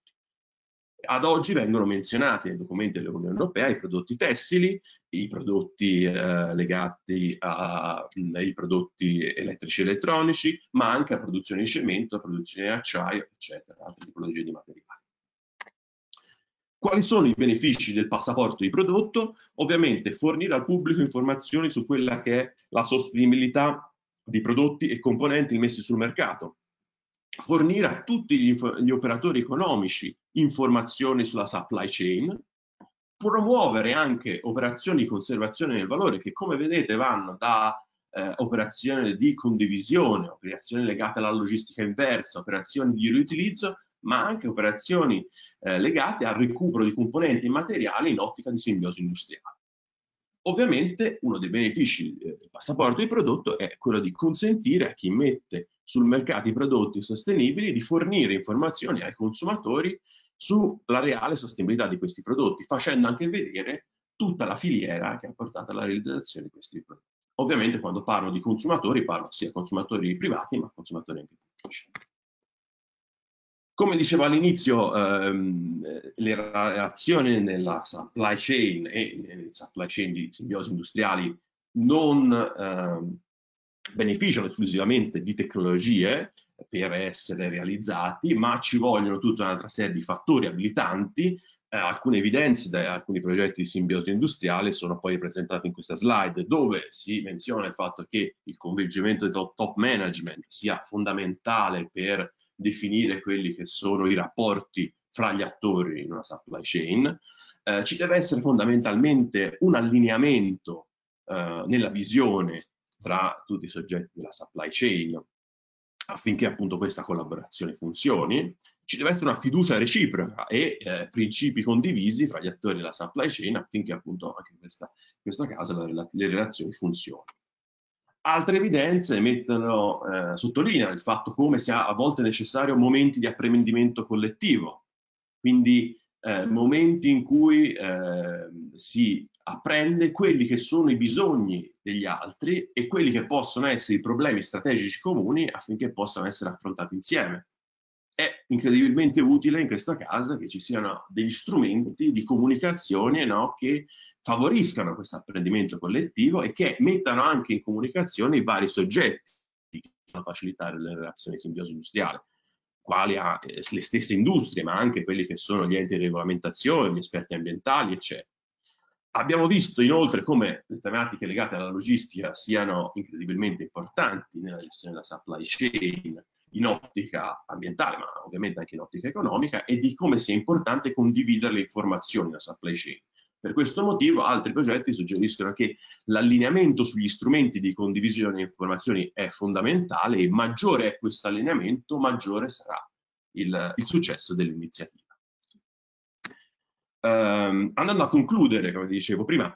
ad oggi vengono menzionati nei documenti dell'Unione Europea i prodotti tessili, i prodotti eh, legati ai prodotti elettrici e elettronici, ma anche a produzione di cemento, a produzione di acciaio, eccetera, altre tipologie di materiali. Quali sono i benefici del passaporto di prodotto? Ovviamente fornire al pubblico informazioni su quella che è la sostenibilità di prodotti e componenti messi sul mercato, fornire a tutti gli, gli operatori economici informazioni sulla supply chain, promuovere anche operazioni di conservazione del valore che come vedete vanno da eh, operazioni di condivisione, operazioni legate alla logistica inversa, operazioni di riutilizzo, ma anche operazioni eh, legate al recupero di componenti e materiali in ottica di simbiosi industriali. Ovviamente uno dei benefici eh, del passaporto di prodotto è quello di consentire a chi mette sul mercato i prodotti sostenibili di fornire informazioni ai consumatori sulla reale sostenibilità di questi prodotti, facendo anche vedere tutta la filiera che ha portato alla realizzazione di questi prodotti. Ovviamente quando parlo di consumatori parlo sia consumatori privati ma consumatori anche pubblici. Come dicevo all'inizio, ehm, le relazioni nella supply chain e nel eh, supply chain di simbiosi industriali non ehm, beneficiano esclusivamente di tecnologie per essere realizzati, ma ci vogliono tutta un'altra serie di fattori abilitanti. Eh, alcune evidenze da alcuni progetti di simbiosi industriale sono poi presentate in questa slide, dove si menziona il fatto che il coinvolgimento del top management sia fondamentale per definire quelli che sono i rapporti fra gli attori in una supply chain, eh, ci deve essere fondamentalmente un allineamento eh, nella visione tra tutti i soggetti della supply chain affinché appunto questa collaborazione funzioni, ci deve essere una fiducia reciproca e eh, principi condivisi fra gli attori della supply chain affinché appunto anche in, questa, in questo caso la, le relazioni funzionino. Altre evidenze mettono, eh, sottolineano il fatto come sia a volte necessario momenti di apprendimento collettivo, quindi eh, mm. momenti in cui eh, si apprende quelli che sono i bisogni degli altri e quelli che possono essere i problemi strategici comuni affinché possano essere affrontati insieme è incredibilmente utile in questo caso che ci siano degli strumenti di comunicazione no, che favoriscano questo apprendimento collettivo e che mettano anche in comunicazione i vari soggetti che possono facilitare le relazioni di simbiosi industriali, quali a, eh, le stesse industrie, ma anche quelli che sono gli enti di regolamentazione, gli esperti ambientali, eccetera. Abbiamo visto inoltre come le tematiche legate alla logistica siano incredibilmente importanti nella gestione della supply chain, in ottica ambientale, ma ovviamente anche in ottica economica, e di come sia importante condividere le informazioni, da supply chain. Per questo motivo altri progetti suggeriscono che l'allineamento sugli strumenti di condivisione di informazioni è fondamentale e maggiore è questo allineamento, maggiore sarà il, il successo dell'iniziativa. Um, andando a concludere, come dicevo prima,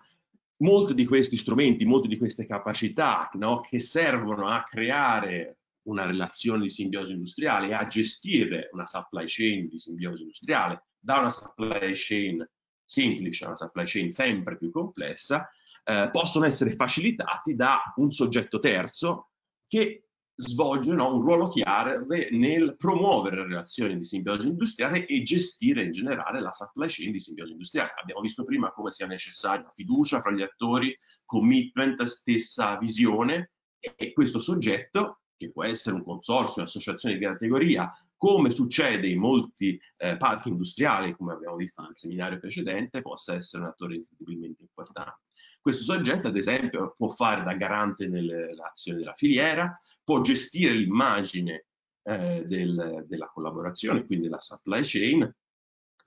molti di questi strumenti, molte di queste capacità no, che servono a creare una relazione di simbiosi industriale e a gestire una supply chain di simbiosi industriale, da una supply chain semplice a una supply chain sempre più complessa, eh, possono essere facilitati da un soggetto terzo che svolge no, un ruolo chiave nel promuovere relazioni di simbiosi industriale e gestire in generale la supply chain di simbiosi industriale. Abbiamo visto prima come sia necessaria fiducia fra gli attori, commitment, stessa visione e questo soggetto che può essere un consorzio, un'associazione di categoria, come succede in molti eh, parchi industriali, come abbiamo visto nel seminario precedente, possa essere un attore incredibilmente importante. Questo soggetto, ad esempio, può fare da garante nell'azione della filiera, può gestire l'immagine eh, del, della collaborazione, quindi della supply chain,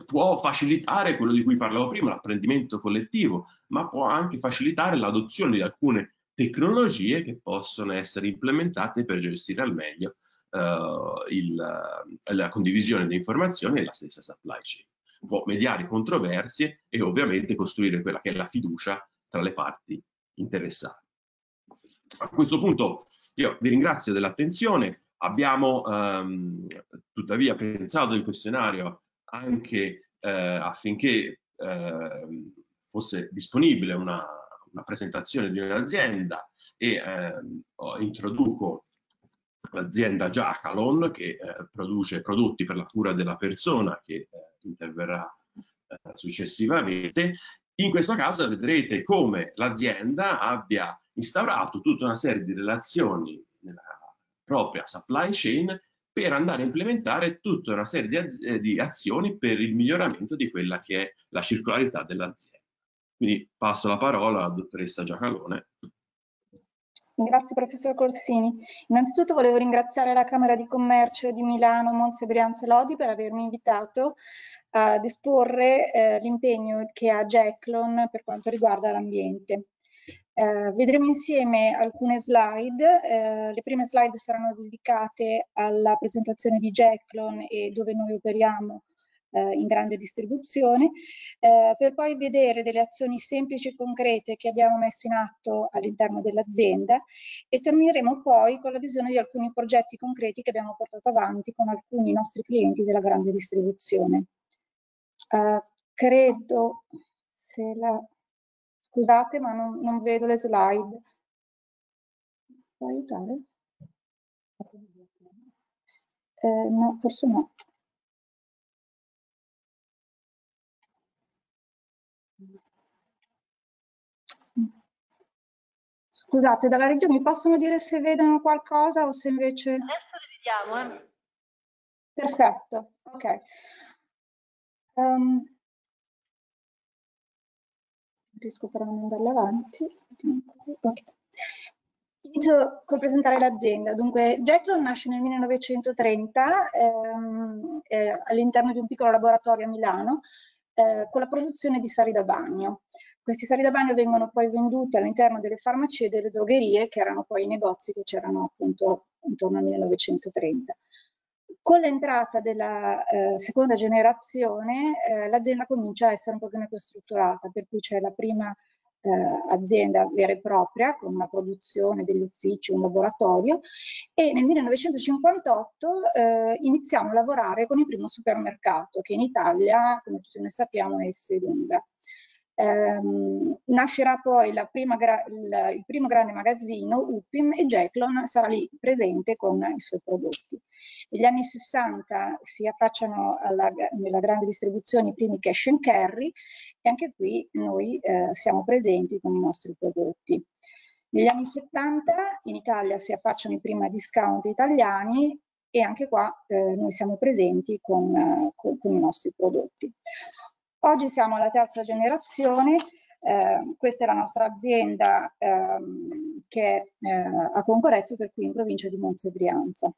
può facilitare quello di cui parlavo prima, l'apprendimento collettivo, ma può anche facilitare l'adozione di alcune tecnologie che possono essere implementate per gestire al meglio eh, il, eh, la condivisione di informazioni e la stessa supply chain. Può mediare controversie e ovviamente costruire quella che è la fiducia tra le parti interessate. A questo punto io vi ringrazio dell'attenzione, abbiamo ehm, tuttavia pensato il questionario anche eh, affinché eh, fosse disponibile una una presentazione di un'azienda e eh, introduco l'azienda Jacalon che eh, produce prodotti per la cura della persona che eh, interverrà eh, successivamente. In questo caso vedrete come l'azienda abbia instaurato tutta una serie di relazioni nella propria supply chain per andare a implementare tutta una serie di, az eh, di azioni per il miglioramento di quella che è la circolarità dell'azienda. Quindi passo la parola alla dottoressa Giacalone. Grazie professor Corsini. Innanzitutto volevo ringraziare la Camera di Commercio di Milano, Monza e Brianza Lodi per avermi invitato ad esporre eh, l'impegno che ha Jacklon per quanto riguarda l'ambiente. Eh, vedremo insieme alcune slide. Eh, le prime slide saranno dedicate alla presentazione di Jacklon e dove noi operiamo eh, in grande distribuzione, eh, per poi vedere delle azioni semplici e concrete che abbiamo messo in atto all'interno dell'azienda e termineremo poi con la visione di alcuni progetti concreti che abbiamo portato avanti con alcuni nostri clienti della grande distribuzione. Uh, credo, se la... scusate ma non, non vedo le slide. Può aiutare? Eh, no, forse no. Scusate, dalla regia mi possono dire se vedono qualcosa o se invece... Adesso le vediamo. Eh. Perfetto, ok. Um, riesco però a andare avanti. Inizio col presentare l'azienda. Dunque, Jekyll nasce nel 1930 ehm, eh, all'interno di un piccolo laboratorio a Milano eh, con la produzione di sali da bagno. Questi sali da bagno vengono poi venduti all'interno delle farmacie e delle drogherie, che erano poi i negozi che c'erano appunto intorno al 1930. Con l'entrata della eh, seconda generazione eh, l'azienda comincia a essere un pochino più strutturata, per cui c'è la prima eh, azienda vera e propria con una produzione degli uffici, un laboratorio e nel 1958 eh, iniziamo a lavorare con il primo supermercato che in Italia, come tutti noi sappiamo, è S. Lunga. Ehm, nascerà poi il, il, primo grande magazzino, Upim, e Jacklon sarà lì presente con i suoi prodotti. Negli anni 60 si affacciano alla, nella grande distribuzione i primi cash and carry e anche qui noi eh, siamo presenti con i nostri prodotti. Negli anni 70 in Italia si affacciano i primi discount italiani e anche qua eh, noi siamo presenti con, eh, con, con i nostri prodotti. Oggi siamo alla terza generazione, eh, questa è la nostra azienda ehm, che è eh, a Concorezzo, per cui in provincia di Monza e Brianza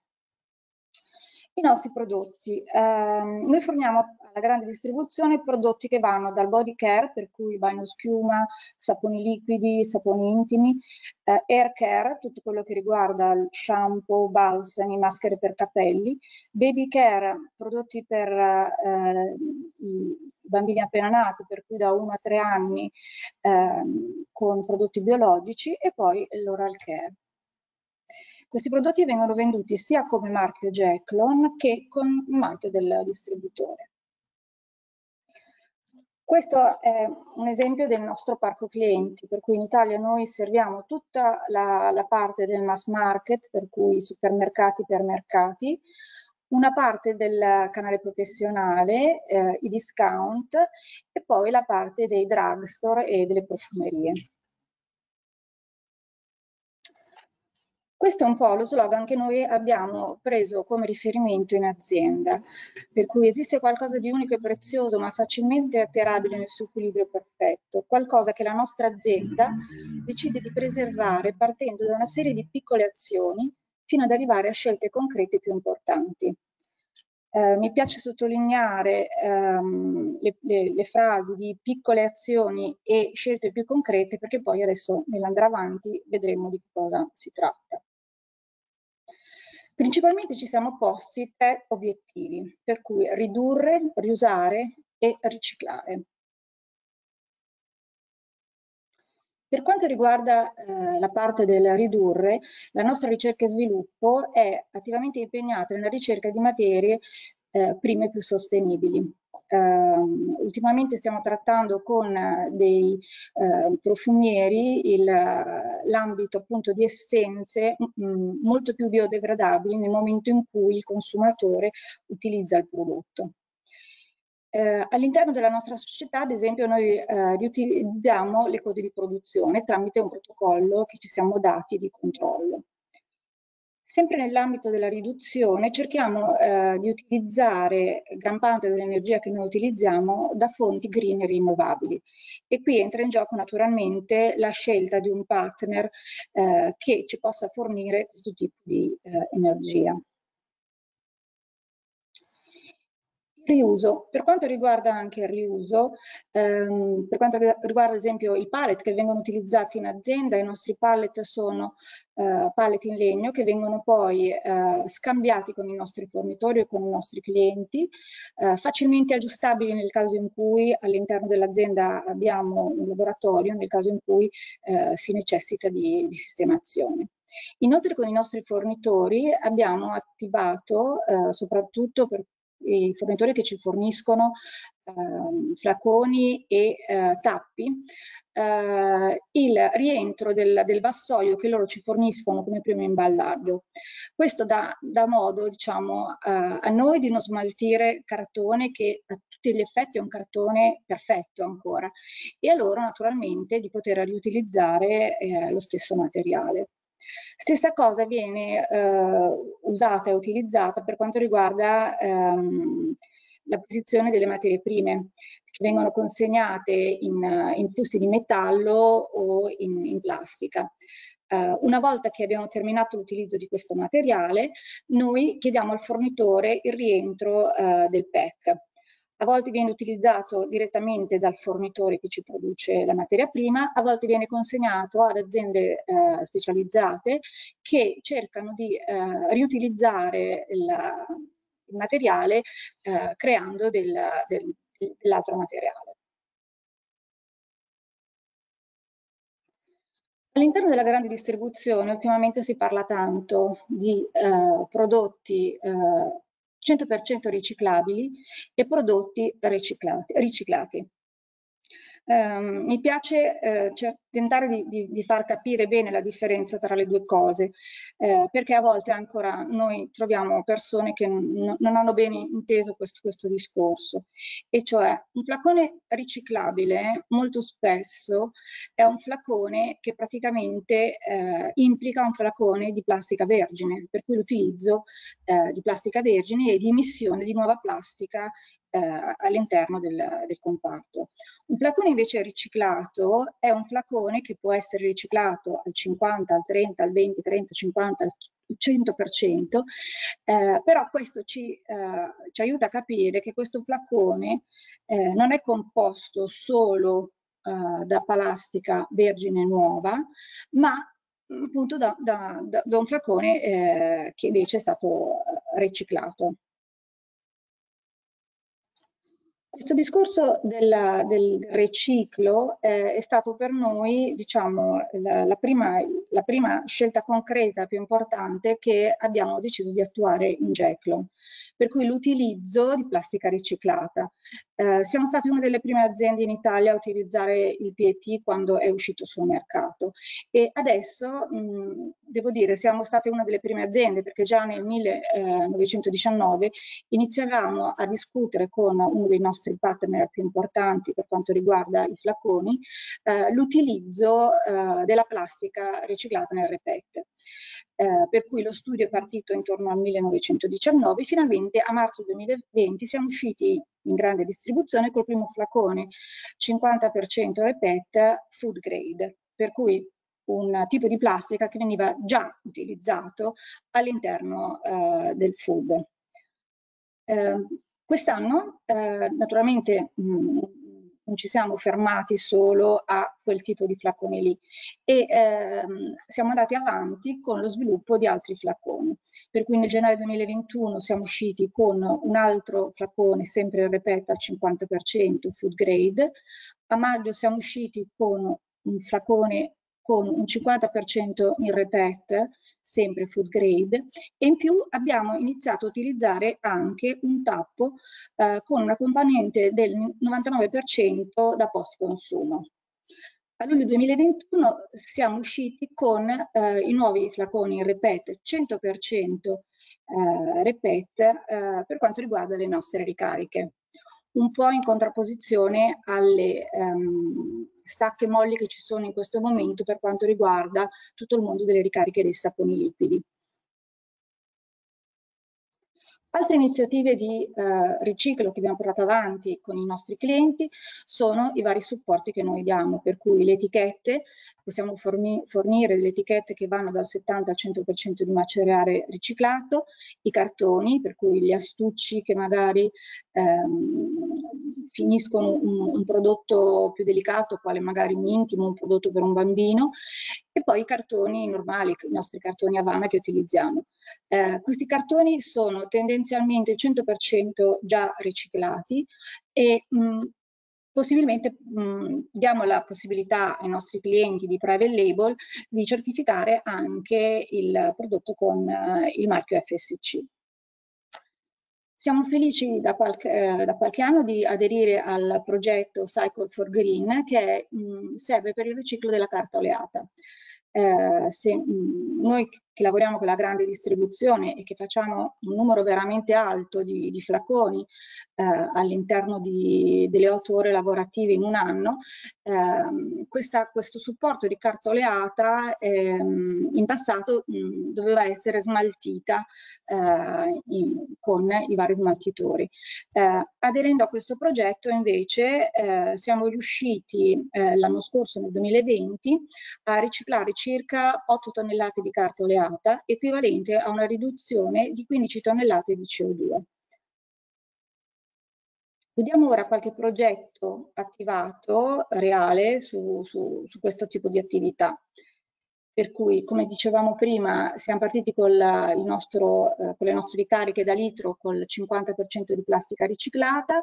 i nostri prodotti. Eh, noi forniamo alla grande distribuzione prodotti che vanno dal body care, per cui bagno schiuma, saponi liquidi, saponi intimi, eh, hair care, tutto quello che riguarda il shampoo, balsami, maschere per capelli, baby care, prodotti per eh, i bambini appena nati, per cui da 1 a 3 anni ehm, con prodotti biologici e poi l'oral care. Questi prodotti vengono venduti sia come marchio Jacklon che con il marchio del distributore. Questo è un esempio del nostro parco clienti, per cui in Italia noi serviamo tutta la, la parte del mass market, per cui supermercati per mercati, una parte del canale professionale, eh, i discount e poi la parte dei drugstore e delle profumerie. Questo è un po' lo slogan che noi abbiamo preso come riferimento in azienda, per cui esiste qualcosa di unico e prezioso ma facilmente atterabile nel suo equilibrio perfetto, qualcosa che la nostra azienda decide di preservare partendo da una serie di piccole azioni fino ad arrivare a scelte concrete più importanti. Eh, mi piace sottolineare ehm, le, le, le, frasi di piccole azioni e scelte più concrete perché poi adesso nell'andare avanti vedremo di cosa si tratta. Principalmente ci siamo posti tre obiettivi, per cui ridurre, riusare e riciclare. Per quanto riguarda eh, la parte del ridurre, la nostra ricerca e sviluppo è attivamente impegnata nella ricerca di materie eh, prime più sostenibili. Uh, ultimamente stiamo trattando con eh, dei uh, eh, profumieri l'ambito appunto di essenze mh, molto più biodegradabili nel momento in cui il consumatore utilizza il prodotto. Uh, All'interno della nostra società, ad esempio, noi riutilizziamo le code di produzione tramite un protocollo che ci siamo dati di controllo. Sempre nell'ambito della riduzione cerchiamo eh, di utilizzare gran parte dell'energia che noi utilizziamo da fonti green e rinnovabili e qui entra in gioco naturalmente la scelta di un partner eh, che ci possa fornire questo tipo di eh, energia. Riuso. Per quanto riguarda anche il riuso, ehm, per quanto riguarda ad esempio i pallet che vengono utilizzati in azienda, i nostri pallet sono eh, pallet in legno che vengono poi eh, scambiati con i nostri fornitori e con i nostri clienti, eh, facilmente aggiustabili nel caso in cui all'interno dell'azienda abbiamo un laboratorio, nel caso in cui eh, si necessita di, di sistemazione. Inoltre con i nostri fornitori abbiamo attivato, eh, soprattutto per i fornitori che ci forniscono eh, flaconi e eh, tappi, eh, il rientro del, del, vassoio che loro ci forniscono come primo imballaggio. Questo dà, dà modo diciamo, a noi di non smaltire cartone che a tutti gli effetti è un cartone perfetto ancora e a loro naturalmente di poter riutilizzare eh, lo stesso materiale. Stessa cosa viene eh, usata e utilizzata per quanto riguarda ehm, l'acquisizione delle materie prime che vengono consegnate in, in flussi di metallo o in, in plastica. Eh, una volta che abbiamo terminato l'utilizzo di questo materiale, noi chiediamo al fornitore il rientro eh, del PEC a volte viene utilizzato direttamente dal fornitore che ci produce la materia prima, a volte viene consegnato ad aziende eh, specializzate che cercano di eh, riutilizzare la, il materiale eh, creando del, del, dell'altro materiale. All'interno della grande distribuzione ultimamente si parla tanto di eh, prodotti eh, 100% riciclabili e prodotti riciclati. Um, mi piace eh, cioè, tentare di, di, di, far capire bene la differenza tra le due cose, eh, perché a volte ancora noi troviamo persone che non, hanno bene inteso questo, questo, discorso, e cioè un flacone riciclabile eh, molto spesso è un flacone che praticamente eh, implica un flacone di plastica vergine, per cui l'utilizzo eh, di plastica vergine e di emissione di nuova plastica eh, all'interno del, del, comparto. Un flacone invece riciclato è un flacone che può essere riciclato al 50, al 30, al 20, 30, 50, al 100%, eh, però questo ci, eh, ci, aiuta a capire che questo flacone eh, non è composto solo eh, da plastica vergine nuova, ma appunto da, da, da, da un flacone eh, che invece è stato eh, riciclato. Questo discorso della, del riciclo eh, è stato per noi diciamo, la, la, prima, la, prima, scelta concreta più importante che abbiamo deciso di attuare in GECLO, per cui l'utilizzo di plastica riciclata. Eh, siamo state una delle prime aziende in Italia a utilizzare il PET quando è uscito sul mercato e adesso mh, devo dire siamo state una delle prime aziende perché già nel 1919 eh, iniziavamo a discutere con uno dei nostri partner più importanti per quanto riguarda i flaconi eh, l'utilizzo eh, della plastica riciclata nel repet. Eh, per cui lo studio è partito intorno al 1919, finalmente a marzo 2020 siamo usciti in grande distribuzione col primo flacone 50% repet food grade, per cui un tipo di plastica che veniva già utilizzato all'interno eh, del food. Eh, Quest'anno eh, naturalmente mh, mm, non ci siamo fermati solo a quel tipo di flaconi lì e ehm, siamo andati avanti con lo sviluppo di altri flaconi. Per cui nel gennaio 2021 siamo usciti con un altro flacone, sempre ripet al 50% food grade, a maggio siamo usciti con un flacone con un 50% in repet, sempre food grade, e in più abbiamo iniziato a utilizzare anche un tappo eh, con una componente del 99% da post consumo. A luglio 2021 siamo usciti con eh, i nuovi flaconi in repet 100% eh, repet eh, per quanto riguarda le nostre ricariche un po' in contrapposizione alle ehm, sacche molli che ci sono in questo momento per quanto riguarda tutto il mondo delle ricariche dei saponi liquidi. Altre iniziative di eh, riciclo che abbiamo portato avanti con i nostri clienti sono i vari supporti che noi diamo, per cui le etichette, possiamo fornire delle etichette che vanno dal 70 al 100% di macerare riciclato, i cartoni, per cui gli astucci che magari ehm, finiscono un, un, prodotto più delicato, quale magari un intimo, un prodotto per un bambino, e poi i cartoni normali, i nostri cartoni Havana che utilizziamo. Eh, questi cartoni sono tendenzialmente 100% già riciclati e mh, mm, possibilmente mh, mm, diamo la possibilità ai nostri clienti di private label di certificare anche il prodotto con eh, il marchio FSC. Siamo felici da qualche, eh, da qualche, anno di aderire al progetto Cycle for Green che mh, serve per il riciclo della carta oleata. Eh, se, mh, noi che lavoriamo con la grande distribuzione e che facciamo un numero veramente alto di, di flaconi eh, all'interno delle otto ore lavorative in un anno, eh, questa, questo supporto di cartoleata eh, in passato mh, mm, doveva essere smaltita eh, in, con i vari smaltitori. Eh, aderendo a questo progetto invece eh, siamo riusciti l'anno scorso, nel 2020, a riciclare circa 8 tonnellate di cartoleata alta equivalente a una riduzione di 15 tonnellate di CO2. Vediamo ora qualche progetto attivato, reale, su, su, su questo tipo di attività. Per cui, come dicevamo prima, siamo partiti con, la, nostro, eh, con le nostre ricariche da litro con il 50% di plastica riciclata,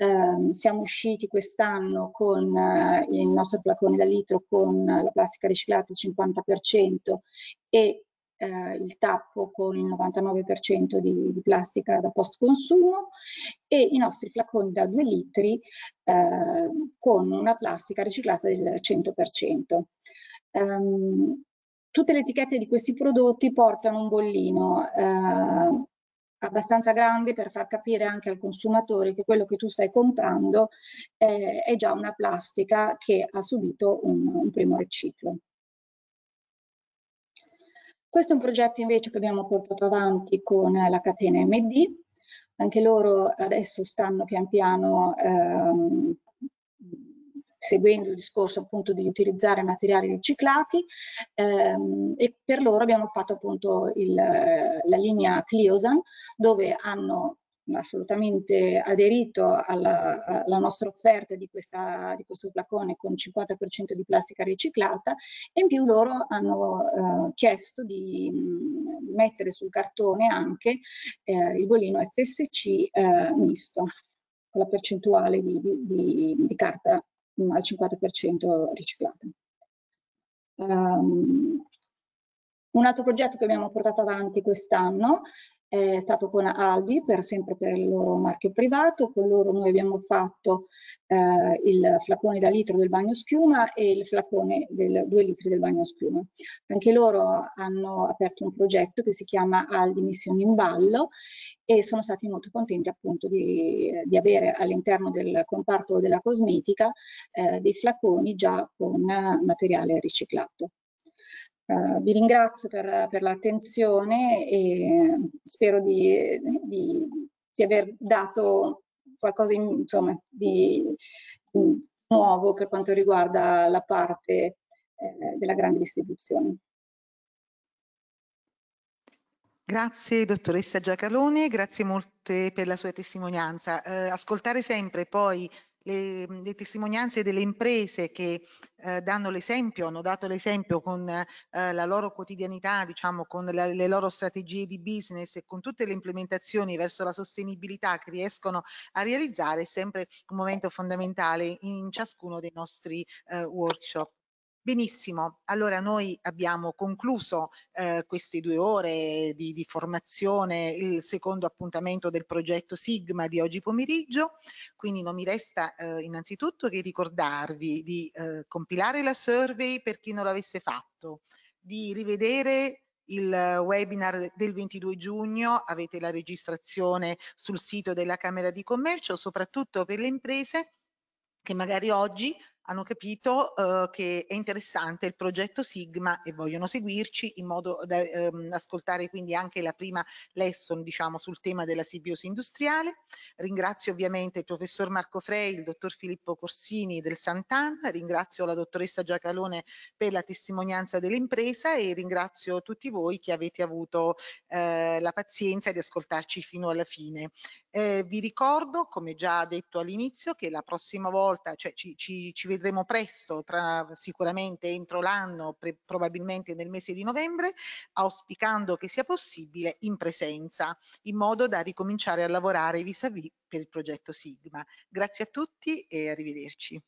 eh, siamo usciti quest'anno con eh, il nostro flacone da litro con la plastica riciclata al 50% e eh, il tappo con il 99% di, di, plastica da post consumo e i nostri flaconi da 2 litri eh, con una plastica riciclata del 100%. Um, ehm, tutte le etichette di questi prodotti portano un bollino eh, abbastanza grande per far capire anche al consumatore che quello che tu stai comprando eh, è già una plastica che ha subito un, un primo riciclo. Questo è un progetto invece che abbiamo portato avanti con la catena MD, anche loro adesso stanno pian piano ehm, seguendo il discorso appunto di utilizzare materiali riciclati ehm, e per loro abbiamo fatto appunto il, la linea Cliosan dove hanno assolutamente aderito alla, alla nostra offerta di, questa, di, questo flacone con 50% di plastica riciclata e in più loro hanno eh, chiesto di mh, mm, mettere sul cartone anche eh, il bollino FSC eh, misto con la percentuale di, di, di carta mh, mm, al 50% riciclata. Um, un altro progetto che abbiamo portato avanti quest'anno è stato con Aldi, per sempre per il loro marchio privato, con loro noi abbiamo fatto eh, il flacone da litro del bagno schiuma e il flacone del 2 litri del bagno schiuma. Anche loro hanno aperto un progetto che si chiama Aldi Missioni in Ballo e sono stati molto contenti appunto di, di avere all'interno del comparto della cosmetica eh, dei flaconi già con eh, materiale riciclato. Eh, vi ringrazio per, per l'attenzione e ehm, spero di, di, di, aver dato qualcosa in, insomma, di, di, nuovo per quanto riguarda la parte eh, della grande distribuzione. Grazie dottoressa Giacalone, grazie molte per la sua testimonianza. Eh, ascoltare sempre poi le, le testimonianze delle imprese che eh, danno l'esempio, hanno dato l'esempio con eh, la loro quotidianità, diciamo, con la, le loro strategie di business e con tutte le implementazioni verso la sostenibilità che riescono a realizzare, è sempre un momento fondamentale in ciascuno dei nostri eh, workshop. Benissimo, allora noi abbiamo concluso eh, queste due ore di, di formazione, il secondo appuntamento del progetto Sigma di oggi pomeriggio, quindi non mi resta eh, innanzitutto che ricordarvi di eh, compilare la survey per chi non l'avesse fatto, di rivedere il webinar del 22 giugno, avete la registrazione sul sito della Camera di Commercio, soprattutto per le imprese che magari oggi hanno capito eh, che è interessante il progetto Sigma e vogliono seguirci in modo da ehm, ascoltare quindi anche la prima lesson diciamo, sul tema della simbiosi industriale. Ringrazio ovviamente il professor Marco Frey, il dottor Filippo Corsini del Sant'Anna, ringrazio la dottoressa Giacalone per la testimonianza dell'impresa e ringrazio tutti voi che avete avuto eh, la pazienza di ascoltarci fino alla fine. Eh, vi ricordo, come già detto all'inizio, che la prossima volta cioè, ci, ci, ci vedremo presto, tra, sicuramente entro l'anno, probabilmente nel mese di novembre, auspicando che sia possibile in presenza, in modo da ricominciare a lavorare vis-à-vis -vis per il progetto Sigma. Grazie a tutti e arrivederci.